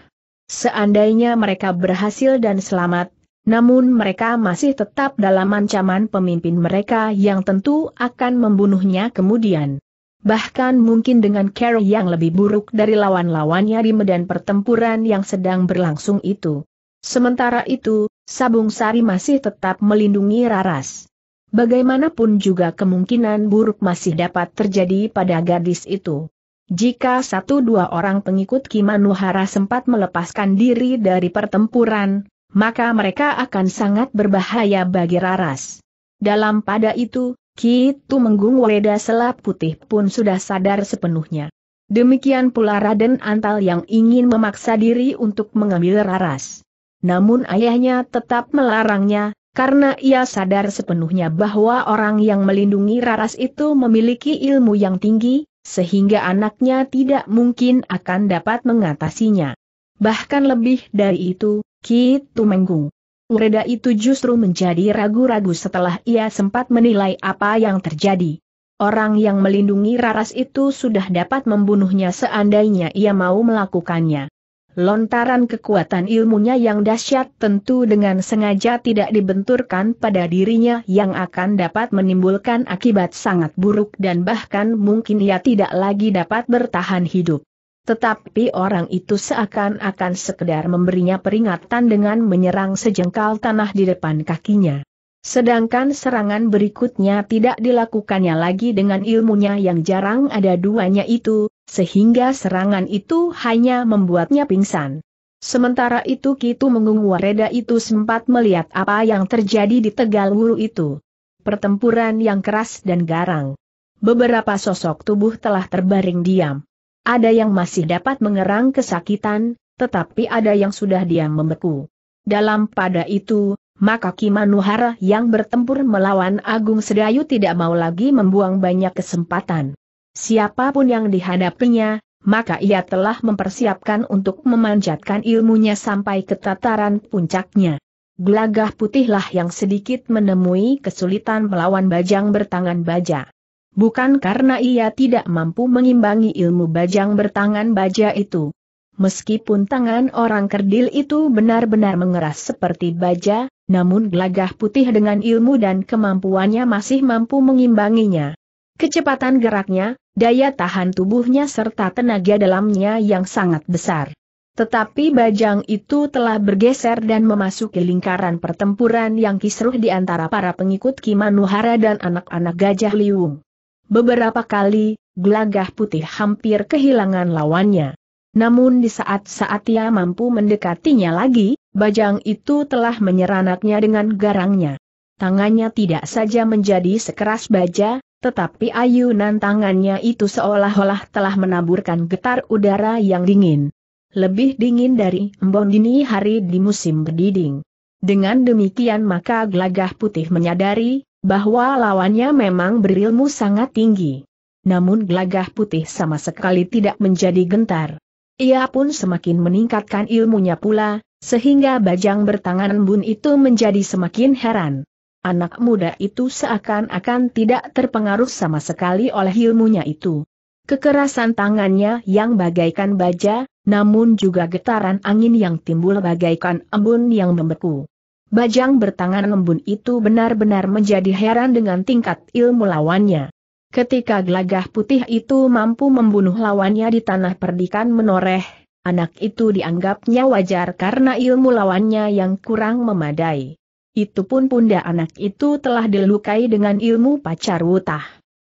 Seandainya mereka berhasil dan selamat, namun mereka masih tetap dalam ancaman pemimpin mereka yang tentu akan membunuhnya kemudian bahkan mungkin dengan cara yang lebih buruk dari lawan-lawannya di medan pertempuran yang sedang berlangsung itu. Sementara itu, Sabung Sari masih tetap melindungi Raras. Bagaimanapun juga kemungkinan buruk masih dapat terjadi pada gadis itu. Jika satu dua orang pengikut Kimanuhara sempat melepaskan diri dari pertempuran, maka mereka akan sangat berbahaya bagi Raras. Dalam pada itu, Kitu Tumenggung Weda Selap Putih pun sudah sadar sepenuhnya. Demikian pula Raden Antal yang ingin memaksa diri untuk mengambil Raras. Namun ayahnya tetap melarangnya, karena ia sadar sepenuhnya bahwa orang yang melindungi Raras itu memiliki ilmu yang tinggi, sehingga anaknya tidak mungkin akan dapat mengatasinya. Bahkan lebih dari itu, Kitu menggung. Ureda itu justru menjadi ragu-ragu setelah ia sempat menilai apa yang terjadi. Orang yang melindungi Raras itu sudah dapat membunuhnya seandainya ia mau melakukannya. Lontaran kekuatan ilmunya yang dahsyat tentu dengan sengaja tidak dibenturkan pada dirinya yang akan dapat menimbulkan akibat sangat buruk dan bahkan mungkin ia tidak lagi dapat bertahan hidup. Tetapi orang itu seakan-akan sekedar memberinya peringatan dengan menyerang sejengkal tanah di depan kakinya. Sedangkan serangan berikutnya tidak dilakukannya lagi dengan ilmunya yang jarang ada duanya itu, sehingga serangan itu hanya membuatnya pingsan. Sementara itu Kitu Mengunggu Reda itu sempat melihat apa yang terjadi di Tegal Wulu itu. Pertempuran yang keras dan garang. Beberapa sosok tubuh telah terbaring diam. Ada yang masih dapat mengerang kesakitan, tetapi ada yang sudah diam membeku. Dalam pada itu, maka Kimanuhara yang bertempur melawan Agung Sedayu tidak mau lagi membuang banyak kesempatan. Siapapun yang dihadapinya, maka ia telah mempersiapkan untuk memanjatkan ilmunya sampai ke tataran puncaknya. Gelagah putihlah yang sedikit menemui kesulitan melawan bajang bertangan baja. Bukan karena ia tidak mampu mengimbangi ilmu bajang bertangan baja itu. Meskipun tangan orang kerdil itu benar-benar mengeras seperti baja, namun gelagah putih dengan ilmu dan kemampuannya masih mampu mengimbanginya. Kecepatan geraknya, daya tahan tubuhnya serta tenaga dalamnya yang sangat besar. Tetapi Bajang itu telah bergeser dan memasuki lingkaran pertempuran yang kisruh di antara para pengikut Kimanuhara dan anak-anak Gajah Liung. Beberapa kali, gelagah putih hampir kehilangan lawannya. Namun di saat-saat ia mampu mendekatinya lagi, bajang itu telah menyeranaknya dengan garangnya. Tangannya tidak saja menjadi sekeras baja, tetapi ayunan tangannya itu seolah-olah telah menaburkan getar udara yang dingin. Lebih dingin dari embon dini hari di musim berdiding. Dengan demikian maka gelagah putih menyadari bahwa lawannya memang berilmu sangat tinggi. Namun gelagah putih sama sekali tidak menjadi gentar. Ia pun semakin meningkatkan ilmunya pula, sehingga bajang bertangan embun itu menjadi semakin heran. Anak muda itu seakan-akan tidak terpengaruh sama sekali oleh ilmunya itu. Kekerasan tangannya yang bagaikan baja, namun juga getaran angin yang timbul bagaikan embun yang membeku. Bajang bertangan lembun itu benar-benar menjadi heran dengan tingkat ilmu lawannya. Ketika gelagah putih itu mampu membunuh lawannya di tanah perdikan menoreh, anak itu dianggapnya wajar karena ilmu lawannya yang kurang memadai. Itu pun pundak anak itu telah dilukai dengan ilmu pacar wutah.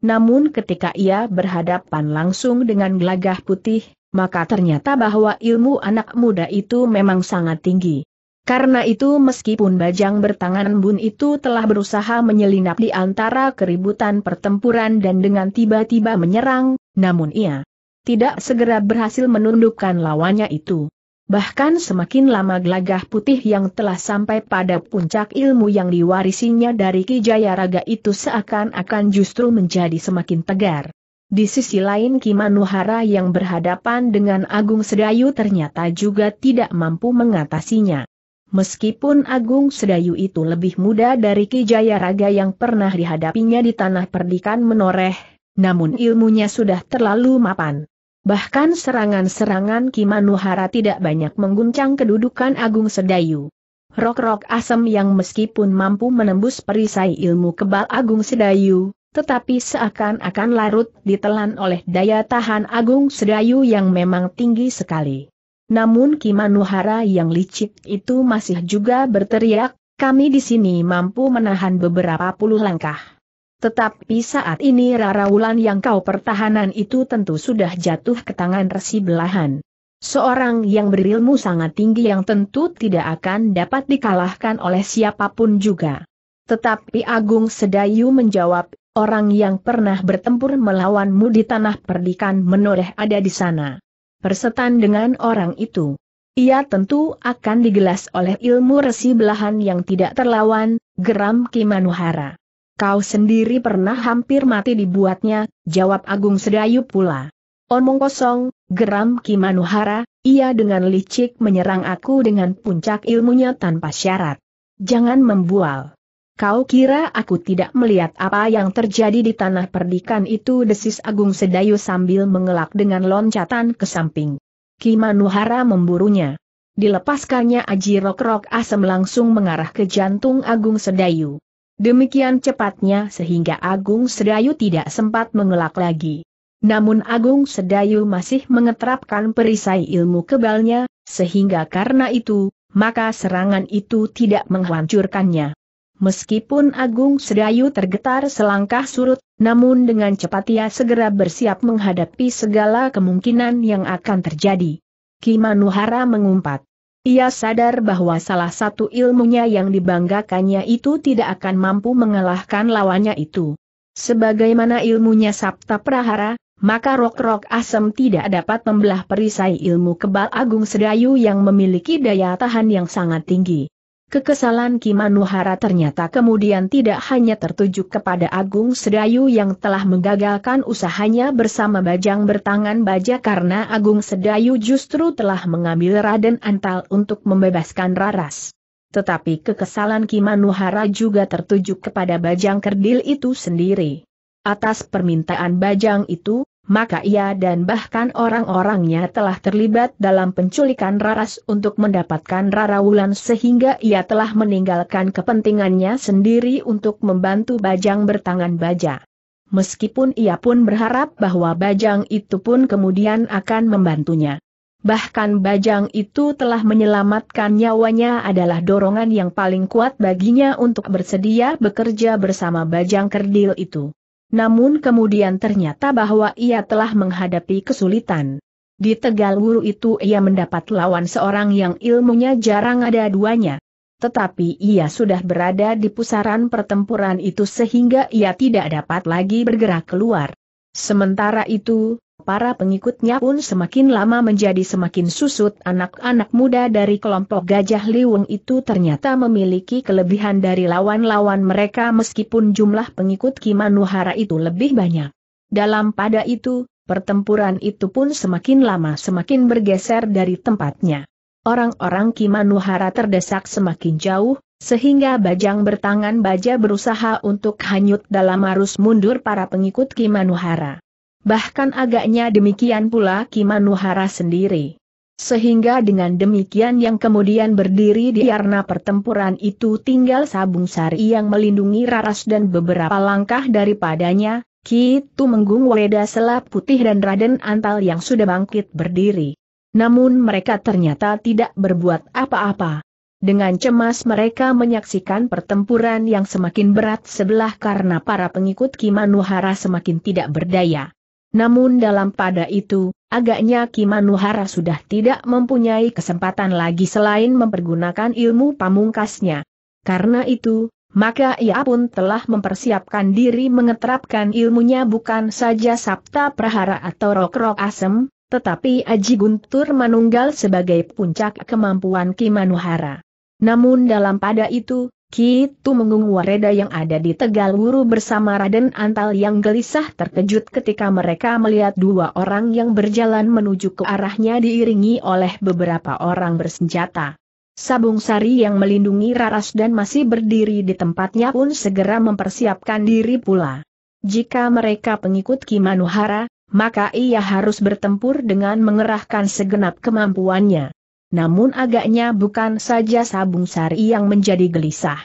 Namun ketika ia berhadapan langsung dengan gelagah putih, maka ternyata bahwa ilmu anak muda itu memang sangat tinggi. Karena itu meskipun Bajang bertangan Bun itu telah berusaha menyelinap di antara keributan pertempuran dan dengan tiba-tiba menyerang, namun ia tidak segera berhasil menundukkan lawannya itu. Bahkan semakin lama gelagah putih yang telah sampai pada puncak ilmu yang diwarisinya dari Kijaya Raga itu seakan-akan justru menjadi semakin tegar. Di sisi lain Kimanuhara yang berhadapan dengan Agung Sedayu ternyata juga tidak mampu mengatasinya. Meskipun Agung Sedayu itu lebih muda dari Ki Raga yang pernah dihadapinya di tanah perdikan menoreh, namun ilmunya sudah terlalu mapan. Bahkan serangan-serangan Ki Manuhara tidak banyak mengguncang kedudukan Agung Sedayu. Rok-rok asem yang meskipun mampu menembus perisai ilmu kebal Agung Sedayu, tetapi seakan-akan larut ditelan oleh daya tahan Agung Sedayu yang memang tinggi sekali. Namun Kimanuhara yang licik itu masih juga berteriak, kami di sini mampu menahan beberapa puluh langkah. Tetapi saat ini Rara Wulan yang kau pertahanan itu tentu sudah jatuh ke tangan resi belahan. Seorang yang berilmu sangat tinggi yang tentu tidak akan dapat dikalahkan oleh siapapun juga. Tetapi Agung Sedayu menjawab, orang yang pernah bertempur melawanmu di tanah perdikan menoreh ada di sana persetan dengan orang itu. Ia tentu akan digelas oleh ilmu resi belahan yang tidak terlawan, geram Kimanuhara. Kau sendiri pernah hampir mati dibuatnya, jawab Agung Sedayu pula. Omong kosong, geram Kimanuhara, ia dengan licik menyerang aku dengan puncak ilmunya tanpa syarat. Jangan membual. Kau kira aku tidak melihat apa yang terjadi di tanah perdikan itu desis Agung Sedayu sambil mengelak dengan loncatan ke samping. Kimanuhara memburunya. Dilepaskannya Aji rok-rok Asem langsung mengarah ke jantung Agung Sedayu. Demikian cepatnya sehingga Agung Sedayu tidak sempat mengelak lagi. Namun Agung Sedayu masih mengetrapkan perisai ilmu kebalnya, sehingga karena itu, maka serangan itu tidak menghancurkannya. Meskipun Agung Sedayu tergetar selangkah surut, namun dengan cepat ia segera bersiap menghadapi segala kemungkinan yang akan terjadi. Kimanuhara mengumpat. Ia sadar bahwa salah satu ilmunya yang dibanggakannya itu tidak akan mampu mengalahkan lawannya itu. Sebagaimana ilmunya Sapta Prahara, maka rok-rok asem tidak dapat membelah perisai ilmu kebal Agung Sedayu yang memiliki daya tahan yang sangat tinggi. Kekesalan Kimanuhara ternyata kemudian tidak hanya tertuju kepada Agung Sedayu yang telah menggagalkan usahanya bersama Bajang bertangan baja karena Agung Sedayu justru telah mengambil Raden Antal untuk membebaskan Raras. Tetapi kekesalan Kimanuhara juga tertuju kepada Bajang Kerdil itu sendiri. Atas permintaan Bajang itu, maka ia dan bahkan orang-orangnya telah terlibat dalam penculikan Raras untuk mendapatkan Rara Wulan sehingga ia telah meninggalkan kepentingannya sendiri untuk membantu Bajang bertangan baja. Meskipun ia pun berharap bahwa Bajang itu pun kemudian akan membantunya. Bahkan Bajang itu telah menyelamatkan nyawanya adalah dorongan yang paling kuat baginya untuk bersedia bekerja bersama Bajang Kerdil itu. Namun kemudian ternyata bahwa ia telah menghadapi kesulitan. Di Tegal Wuru itu ia mendapat lawan seorang yang ilmunya jarang ada duanya. Tetapi ia sudah berada di pusaran pertempuran itu sehingga ia tidak dapat lagi bergerak keluar. Sementara itu, para pengikutnya pun semakin lama menjadi semakin susut anak-anak muda dari kelompok Gajah Liwung itu ternyata memiliki kelebihan dari lawan-lawan mereka meskipun jumlah pengikut Kimanuhara itu lebih banyak. Dalam pada itu, pertempuran itu pun semakin lama semakin bergeser dari tempatnya. Orang-orang Kimanuhara terdesak semakin jauh, sehingga Bajang bertangan baja berusaha untuk hanyut dalam arus mundur para pengikut Kimanuhara bahkan agaknya demikian pula Kimanuhara sendiri. Sehingga dengan demikian yang kemudian berdiri di arena pertempuran itu tinggal Sabung Sari yang melindungi Raras dan beberapa langkah daripadanya, Kitu Menggung Weda Selap Putih dan Raden Antal yang sudah bangkit berdiri. Namun mereka ternyata tidak berbuat apa-apa. Dengan cemas mereka menyaksikan pertempuran yang semakin berat sebelah karena para pengikut Kimanuhara semakin tidak berdaya. Namun dalam pada itu, agaknya Kimanuhara sudah tidak mempunyai kesempatan lagi selain mempergunakan ilmu pamungkasnya. Karena itu, maka ia pun telah mempersiapkan diri mengeterapkan ilmunya bukan saja Sabta Prahara atau Rokrok Asem, tetapi Aji Guntur Manunggal sebagai puncak kemampuan Kimanuhara. Namun dalam pada itu, Kitu Menggung Wareda yang ada di Tegal Wuru bersama Raden Antal yang gelisah terkejut ketika mereka melihat dua orang yang berjalan menuju ke arahnya diiringi oleh beberapa orang bersenjata. Sabung Sari yang melindungi Raras dan masih berdiri di tempatnya pun segera mempersiapkan diri pula. Jika mereka pengikut Kimanuhara, maka ia harus bertempur dengan mengerahkan segenap kemampuannya namun agaknya bukan saja Sabung Sari yang menjadi gelisah.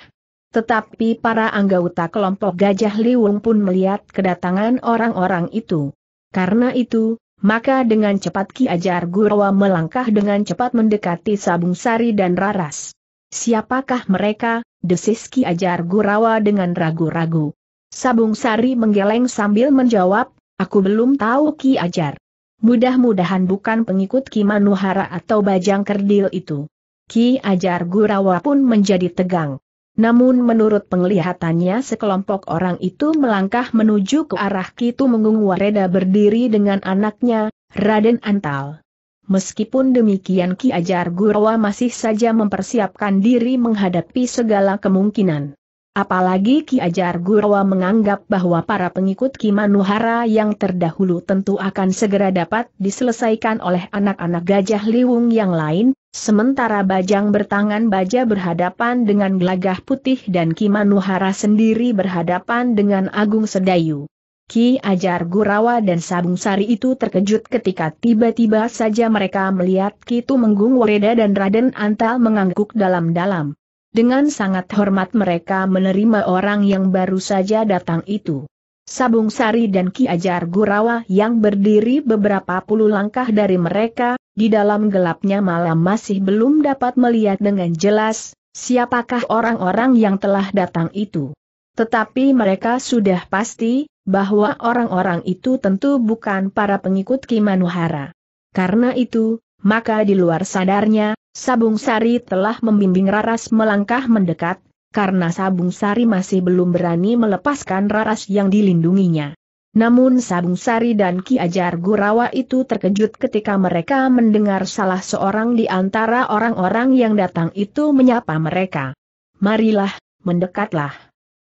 Tetapi para anggota kelompok Gajah Liwung pun melihat kedatangan orang-orang itu. Karena itu, maka dengan cepat Ki Ajar Gurawa melangkah dengan cepat mendekati Sabung Sari dan Raras. Siapakah mereka? desis Ki Ajar Gurawa dengan ragu-ragu. Sabung Sari menggeleng sambil menjawab, aku belum tahu Ki Ajar. Mudah-mudahan bukan pengikut Ki Manuhara atau Bajang Kerdil itu. Ki Ajar Gurawa pun menjadi tegang. Namun menurut penglihatannya sekelompok orang itu melangkah menuju ke arah Kitu Mengung Wareda berdiri dengan anaknya, Raden Antal. Meskipun demikian Ki Ajar Gurawa masih saja mempersiapkan diri menghadapi segala kemungkinan. Apalagi Ki Ajar Gurawa menganggap bahwa para pengikut Ki Manuhara yang terdahulu tentu akan segera dapat diselesaikan oleh anak-anak gajah liwung yang lain, sementara Bajang bertangan baja berhadapan dengan gelagah putih dan Ki Manuhara sendiri berhadapan dengan Agung Sedayu. Ki Ajar Gurawa dan Sabung Sari itu terkejut ketika tiba-tiba saja mereka melihat Ki Tumenggung Wereda dan Raden Antal mengangguk dalam-dalam. Dengan sangat hormat mereka menerima orang yang baru saja datang itu. Sabung Sari dan Ki Ajar Gurawa yang berdiri beberapa puluh langkah dari mereka, di dalam gelapnya malam masih belum dapat melihat dengan jelas, siapakah orang-orang yang telah datang itu. Tetapi mereka sudah pasti, bahwa orang-orang itu tentu bukan para pengikut Ki Manuhara. Karena itu, maka di luar sadarnya, Sabung Sari telah membimbing Raras melangkah mendekat, karena Sabung Sari masih belum berani melepaskan Raras yang dilindunginya. Namun Sabung Sari dan Ki Ajar Gurawa itu terkejut ketika mereka mendengar salah seorang di antara orang-orang yang datang itu menyapa mereka. Marilah, mendekatlah.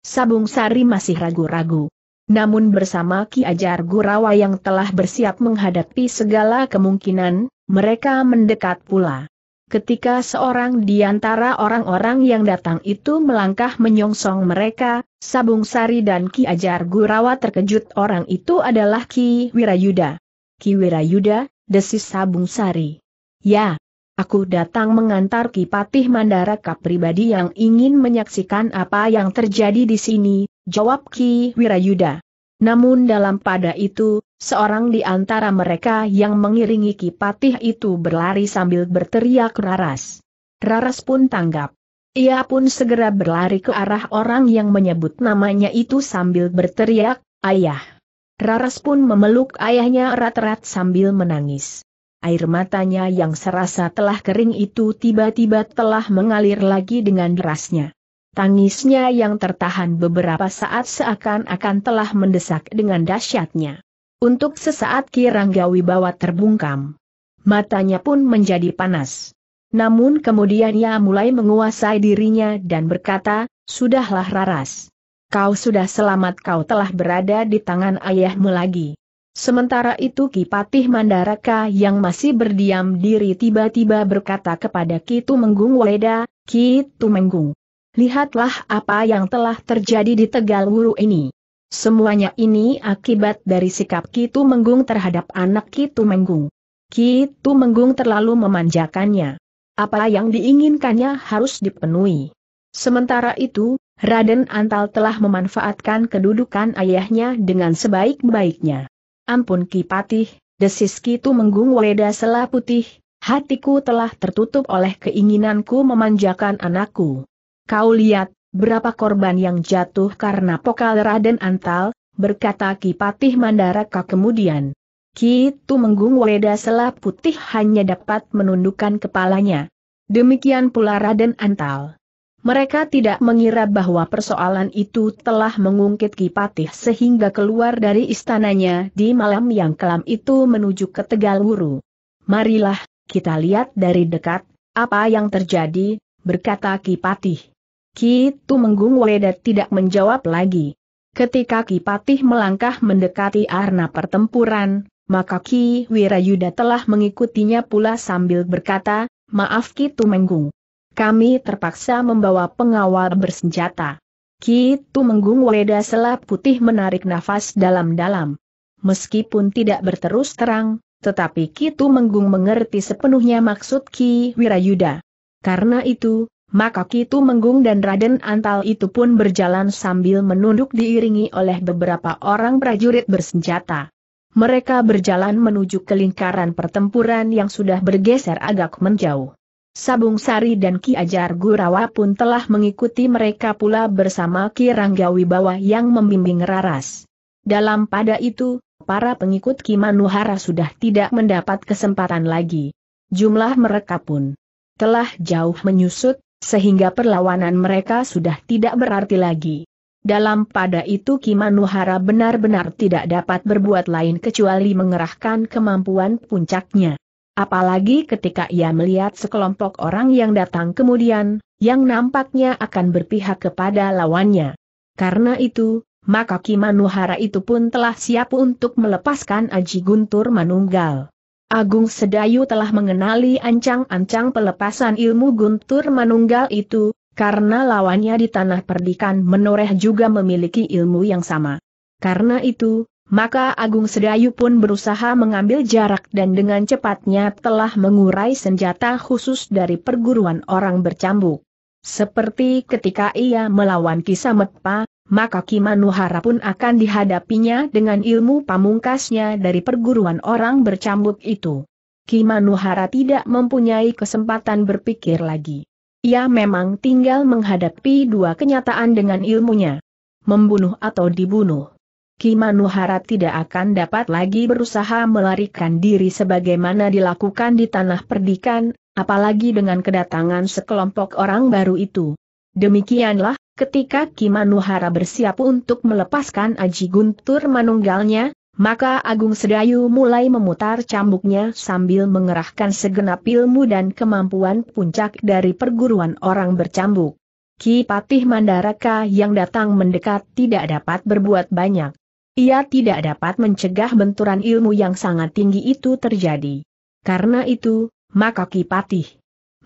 Sabung Sari masih ragu-ragu. Namun bersama Ki Ajar Gurawa yang telah bersiap menghadapi segala kemungkinan, mereka mendekat pula. Ketika seorang di antara orang-orang yang datang itu melangkah menyongsong mereka, Sabung Sari dan Ki Ajar Gurawa terkejut orang itu adalah Ki Wirayuda. Ki Wirayuda, desis Sabung Sari. Ya, aku datang mengantar Ki Patih Mandaraka pribadi yang ingin menyaksikan apa yang terjadi di sini, jawab Ki Wirayuda. Namun dalam pada itu, seorang di antara mereka yang mengiringi Kipatih itu berlari sambil berteriak Raras. Raras pun tanggap. Ia pun segera berlari ke arah orang yang menyebut namanya itu sambil berteriak, Ayah. Raras pun memeluk ayahnya erat-erat sambil menangis. Air matanya yang serasa telah kering itu tiba-tiba telah mengalir lagi dengan derasnya. Tangisnya yang tertahan beberapa saat seakan-akan telah mendesak dengan dahsyatnya. Untuk sesaat Kirangga Wibawa terbungkam. Matanya pun menjadi panas. Namun kemudian ia mulai menguasai dirinya dan berkata, Sudahlah Raras. Kau sudah selamat kau telah berada di tangan ayahmu lagi. Sementara itu Ki Patih Mandaraka yang masih berdiam diri tiba-tiba berkata kepada Ki Tumenggung Weda, Kitu Menggung lihatlah apa yang telah terjadi di Tegal Wuru ini. Semuanya ini akibat dari sikap Kitu Menggung terhadap anak Kitu Menggung. Kitu Menggung terlalu memanjakannya. Apa yang diinginkannya harus dipenuhi. Sementara itu, Raden Antal telah memanfaatkan kedudukan ayahnya dengan sebaik-baiknya. Ampun Ki Patih, desis Kitu Menggung Weda Sela Putih, hatiku telah tertutup oleh keinginanku memanjakan anakku. Kau lihat, berapa korban yang jatuh karena pokal Raden Antal, berkata Kipatih Mandaraka kemudian. Kitu Menggung Weda Selap Putih hanya dapat menundukkan kepalanya. Demikian pula Raden Antal. Mereka tidak mengira bahwa persoalan itu telah mengungkit Kipatih sehingga keluar dari istananya di malam yang kelam itu menuju ke Tegal Tegalwuru. Marilah, kita lihat dari dekat, apa yang terjadi, berkata Kipatih. Ki Tumenggung Weda tidak menjawab lagi. Ketika Ki Patih melangkah mendekati arna pertempuran, maka Ki Wirayuda telah mengikutinya pula sambil berkata, Maaf Ki Tumenggung. Kami terpaksa membawa pengawal bersenjata. Ki Tumenggung Weda selap putih menarik nafas dalam-dalam. Meskipun tidak berterus terang, tetapi Ki Tumenggung mengerti sepenuhnya maksud Ki Wirayuda. Karena itu, maka Kitu Menggung dan Raden Antal itu pun berjalan sambil menunduk diiringi oleh beberapa orang prajurit bersenjata. Mereka berjalan menuju ke lingkaran pertempuran yang sudah bergeser agak menjauh. Sabung Sari dan Ki Ajar Gurawa pun telah mengikuti mereka pula bersama Ki Rangga Wibawa yang membimbing Raras. Dalam pada itu, para pengikut Ki Manuhara sudah tidak mendapat kesempatan lagi. Jumlah mereka pun telah jauh menyusut, sehingga perlawanan mereka sudah tidak berarti lagi. Dalam pada itu Kimanuhara benar-benar tidak dapat berbuat lain kecuali mengerahkan kemampuan puncaknya. Apalagi ketika ia melihat sekelompok orang yang datang kemudian, yang nampaknya akan berpihak kepada lawannya. Karena itu, maka Kimanuhara itu pun telah siap untuk melepaskan Aji Guntur Manunggal. Agung Sedayu telah mengenali ancang-ancang pelepasan ilmu guntur manunggal itu, karena lawannya di tanah perdikan menoreh juga memiliki ilmu yang sama. Karena itu, maka Agung Sedayu pun berusaha mengambil jarak dan dengan cepatnya telah mengurai senjata khusus dari perguruan orang bercambuk. Seperti ketika ia melawan Kisametpa, maka Kimanuhara pun akan dihadapinya dengan ilmu pamungkasnya dari perguruan orang bercambuk itu. Kimanuhara tidak mempunyai kesempatan berpikir lagi. Ia memang tinggal menghadapi dua kenyataan dengan ilmunya. Membunuh atau dibunuh. Kimanuhara tidak akan dapat lagi berusaha melarikan diri sebagaimana dilakukan di tanah perdikan, apalagi dengan kedatangan sekelompok orang baru itu. Demikianlah Ketika Kimanuhara bersiap untuk melepaskan Aji Guntur manunggalnya, maka Agung Sedayu mulai memutar cambuknya sambil mengerahkan segenap ilmu dan kemampuan puncak dari perguruan orang bercambuk. Ki Patih Mandaraka yang datang mendekat tidak dapat berbuat banyak. Ia tidak dapat mencegah benturan ilmu yang sangat tinggi itu terjadi. Karena itu, maka Ki Patih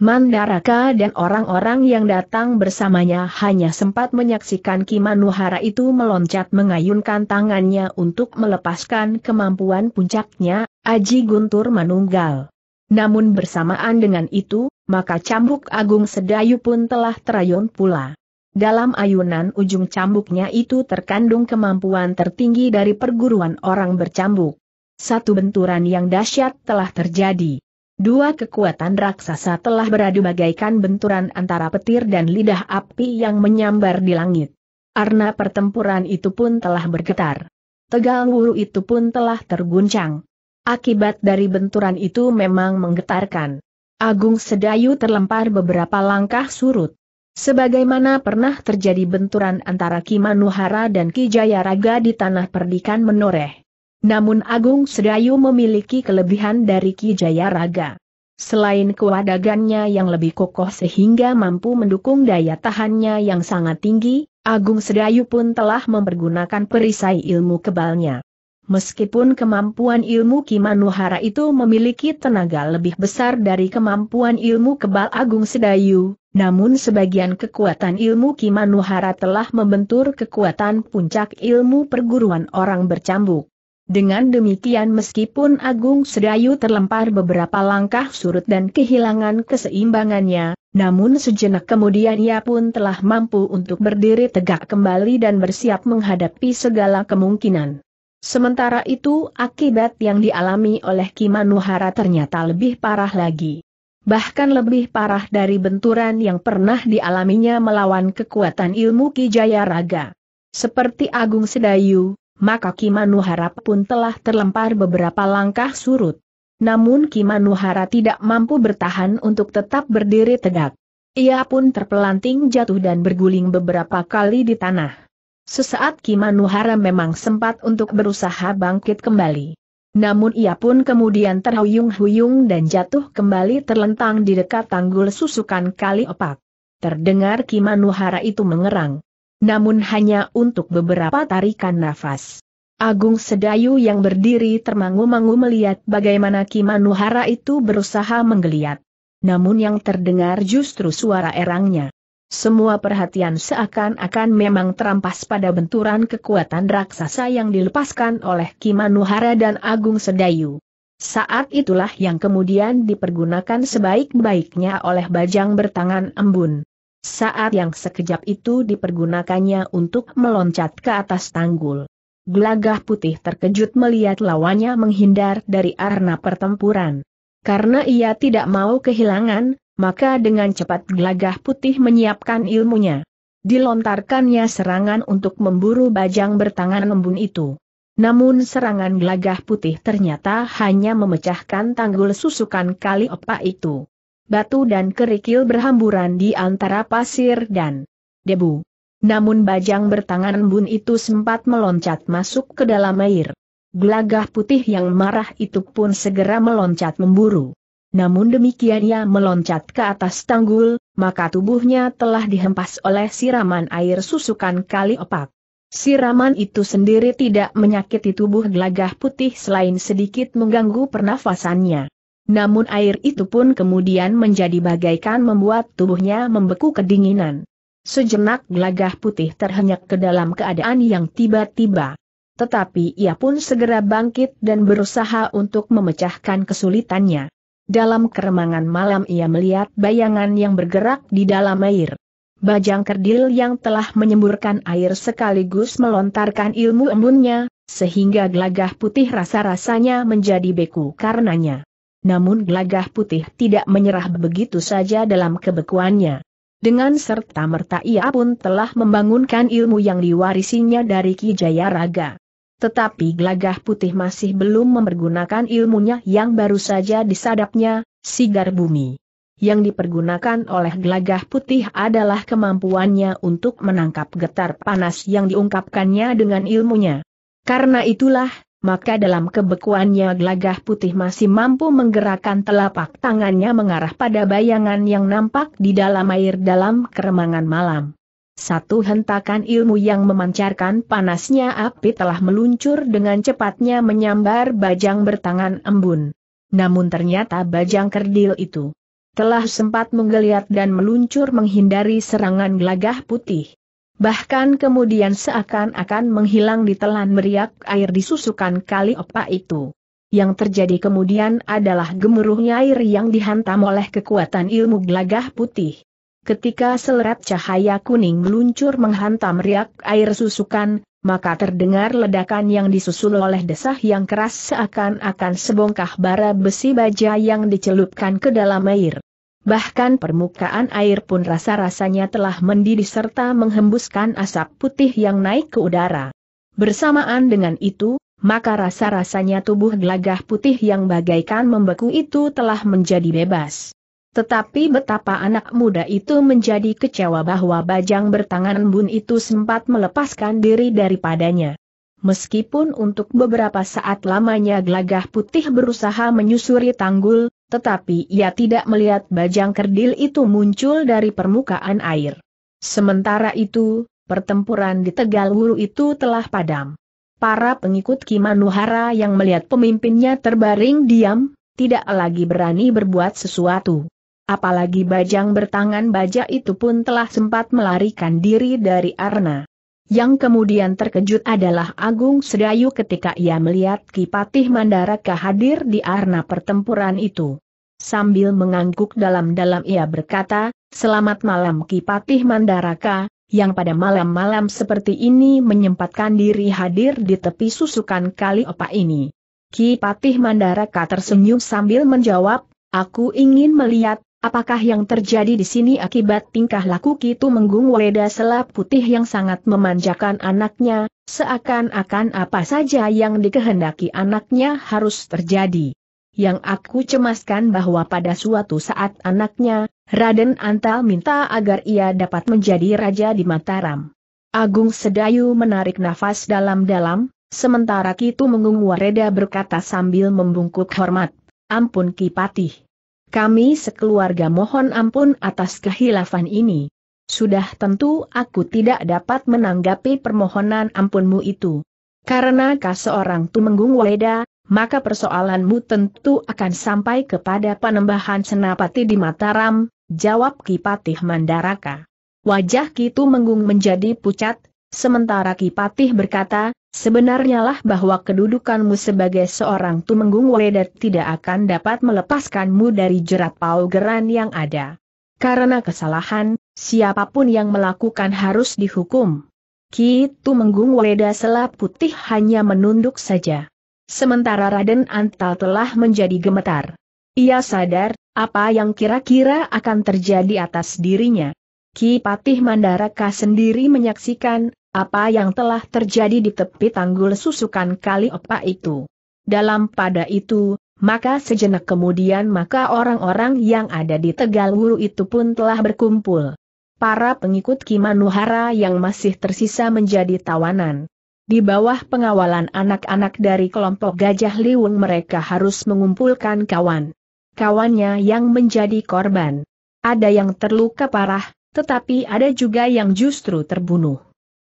Mandaraka dan orang-orang yang datang bersamanya hanya sempat menyaksikan Kimanuhara itu meloncat mengayunkan tangannya untuk melepaskan kemampuan puncaknya, Aji Guntur Manunggal. Namun bersamaan dengan itu, maka cambuk agung sedayu pun telah terayun pula. Dalam ayunan ujung cambuknya itu terkandung kemampuan tertinggi dari perguruan orang bercambuk. Satu benturan yang dahsyat telah terjadi. Dua kekuatan raksasa telah beradu bagaikan benturan antara petir dan lidah api yang menyambar di langit. Arna pertempuran itu pun telah bergetar. Tegal Wuru itu pun telah terguncang. Akibat dari benturan itu memang menggetarkan. Agung Sedayu terlempar beberapa langkah surut. Sebagaimana pernah terjadi benturan antara Ki Manuhara dan Ki Jayaraga di tanah perdikan menoreh. Namun Agung Sedayu memiliki kelebihan dari Ki Jayaraga. Selain kewadagannya yang lebih kokoh sehingga mampu mendukung daya tahannya yang sangat tinggi, Agung Sedayu pun telah mempergunakan perisai ilmu kebalnya. Meskipun kemampuan ilmu Kimanuhara itu memiliki tenaga lebih besar dari kemampuan ilmu kebal Agung Sedayu, namun sebagian kekuatan ilmu Kimanuhara telah membentur kekuatan puncak ilmu perguruan orang bercambuk. Dengan demikian meskipun Agung Sedayu terlempar beberapa langkah surut dan kehilangan keseimbangannya, namun sejenak kemudian ia pun telah mampu untuk berdiri tegak kembali dan bersiap menghadapi segala kemungkinan. Sementara itu akibat yang dialami oleh Kimanuhara ternyata lebih parah lagi. Bahkan lebih parah dari benturan yang pernah dialaminya melawan kekuatan ilmu Kijaya Raga. Seperti Agung Sedayu, maka Kimanuhara pun telah terlempar beberapa langkah surut. Namun Kimanuhara tidak mampu bertahan untuk tetap berdiri tegak. Ia pun terpelanting jatuh dan berguling beberapa kali di tanah. Sesaat Kimanuhara memang sempat untuk berusaha bangkit kembali. Namun ia pun kemudian terhuyung-huyung dan jatuh kembali terlentang di dekat tanggul susukan kali opak. Terdengar Kimanuhara itu mengerang namun hanya untuk beberapa tarikan nafas. Agung Sedayu yang berdiri termangu-mangu melihat bagaimana Kimanuhara itu berusaha menggeliat. Namun yang terdengar justru suara erangnya. Semua perhatian seakan-akan memang terampas pada benturan kekuatan raksasa yang dilepaskan oleh Kimanuhara dan Agung Sedayu. Saat itulah yang kemudian dipergunakan sebaik-baiknya oleh bajang bertangan embun. Saat yang sekejap itu dipergunakannya untuk meloncat ke atas tanggul. Gelagah putih terkejut melihat lawannya menghindar dari arena pertempuran. Karena ia tidak mau kehilangan, maka dengan cepat gelagah putih menyiapkan ilmunya. Dilontarkannya serangan untuk memburu bajang bertangan embun itu. Namun serangan gelagah putih ternyata hanya memecahkan tanggul susukan kali opa itu batu dan kerikil berhamburan di antara pasir dan debu. Namun bajang bertangan embun itu sempat meloncat masuk ke dalam air. Gelagah putih yang marah itu pun segera meloncat memburu. Namun demikian ia meloncat ke atas tanggul, maka tubuhnya telah dihempas oleh siraman air susukan kali opak. Siraman itu sendiri tidak menyakiti tubuh gelagah putih selain sedikit mengganggu pernafasannya. Namun air itu pun kemudian menjadi bagaikan membuat tubuhnya membeku kedinginan. Sejenak gelagah putih terhenyak ke dalam keadaan yang tiba-tiba. Tetapi ia pun segera bangkit dan berusaha untuk memecahkan kesulitannya. Dalam keremangan malam ia melihat bayangan yang bergerak di dalam air. Bajang kerdil yang telah menyemburkan air sekaligus melontarkan ilmu embunnya, sehingga gelagah putih rasa-rasanya menjadi beku karenanya namun Glagah putih tidak menyerah begitu saja dalam kebekuannya. Dengan serta-merta ia pun telah membangunkan ilmu yang diwarisinya dari Ki Raga. Tetapi Glagah putih masih belum mempergunakan ilmunya yang baru saja disadapnya, sigar bumi. Yang dipergunakan oleh Glagah putih adalah kemampuannya untuk menangkap getar panas yang diungkapkannya dengan ilmunya. Karena itulah, maka dalam kebekuannya glagah putih masih mampu menggerakkan telapak tangannya mengarah pada bayangan yang nampak di dalam air dalam keremangan malam. Satu hentakan ilmu yang memancarkan panasnya api telah meluncur dengan cepatnya menyambar bajang bertangan embun. Namun ternyata bajang kerdil itu telah sempat menggeliat dan meluncur menghindari serangan glagah putih. Bahkan kemudian seakan-akan menghilang di telan meriak air disusukan kali opa itu. Yang terjadi kemudian adalah gemuruhnya air yang dihantam oleh kekuatan ilmu gelagah putih. Ketika seleret cahaya kuning meluncur menghantam riak air susukan, maka terdengar ledakan yang disusul oleh desah yang keras seakan-akan sebongkah bara besi baja yang dicelupkan ke dalam air. Bahkan permukaan air pun rasa-rasanya telah mendidih serta menghembuskan asap putih yang naik ke udara. Bersamaan dengan itu, maka rasa-rasanya tubuh gelagah putih yang bagaikan membeku itu telah menjadi bebas. Tetapi betapa anak muda itu menjadi kecewa bahwa bajang bertangan embun itu sempat melepaskan diri daripadanya. Meskipun untuk beberapa saat lamanya gelagah putih berusaha menyusuri tanggul, tetapi ia tidak melihat bajang kerdil itu muncul dari permukaan air. Sementara itu, pertempuran di Tegal Wuru itu telah padam. Para pengikut Kimanuhara yang melihat pemimpinnya terbaring diam, tidak lagi berani berbuat sesuatu. Apalagi bajang bertangan baja itu pun telah sempat melarikan diri dari Arna. Yang kemudian terkejut adalah Agung Sedayu ketika ia melihat Kipatih Mandaraka hadir di arena pertempuran itu. Sambil mengangguk dalam-dalam ia berkata, Selamat malam Kipatih Mandaraka, yang pada malam-malam seperti ini menyempatkan diri hadir di tepi susukan kali opa ini. Kipatih Mandaraka tersenyum sambil menjawab, Aku ingin melihat Apakah yang terjadi di sini akibat tingkah laku Kitu Menggung Weda selap putih yang sangat memanjakan anaknya, seakan-akan apa saja yang dikehendaki anaknya harus terjadi. Yang aku cemaskan bahwa pada suatu saat anaknya, Raden Antal minta agar ia dapat menjadi raja di Mataram. Agung Sedayu menarik nafas dalam-dalam, sementara Kitu Menggung Weda berkata sambil membungkuk hormat, Ampun Kipatih. Kami sekeluarga mohon ampun atas kehilafan ini. Sudah tentu aku tidak dapat menanggapi permohonan ampunmu itu. Karena kau seorang Tumenggung Weda, maka persoalanmu tentu akan sampai kepada penembahan senapati di Mataram, jawab Kipatih Mandaraka. Wajah Kitu Menggung menjadi pucat, sementara Kipatih berkata, Sebenarnya lah bahwa kedudukanmu sebagai seorang tumenggung wedat tidak akan dapat melepaskanmu dari jerat paugeran yang ada. Karena kesalahan, siapapun yang melakukan harus dihukum. Ki Tumenggung Weda Selap Putih hanya menunduk saja. Sementara Raden Antal telah menjadi gemetar. Ia sadar, apa yang kira-kira akan terjadi atas dirinya. Ki Patih Mandaraka sendiri menyaksikan, apa yang telah terjadi di tepi tanggul susukan kali opa itu. Dalam pada itu, maka sejenak kemudian maka orang-orang yang ada di Tegal Wuru itu pun telah berkumpul. Para pengikut Kimanuhara yang masih tersisa menjadi tawanan. Di bawah pengawalan anak-anak dari kelompok Gajah Liwung mereka harus mengumpulkan kawan. Kawannya yang menjadi korban. Ada yang terluka parah, tetapi ada juga yang justru terbunuh.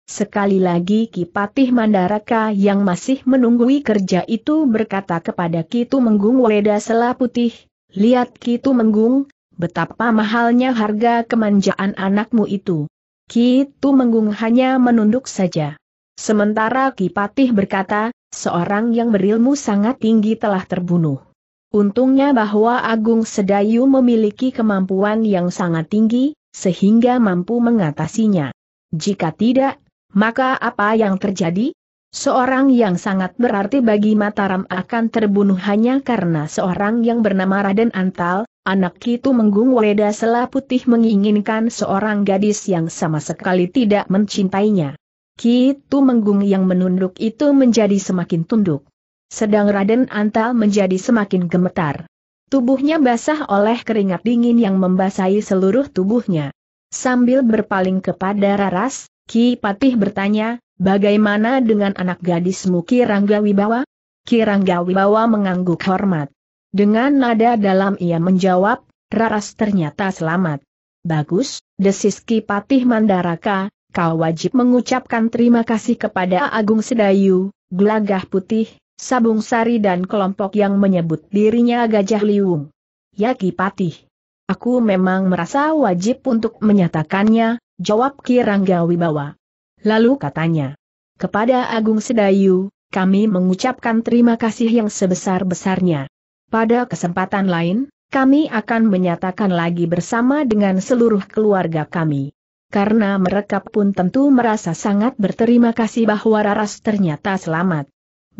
Sekali lagi Kipatih Mandaraka yang masih menunggui kerja itu berkata kepada Kitu Menggung Weda Selaputih, Lihat Kitu Menggung, betapa mahalnya harga kemanjaan anakmu itu. Kitu Menggung hanya menunduk saja. Sementara Kipatih berkata, seorang yang berilmu sangat tinggi telah terbunuh. Untungnya bahwa Agung Sedayu memiliki kemampuan yang sangat tinggi, sehingga mampu mengatasinya. Jika tidak, maka apa yang terjadi? Seorang yang sangat berarti bagi Mataram akan terbunuh hanya karena seorang yang bernama Raden Antal, anak itu Menggung wleda Sela Putih menginginkan seorang gadis yang sama sekali tidak mencintainya. Kitu Menggung yang menunduk itu menjadi semakin tunduk. Sedang Raden Antal menjadi semakin gemetar. Tubuhnya basah oleh keringat dingin yang membasahi seluruh tubuhnya. Sambil berpaling kepada Raras, Ki Patih bertanya, bagaimana dengan anak gadismu Kirangga Wibawa? Kirangga Wibawa mengangguk hormat. Dengan nada dalam ia menjawab, Raras ternyata selamat. Bagus, desis Ki Patih Mandaraka, kau wajib mengucapkan terima kasih kepada Agung Sedayu, Glagah Putih, Sabung Sari dan kelompok yang menyebut dirinya Gajah Liwung. Ya Ki Patih. Aku memang merasa wajib untuk menyatakannya, Jawab Kirangga Wibawa. Lalu katanya, kepada Agung Sedayu, kami mengucapkan terima kasih yang sebesar-besarnya. Pada kesempatan lain, kami akan menyatakan lagi bersama dengan seluruh keluarga kami. Karena mereka pun tentu merasa sangat berterima kasih bahwa Raras ternyata selamat.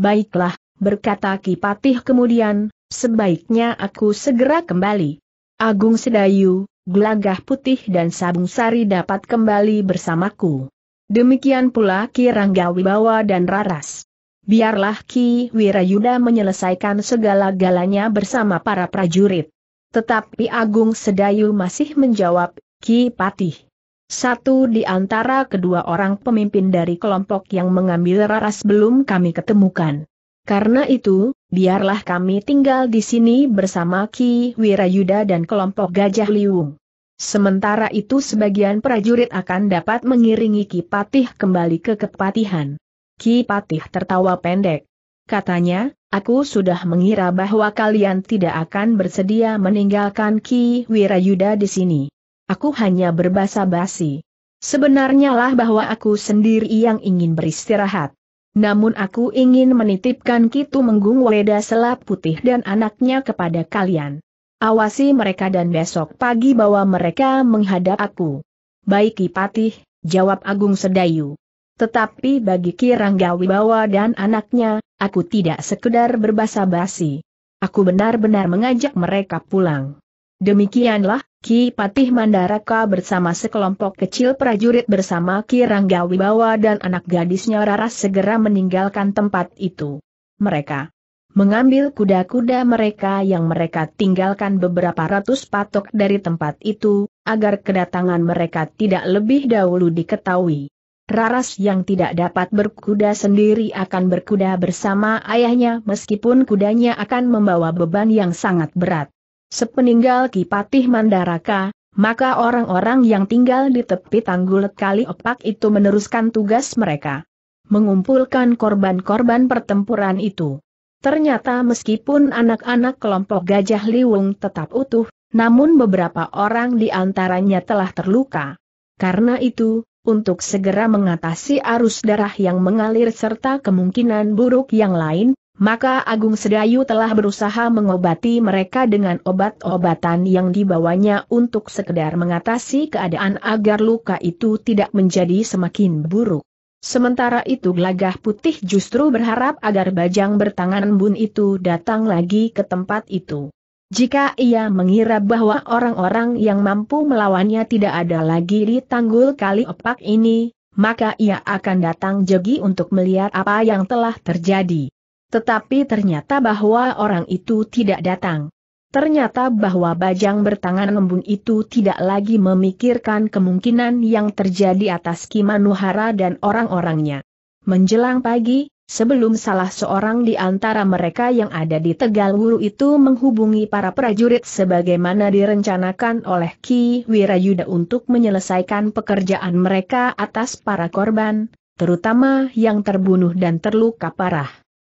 Baiklah, berkata Kipatih kemudian, sebaiknya aku segera kembali. Agung Sedayu, gelagah putih dan sabung sari dapat kembali bersamaku. Demikian pula Ki Rangga Wibawa dan Raras. Biarlah Ki Wirayuda menyelesaikan segala galanya bersama para prajurit. Tetapi Agung Sedayu masih menjawab, Ki Patih. Satu di antara kedua orang pemimpin dari kelompok yang mengambil Raras belum kami ketemukan. Karena itu, biarlah kami tinggal di sini bersama Ki Wirayuda dan kelompok Gajah Liung. Sementara itu sebagian prajurit akan dapat mengiringi Ki Patih kembali ke Kepatihan. Ki Patih tertawa pendek. Katanya, aku sudah mengira bahwa kalian tidak akan bersedia meninggalkan Ki Wirayuda di sini. Aku hanya berbasa basi. Sebenarnya lah bahwa aku sendiri yang ingin beristirahat. Namun aku ingin menitipkan Kitu Menggung Weda Selap Putih dan anaknya kepada kalian. Awasi mereka dan besok pagi bawa mereka menghadap aku. Baik patih, jawab Agung Sedayu. Tetapi bagi Kirangga Wibawa dan anaknya, aku tidak sekedar berbasa basi. Aku benar-benar mengajak mereka pulang. Demikianlah, Ki Patih Mandaraka bersama sekelompok kecil prajurit bersama Ki Rangga Wibawa dan anak gadisnya Raras segera meninggalkan tempat itu. Mereka mengambil kuda-kuda mereka yang mereka tinggalkan beberapa ratus patok dari tempat itu, agar kedatangan mereka tidak lebih dahulu diketahui. Raras yang tidak dapat berkuda sendiri akan berkuda bersama ayahnya meskipun kudanya akan membawa beban yang sangat berat. Sepeninggal Kipatih Mandaraka, maka orang-orang yang tinggal di tepi tanggul kali opak itu meneruskan tugas mereka. Mengumpulkan korban-korban pertempuran itu. Ternyata meskipun anak-anak kelompok Gajah Liwung tetap utuh, namun beberapa orang di antaranya telah terluka. Karena itu, untuk segera mengatasi arus darah yang mengalir serta kemungkinan buruk yang lain, maka Agung Sedayu telah berusaha mengobati mereka dengan obat-obatan yang dibawanya untuk sekedar mengatasi keadaan agar luka itu tidak menjadi semakin buruk. Sementara itu Gelagah Putih justru berharap agar Bajang bertangan bun itu datang lagi ke tempat itu. Jika ia mengira bahwa orang-orang yang mampu melawannya tidak ada lagi di tanggul kali opak ini, maka ia akan datang jegi untuk melihat apa yang telah terjadi. Tetapi ternyata bahwa orang itu tidak datang. Ternyata bahwa bajang bertangan lembun itu tidak lagi memikirkan kemungkinan yang terjadi atas Kimanuhara dan orang-orangnya. Menjelang pagi, Sebelum salah seorang di antara mereka yang ada di Tegal itu menghubungi para prajurit sebagaimana direncanakan oleh Ki Wirayuda untuk menyelesaikan pekerjaan mereka atas para korban, terutama yang terbunuh dan terluka parah.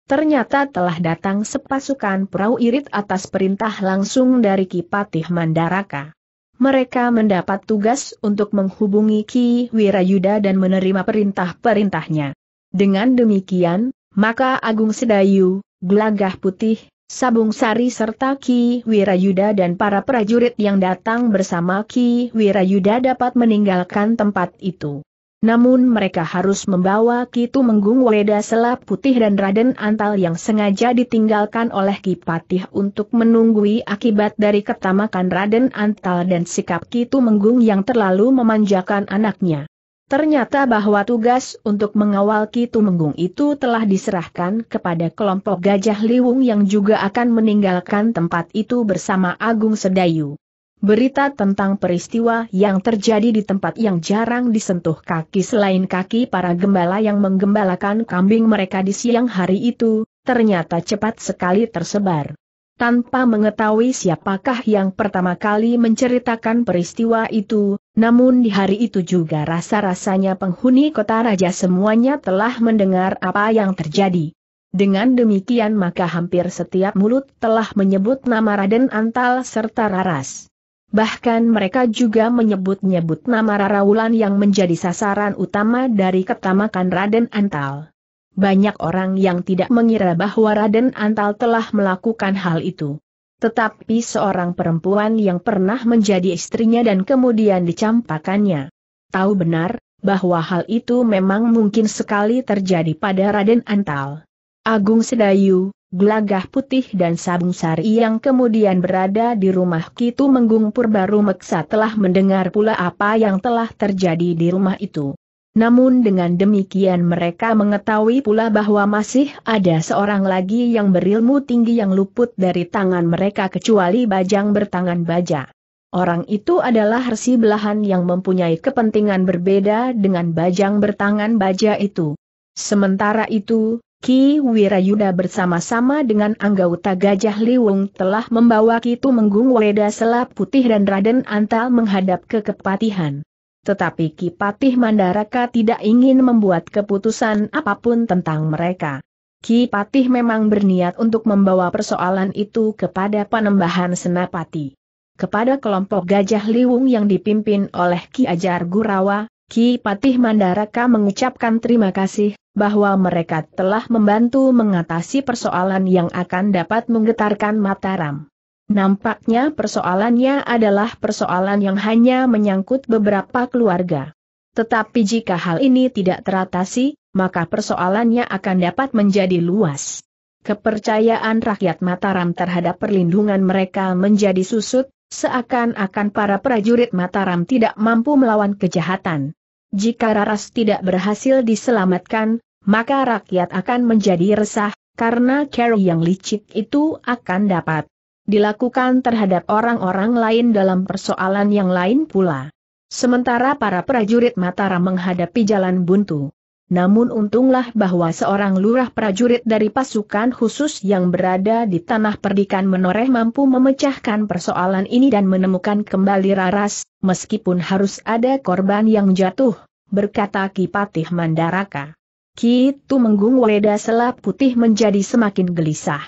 Ternyata telah datang sepasukan perahu irit atas perintah langsung dari Kipatih Mandaraka. Mereka mendapat tugas untuk menghubungi Ki Wirayuda dan menerima perintah-perintahnya. Dengan demikian, maka Agung Sedayu, Glagah Putih, Sabung Sari serta Ki Wirayuda dan para prajurit yang datang bersama Ki Wirayuda dapat meninggalkan tempat itu. Namun mereka harus membawa Kitu Menggung Weda Selap Putih dan Raden Antal yang sengaja ditinggalkan oleh Kipatih untuk menunggui akibat dari ketamakan Raden Antal dan sikap Kitu Menggung yang terlalu memanjakan anaknya. Ternyata bahwa tugas untuk mengawal Kitu Menggung itu telah diserahkan kepada kelompok Gajah Liwung yang juga akan meninggalkan tempat itu bersama Agung Sedayu. Berita tentang peristiwa yang terjadi di tempat yang jarang disentuh kaki selain kaki para gembala yang menggembalakan kambing mereka di siang hari itu, ternyata cepat sekali tersebar. Tanpa mengetahui siapakah yang pertama kali menceritakan peristiwa itu, namun di hari itu juga rasa-rasanya penghuni kota raja semuanya telah mendengar apa yang terjadi. Dengan demikian maka hampir setiap mulut telah menyebut nama Raden Antal serta Raras. Bahkan mereka juga menyebut-nyebut nama Raraulan yang menjadi sasaran utama dari ketamakan Raden Antal. Banyak orang yang tidak mengira bahwa Raden Antal telah melakukan hal itu. Tetapi seorang perempuan yang pernah menjadi istrinya dan kemudian dicampakannya. Tahu benar, bahwa hal itu memang mungkin sekali terjadi pada Raden Antal. Agung Sedayu, Gelagah putih dan sabung sari yang kemudian berada di rumah Kitu Menggung Purbaru Meksa telah mendengar pula apa yang telah terjadi di rumah itu. Namun dengan demikian mereka mengetahui pula bahwa masih ada seorang lagi yang berilmu tinggi yang luput dari tangan mereka kecuali bajang bertangan baja. Orang itu adalah resi belahan yang mempunyai kepentingan berbeda dengan bajang bertangan baja itu. Sementara itu, Ki Wirayuda bersama-sama dengan anggota Gajah Liwung telah membawa Kitu Menggung Weda Selap Putih dan Raden Antal menghadap ke Kepatihan. Tetapi Ki Patih Mandaraka tidak ingin membuat keputusan apapun tentang mereka. Ki Patih memang berniat untuk membawa persoalan itu kepada Panembahan Senapati. Kepada kelompok Gajah Liwung yang dipimpin oleh Ki Ajar Gurawa, Ki Patih Mandaraka mengucapkan terima kasih, bahwa mereka telah membantu mengatasi persoalan yang akan dapat menggetarkan Mataram. Nampaknya persoalannya adalah persoalan yang hanya menyangkut beberapa keluarga. Tetapi jika hal ini tidak teratasi, maka persoalannya akan dapat menjadi luas. Kepercayaan rakyat Mataram terhadap perlindungan mereka menjadi susut, seakan-akan para prajurit Mataram tidak mampu melawan kejahatan. Jika Raras tidak berhasil diselamatkan, maka rakyat akan menjadi resah, karena cara yang licik itu akan dapat dilakukan terhadap orang-orang lain dalam persoalan yang lain pula. Sementara para prajurit Mataram menghadapi jalan buntu. Namun untunglah bahwa seorang lurah prajurit dari pasukan khusus yang berada di tanah perdikan menoreh mampu memecahkan persoalan ini dan menemukan kembali Raras, meskipun harus ada korban yang jatuh, berkata Kipatih Mandaraka. Kitu Menggung Weda Selap Putih menjadi semakin gelisah.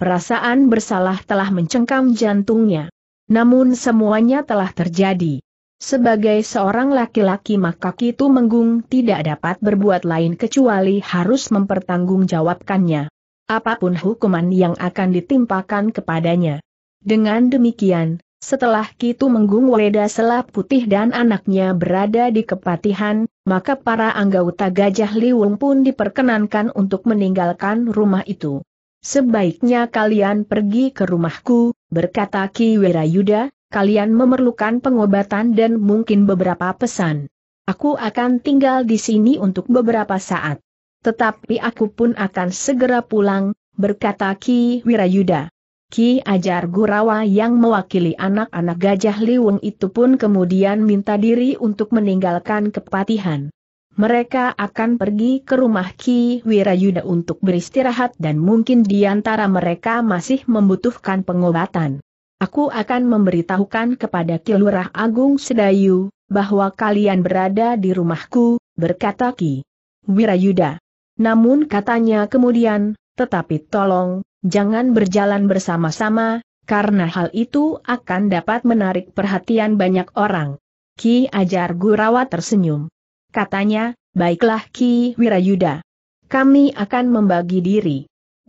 Perasaan bersalah telah mencengkam jantungnya. Namun semuanya telah terjadi. Sebagai seorang laki-laki maka Kitu Menggung tidak dapat berbuat lain kecuali harus mempertanggungjawabkannya. Apapun hukuman yang akan ditimpakan kepadanya. Dengan demikian, setelah Kitu Menggung Weda Selap Putih dan anaknya berada di kepatihan, maka para anggota Gajah Liwung pun diperkenankan untuk meninggalkan rumah itu. Sebaiknya kalian pergi ke rumahku, berkata Ki Wera Yuda kalian memerlukan pengobatan dan mungkin beberapa pesan. Aku akan tinggal di sini untuk beberapa saat. Tetapi aku pun akan segera pulang, berkata Ki Wirayuda. Ki Ajar Gurawa yang mewakili anak-anak Gajah Liwung itu pun kemudian minta diri untuk meninggalkan kepatihan. Mereka akan pergi ke rumah Ki Wirayuda untuk beristirahat dan mungkin di antara mereka masih membutuhkan pengobatan. Aku akan memberitahukan kepada Kilurah Agung Sedayu, bahwa kalian berada di rumahku, berkata Ki Wirayuda. Namun katanya kemudian, tetapi tolong, jangan berjalan bersama-sama, karena hal itu akan dapat menarik perhatian banyak orang. Ki Ajar Gurawa tersenyum. Katanya, baiklah Ki Wirayuda. Kami akan membagi diri.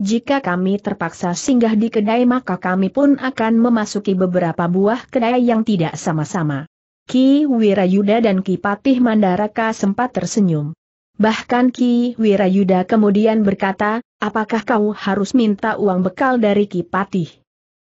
Jika kami terpaksa singgah di kedai maka kami pun akan memasuki beberapa buah kedai yang tidak sama-sama. Ki Wirayuda dan Ki Patih Mandaraka sempat tersenyum. Bahkan Ki Wirayuda kemudian berkata, apakah kau harus minta uang bekal dari Ki Patih?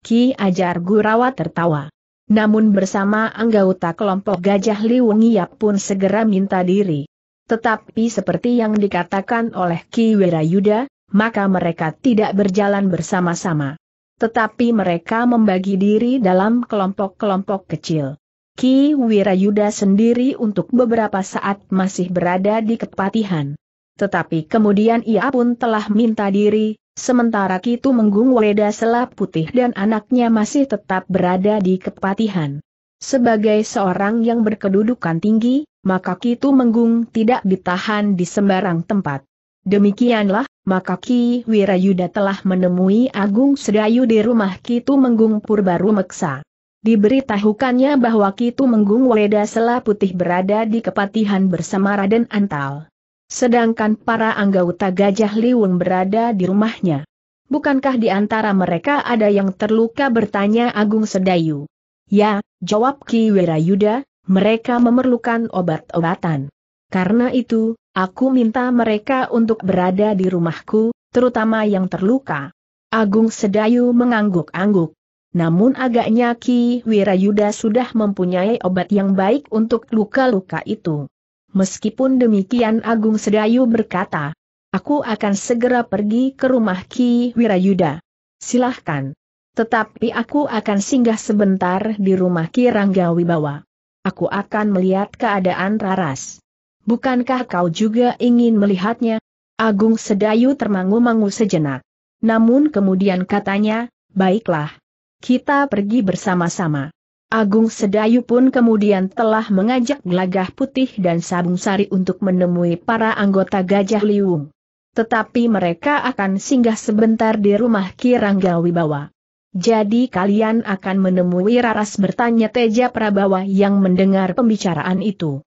Ki Ajar Gurawa tertawa. Namun bersama anggota kelompok Gajah Liwengiap pun segera minta diri. Tetapi seperti yang dikatakan oleh Ki Wirayuda, maka mereka tidak berjalan bersama-sama. Tetapi mereka membagi diri dalam kelompok-kelompok kecil. Ki Wirayuda sendiri untuk beberapa saat masih berada di kepatihan. Tetapi kemudian ia pun telah minta diri, sementara Kitu Menggung Weda Selap Putih dan anaknya masih tetap berada di kepatihan. Sebagai seorang yang berkedudukan tinggi, maka Kitu Menggung tidak ditahan di sembarang tempat. Demikianlah, maka Ki Wirayuda telah menemui Agung Sedayu di rumah Kitu Menggung Purbaru Meksa. Diberitahukannya bahwa Kitu Menggung Weda Sela Putih berada di kepatihan bersama Raden Antal. Sedangkan para anggota Gajah Liwung berada di rumahnya. Bukankah di antara mereka ada yang terluka bertanya Agung Sedayu? Ya, jawab Ki Wirayuda, mereka memerlukan obat-obatan. Karena itu, aku minta mereka untuk berada di rumahku, terutama yang terluka. Agung Sedayu mengangguk-angguk. Namun agaknya Ki Wirayuda sudah mempunyai obat yang baik untuk luka-luka itu. Meskipun demikian Agung Sedayu berkata, Aku akan segera pergi ke rumah Ki Wirayuda. Silahkan. Tetapi aku akan singgah sebentar di rumah Ki Rangga Wibawa. Aku akan melihat keadaan Raras. Bukankah kau juga ingin melihatnya? Agung Sedayu termangu-mangu sejenak. Namun kemudian katanya, baiklah. Kita pergi bersama-sama. Agung Sedayu pun kemudian telah mengajak Gelagah Putih dan Sabung Sari untuk menemui para anggota Gajah Liung. Tetapi mereka akan singgah sebentar di rumah Kirangga Wibawa. Jadi kalian akan menemui Raras bertanya Teja Prabawa yang mendengar pembicaraan itu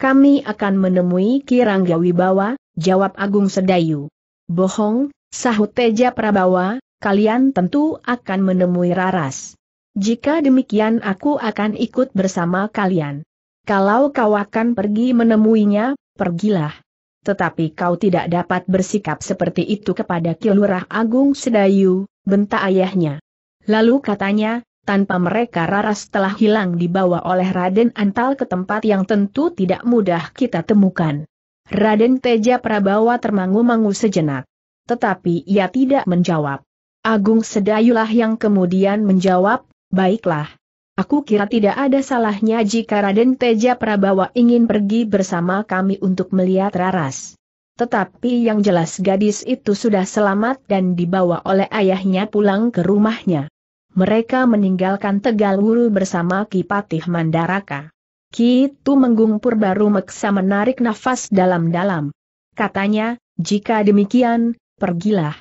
kami akan menemui Kirangga Wibawa, jawab Agung Sedayu. Bohong, sahut Teja Prabawa, kalian tentu akan menemui Raras. Jika demikian aku akan ikut bersama kalian. Kalau kau akan pergi menemuinya, pergilah. Tetapi kau tidak dapat bersikap seperti itu kepada Kilurah Agung Sedayu, bentak ayahnya. Lalu katanya, tanpa mereka Raras telah hilang dibawa oleh Raden Antal ke tempat yang tentu tidak mudah kita temukan. Raden Teja Prabawa termangu-mangu sejenak. Tetapi ia tidak menjawab. Agung Sedayulah yang kemudian menjawab, baiklah. Aku kira tidak ada salahnya jika Raden Teja Prabawa ingin pergi bersama kami untuk melihat Raras. Tetapi yang jelas gadis itu sudah selamat dan dibawa oleh ayahnya pulang ke rumahnya mereka meninggalkan Tegal Wuru bersama Kipatih Mandaraka. Ki menggumpur baru meksa menarik nafas dalam-dalam. Katanya, jika demikian, pergilah.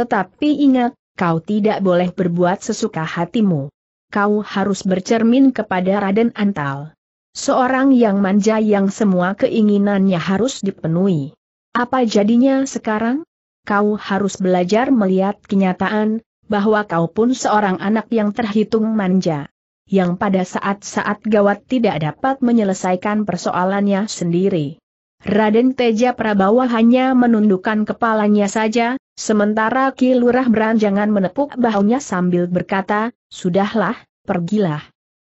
Tetapi ingat, kau tidak boleh berbuat sesuka hatimu. Kau harus bercermin kepada Raden Antal. Seorang yang manja yang semua keinginannya harus dipenuhi. Apa jadinya sekarang? Kau harus belajar melihat kenyataan, bahwa kau pun seorang anak yang terhitung manja. Yang pada saat-saat gawat tidak dapat menyelesaikan persoalannya sendiri. Raden Teja Prabawa hanya menundukkan kepalanya saja, sementara Ki Lurah beranjangan menepuk bahunya sambil berkata, Sudahlah, pergilah.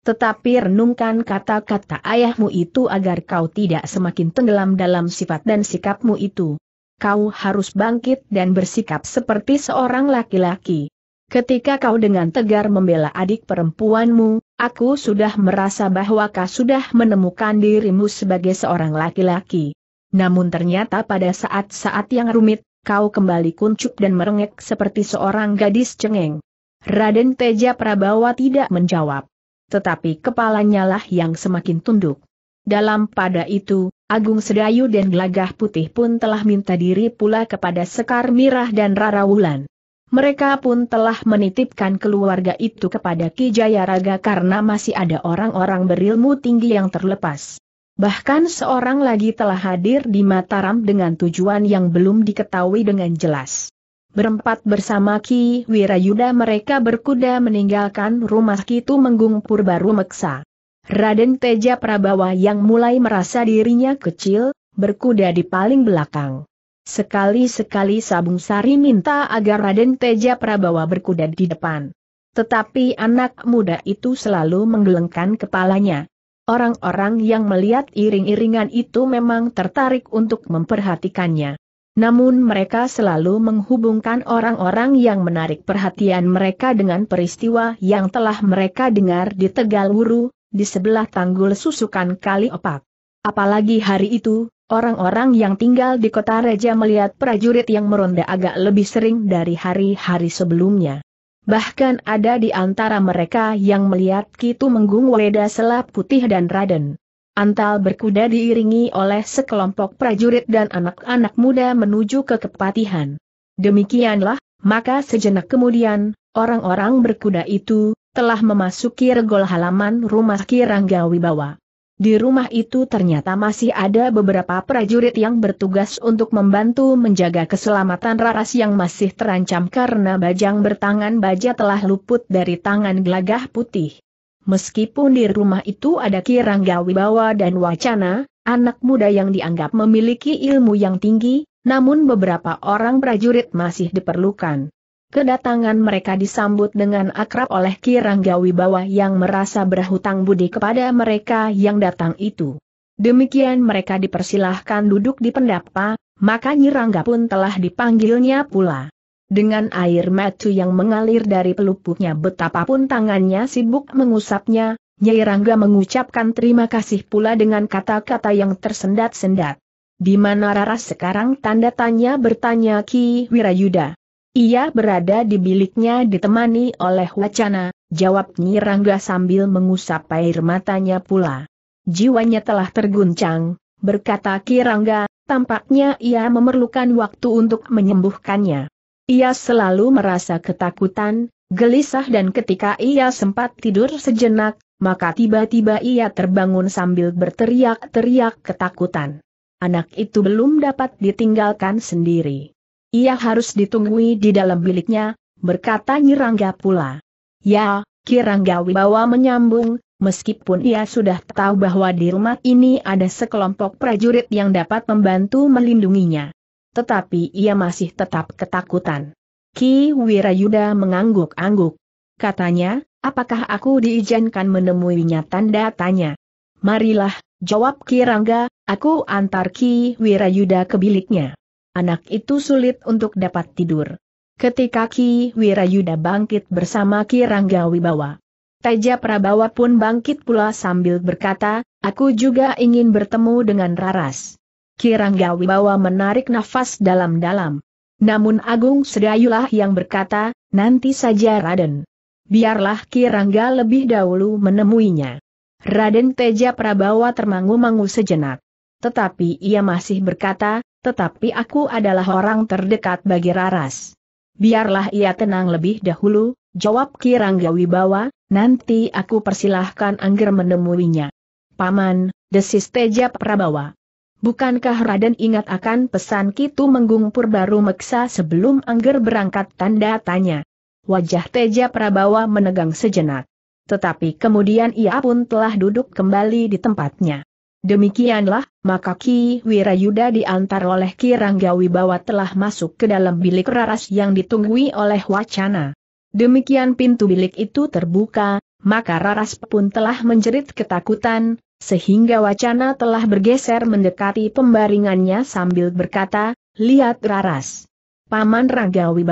Tetapi renungkan kata-kata ayahmu itu agar kau tidak semakin tenggelam dalam sifat dan sikapmu itu. Kau harus bangkit dan bersikap seperti seorang laki-laki. Ketika kau dengan tegar membela adik perempuanmu, aku sudah merasa bahwa kau sudah menemukan dirimu sebagai seorang laki-laki. Namun ternyata pada saat-saat yang rumit, kau kembali kuncup dan merengek seperti seorang gadis cengeng. Raden Teja Prabawa tidak menjawab. Tetapi kepalanya lah yang semakin tunduk. Dalam pada itu, Agung Sedayu dan Gelagah Putih pun telah minta diri pula kepada Sekar Mirah dan Rara Wulan. Mereka pun telah menitipkan keluarga itu kepada Ki Jayaraga karena masih ada orang-orang berilmu tinggi yang terlepas. Bahkan seorang lagi telah hadir di Mataram dengan tujuan yang belum diketahui dengan jelas. Berempat bersama Ki Wirayuda mereka berkuda meninggalkan rumah Kitu Menggung Purbaru Meksa. Raden Teja Prabawa yang mulai merasa dirinya kecil, berkuda di paling belakang. Sekali-sekali Sabung Sari minta agar Raden Teja Prabawa berkuda di depan. Tetapi anak muda itu selalu menggelengkan kepalanya. Orang-orang yang melihat iring-iringan itu memang tertarik untuk memperhatikannya. Namun mereka selalu menghubungkan orang-orang yang menarik perhatian mereka dengan peristiwa yang telah mereka dengar di Tegal Wuru, di sebelah tanggul susukan kali opak. Apalagi hari itu, Orang-orang yang tinggal di kota Reja melihat prajurit yang meronda agak lebih sering dari hari-hari sebelumnya. Bahkan ada di antara mereka yang melihat Kitu Menggung Weda Selap Putih dan Raden. Antal berkuda diiringi oleh sekelompok prajurit dan anak-anak muda menuju ke kepatihan. Demikianlah, maka sejenak kemudian, orang-orang berkuda itu, telah memasuki regol halaman rumah Kirangga Wibawa. Di rumah itu ternyata masih ada beberapa prajurit yang bertugas untuk membantu menjaga keselamatan Raras yang masih terancam karena bajang bertangan baja telah luput dari tangan gelagah putih. Meskipun di rumah itu ada Kirangga Wibawa dan Wacana, anak muda yang dianggap memiliki ilmu yang tinggi, namun beberapa orang prajurit masih diperlukan. Kedatangan mereka disambut dengan akrab oleh Kirangga Wibawa yang merasa berhutang budi kepada mereka yang datang itu. Demikian mereka dipersilahkan duduk di pendapa, maka Nyirangga pun telah dipanggilnya pula. Dengan air macu yang mengalir dari pelupuknya betapapun tangannya sibuk mengusapnya, Nyirangga mengucapkan terima kasih pula dengan kata-kata yang tersendat-sendat. Di mana Rara sekarang tanda tanya bertanya Ki Wirayuda. Ia berada di biliknya ditemani oleh wacana, jawab Rangga sambil mengusap air matanya pula. Jiwanya telah terguncang, berkata Kirangga, tampaknya ia memerlukan waktu untuk menyembuhkannya. Ia selalu merasa ketakutan, gelisah dan ketika ia sempat tidur sejenak, maka tiba-tiba ia terbangun sambil berteriak-teriak ketakutan. Anak itu belum dapat ditinggalkan sendiri. Ia harus ditunggui di dalam biliknya, berkata Nyirangga pula. Ya, Kirangga Wibawa menyambung, meskipun ia sudah tahu bahwa di rumah ini ada sekelompok prajurit yang dapat membantu melindunginya. Tetapi ia masih tetap ketakutan. Ki Wirayuda mengangguk-angguk. Katanya, apakah aku diizinkan menemuinya tanda tanya. Marilah, jawab Kirangga, aku antar Ki Wirayuda ke biliknya. Anak itu sulit untuk dapat tidur. Ketika Ki Wirayuda bangkit bersama Ki Rangga Wibawa. Teja Prabawa pun bangkit pula sambil berkata, aku juga ingin bertemu dengan Raras. Ki Rangga Wibawa menarik nafas dalam-dalam. Namun Agung Sedayulah yang berkata, nanti saja Raden. Biarlah Ki Rangga lebih dahulu menemuinya. Raden Teja Prabawa termangu-mangu sejenak. Tetapi ia masih berkata, tetapi aku adalah orang terdekat bagi Raras. Biarlah ia tenang lebih dahulu, jawab Kirangga Wibawa, nanti aku persilahkan Angger menemuinya. Paman, desis Teja Prabawa. Bukankah Raden ingat akan pesan Kitu Menggung Purbaru Meksa sebelum Angger berangkat tanda tanya? Wajah Teja Prabawa menegang sejenak. Tetapi kemudian ia pun telah duduk kembali di tempatnya. Demikianlah, maka Ki Wirayuda diantar oleh Ki Ranggawi bahwa telah masuk ke dalam bilik raras yang ditunggui oleh wacana. Demikian pintu bilik itu terbuka, maka raras pun telah menjerit ketakutan, sehingga wacana telah bergeser mendekati pembaringannya sambil berkata, lihat raras. Paman Ranggawi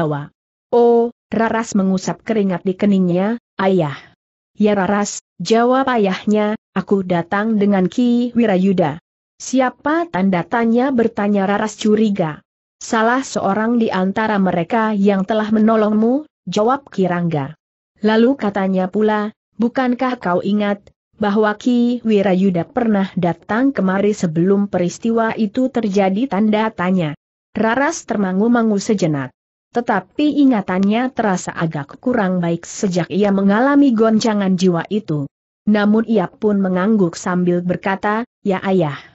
Oh, raras mengusap keringat di keningnya, ayah. Ya raras, jawab ayahnya, aku datang dengan Ki Wirayuda. Siapa tanda tanya bertanya Raras curiga. Salah seorang di antara mereka yang telah menolongmu, jawab Kirangga. Lalu katanya pula, bukankah kau ingat, bahwa Ki Wirayuda pernah datang kemari sebelum peristiwa itu terjadi tanda tanya. Raras termangu-mangu sejenak. Tetapi ingatannya terasa agak kurang baik sejak ia mengalami goncangan jiwa itu. Namun ia pun mengangguk sambil berkata, ya ayah.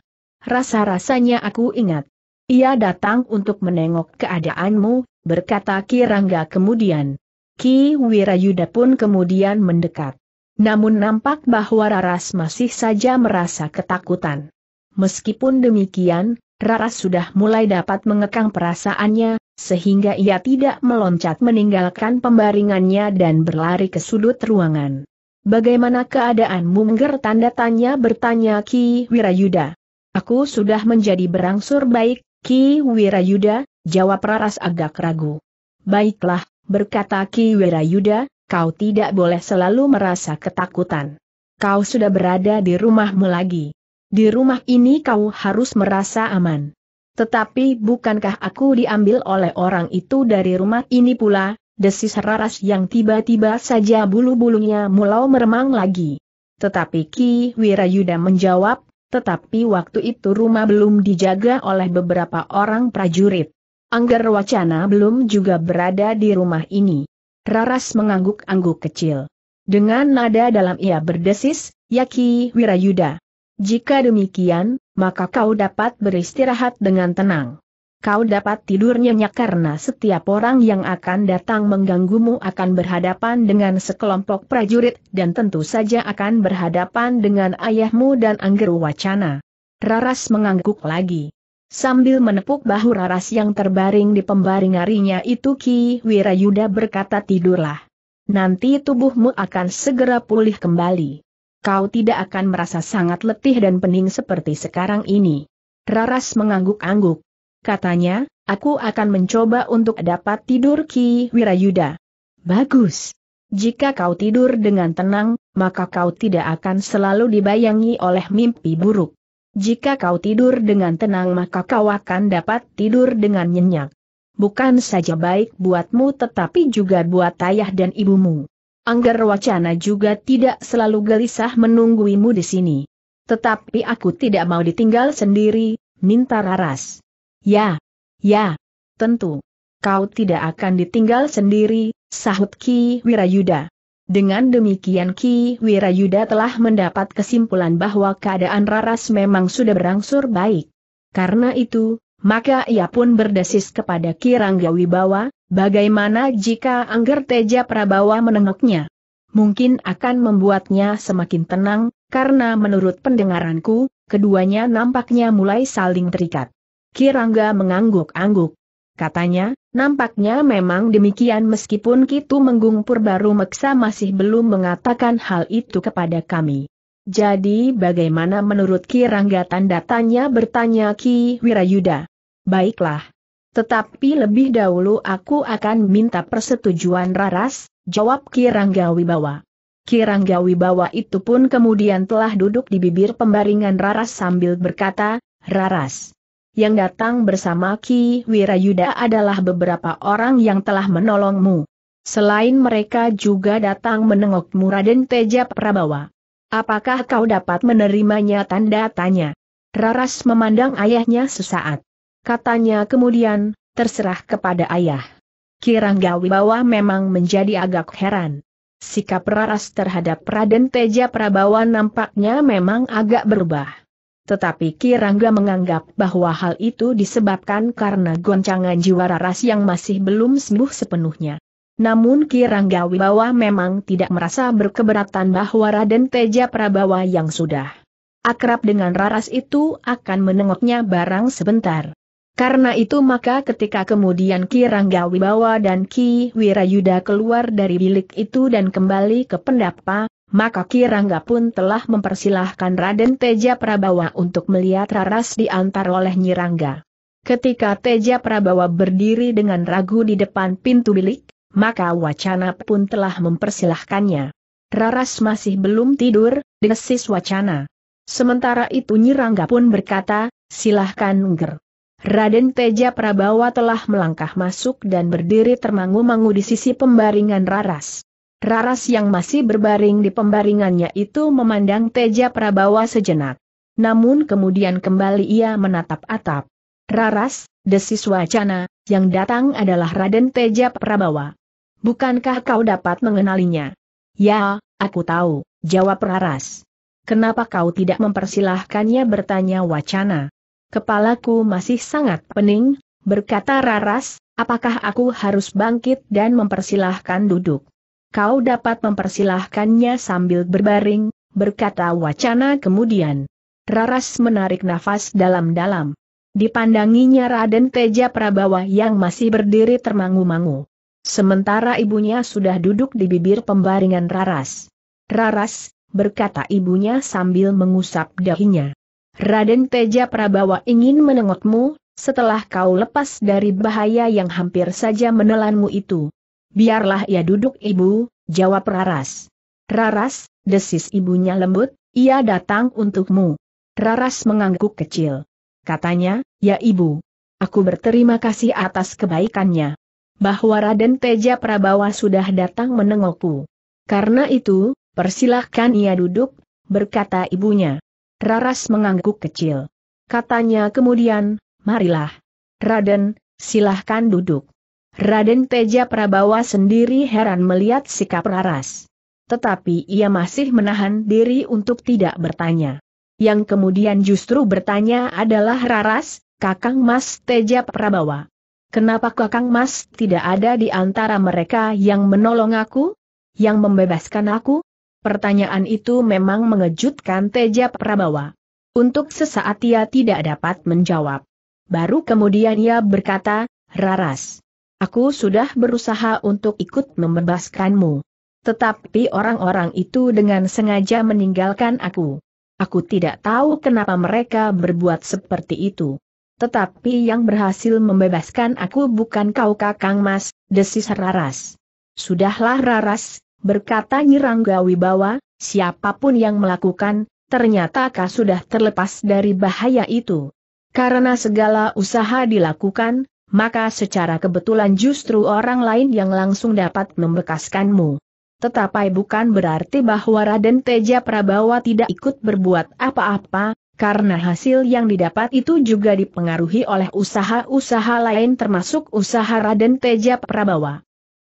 Rasa-rasanya aku ingat. Ia datang untuk menengok keadaanmu, berkata Ki Rangga kemudian. Ki Wirayuda pun kemudian mendekat. Namun nampak bahwa Raras masih saja merasa ketakutan. Meskipun demikian, Raras sudah mulai dapat mengekang perasaannya, sehingga ia tidak meloncat meninggalkan pembaringannya dan berlari ke sudut ruangan. Bagaimana keadaan munger tanda tanya bertanya Ki Wirayuda. Aku sudah menjadi berangsur baik, Ki Wirayuda, jawab Raras agak ragu. Baiklah, berkata Ki Wirayuda, kau tidak boleh selalu merasa ketakutan. Kau sudah berada di rumahmu lagi. Di rumah ini kau harus merasa aman. Tetapi bukankah aku diambil oleh orang itu dari rumah ini pula, desis Raras yang tiba-tiba saja bulu-bulunya mulau meremang lagi. Tetapi Ki Wirayuda menjawab, tetapi waktu itu rumah belum dijaga oleh beberapa orang prajurit. Angger Wacana belum juga berada di rumah ini. Raras mengangguk-angguk kecil. Dengan nada dalam ia berdesis, Yaki Wirayuda. Jika demikian, maka kau dapat beristirahat dengan tenang kau dapat tidur nyenyak karena setiap orang yang akan datang mengganggumu akan berhadapan dengan sekelompok prajurit dan tentu saja akan berhadapan dengan ayahmu dan Anggeru Wacana. Raras mengangguk lagi. Sambil menepuk bahu Raras yang terbaring di pembaring arinya itu Ki Wirayuda berkata tidurlah. Nanti tubuhmu akan segera pulih kembali. Kau tidak akan merasa sangat letih dan pening seperti sekarang ini. Raras mengangguk-angguk. Katanya, aku akan mencoba untuk dapat tidur Ki Wirayuda. Bagus. Jika kau tidur dengan tenang, maka kau tidak akan selalu dibayangi oleh mimpi buruk. Jika kau tidur dengan tenang maka kau akan dapat tidur dengan nyenyak. Bukan saja baik buatmu tetapi juga buat ayah dan ibumu. Angger wacana juga tidak selalu gelisah menungguimu di sini. Tetapi aku tidak mau ditinggal sendiri, minta Raras. Ya, ya, tentu. Kau tidak akan ditinggal sendiri, sahut Ki Wirayuda. Dengan demikian Ki Wirayuda telah mendapat kesimpulan bahwa keadaan Raras memang sudah berangsur baik. Karena itu, maka ia pun berdesis kepada Ki Rangga Wibawa, bagaimana jika Angger Teja Prabawa menengoknya? Mungkin akan membuatnya semakin tenang, karena menurut pendengaranku, keduanya nampaknya mulai saling terikat. Kirangga mengangguk-angguk. Katanya, nampaknya memang demikian meskipun Kitu Menggung Purbaru Meksa masih belum mengatakan hal itu kepada kami. Jadi bagaimana menurut Kirangga tanda tanya bertanya Ki Wirayuda? Baiklah. Tetapi lebih dahulu aku akan minta persetujuan Raras, jawab Kirangga Wibawa. Kirangga Wibawa itu pun kemudian telah duduk di bibir pembaringan Raras sambil berkata, Raras yang datang bersama Ki Wirayuda adalah beberapa orang yang telah menolongmu. Selain mereka juga datang menengokmu Raden Teja Prabawa. Apakah kau dapat menerimanya tanda tanya? Raras memandang ayahnya sesaat. Katanya kemudian, terserah kepada ayah. Kirangga Wibawa memang menjadi agak heran. Sikap Raras terhadap Raden Teja Prabawa nampaknya memang agak berubah. Tetapi Kirangga menganggap bahwa hal itu disebabkan karena goncangan jiwa Raras yang masih belum sembuh sepenuhnya. Namun Kirangga Wibawa memang tidak merasa berkeberatan bahwa Raden Teja Prabawa yang sudah akrab dengan Raras itu akan menengoknya barang sebentar. Karena itu maka ketika kemudian Ki Rangga Wibawa dan Ki Wirayuda keluar dari bilik itu dan kembali ke pendapa, maka Kirangga pun telah mempersilahkan Raden Teja Prabawa untuk melihat Raras diantar oleh Nyirangga. Ketika Teja Prabawa berdiri dengan ragu di depan pintu bilik, maka wacana pun telah mempersilahkannya. Raras masih belum tidur, desis wacana. Sementara itu Nyirangga pun berkata, silahkan ngger. Raden Teja Prabawa telah melangkah masuk dan berdiri termangu-mangu di sisi pembaringan Raras. Raras yang masih berbaring di pembaringannya itu memandang Teja Prabawa sejenak. Namun kemudian kembali ia menatap atap. Raras, desis wacana, yang datang adalah Raden Teja Prabawa. Bukankah kau dapat mengenalinya? Ya, aku tahu, jawab Raras. Kenapa kau tidak mempersilahkannya bertanya wacana? Kepalaku masih sangat pening, berkata Raras, apakah aku harus bangkit dan mempersilahkan duduk? kau dapat mempersilahkannya sambil berbaring, berkata wacana kemudian. Raras menarik nafas dalam-dalam. Dipandanginya Raden Teja Prabawa yang masih berdiri termangu-mangu. Sementara ibunya sudah duduk di bibir pembaringan Raras. Raras, berkata ibunya sambil mengusap dahinya. Raden Teja Prabawa ingin menengokmu, setelah kau lepas dari bahaya yang hampir saja menelanmu itu. Biarlah ia duduk ibu, jawab Raras. Raras, desis ibunya lembut, ia datang untukmu. Raras mengangguk kecil. Katanya, ya ibu. Aku berterima kasih atas kebaikannya. Bahwa Raden Teja Prabawa sudah datang menengokku. Karena itu, persilahkan ia duduk, berkata ibunya. Raras mengangguk kecil. Katanya kemudian, marilah. Raden, silahkan duduk. Raden Teja Prabawa sendiri heran melihat sikap Raras. Tetapi ia masih menahan diri untuk tidak bertanya. Yang kemudian justru bertanya adalah Raras, Kakang Mas Teja Prabawa. Kenapa Kakang Mas tidak ada di antara mereka yang menolong aku? Yang membebaskan aku? Pertanyaan itu memang mengejutkan Teja Prabawa. Untuk sesaat ia tidak dapat menjawab. Baru kemudian ia berkata, Raras, Aku sudah berusaha untuk ikut membebaskanmu. Tetapi orang-orang itu dengan sengaja meninggalkan aku. Aku tidak tahu kenapa mereka berbuat seperti itu. Tetapi yang berhasil membebaskan aku bukan kau kakang mas, desis Raras. Sudahlah Raras, berkata Nyirangga Wibawa, siapapun yang melakukan, ternyata kau sudah terlepas dari bahaya itu. Karena segala usaha dilakukan, maka secara kebetulan justru orang lain yang langsung dapat membekaskanmu. Tetapi bukan berarti bahwa Raden Teja Prabawa tidak ikut berbuat apa-apa, karena hasil yang didapat itu juga dipengaruhi oleh usaha-usaha lain termasuk usaha Raden Teja Prabawa.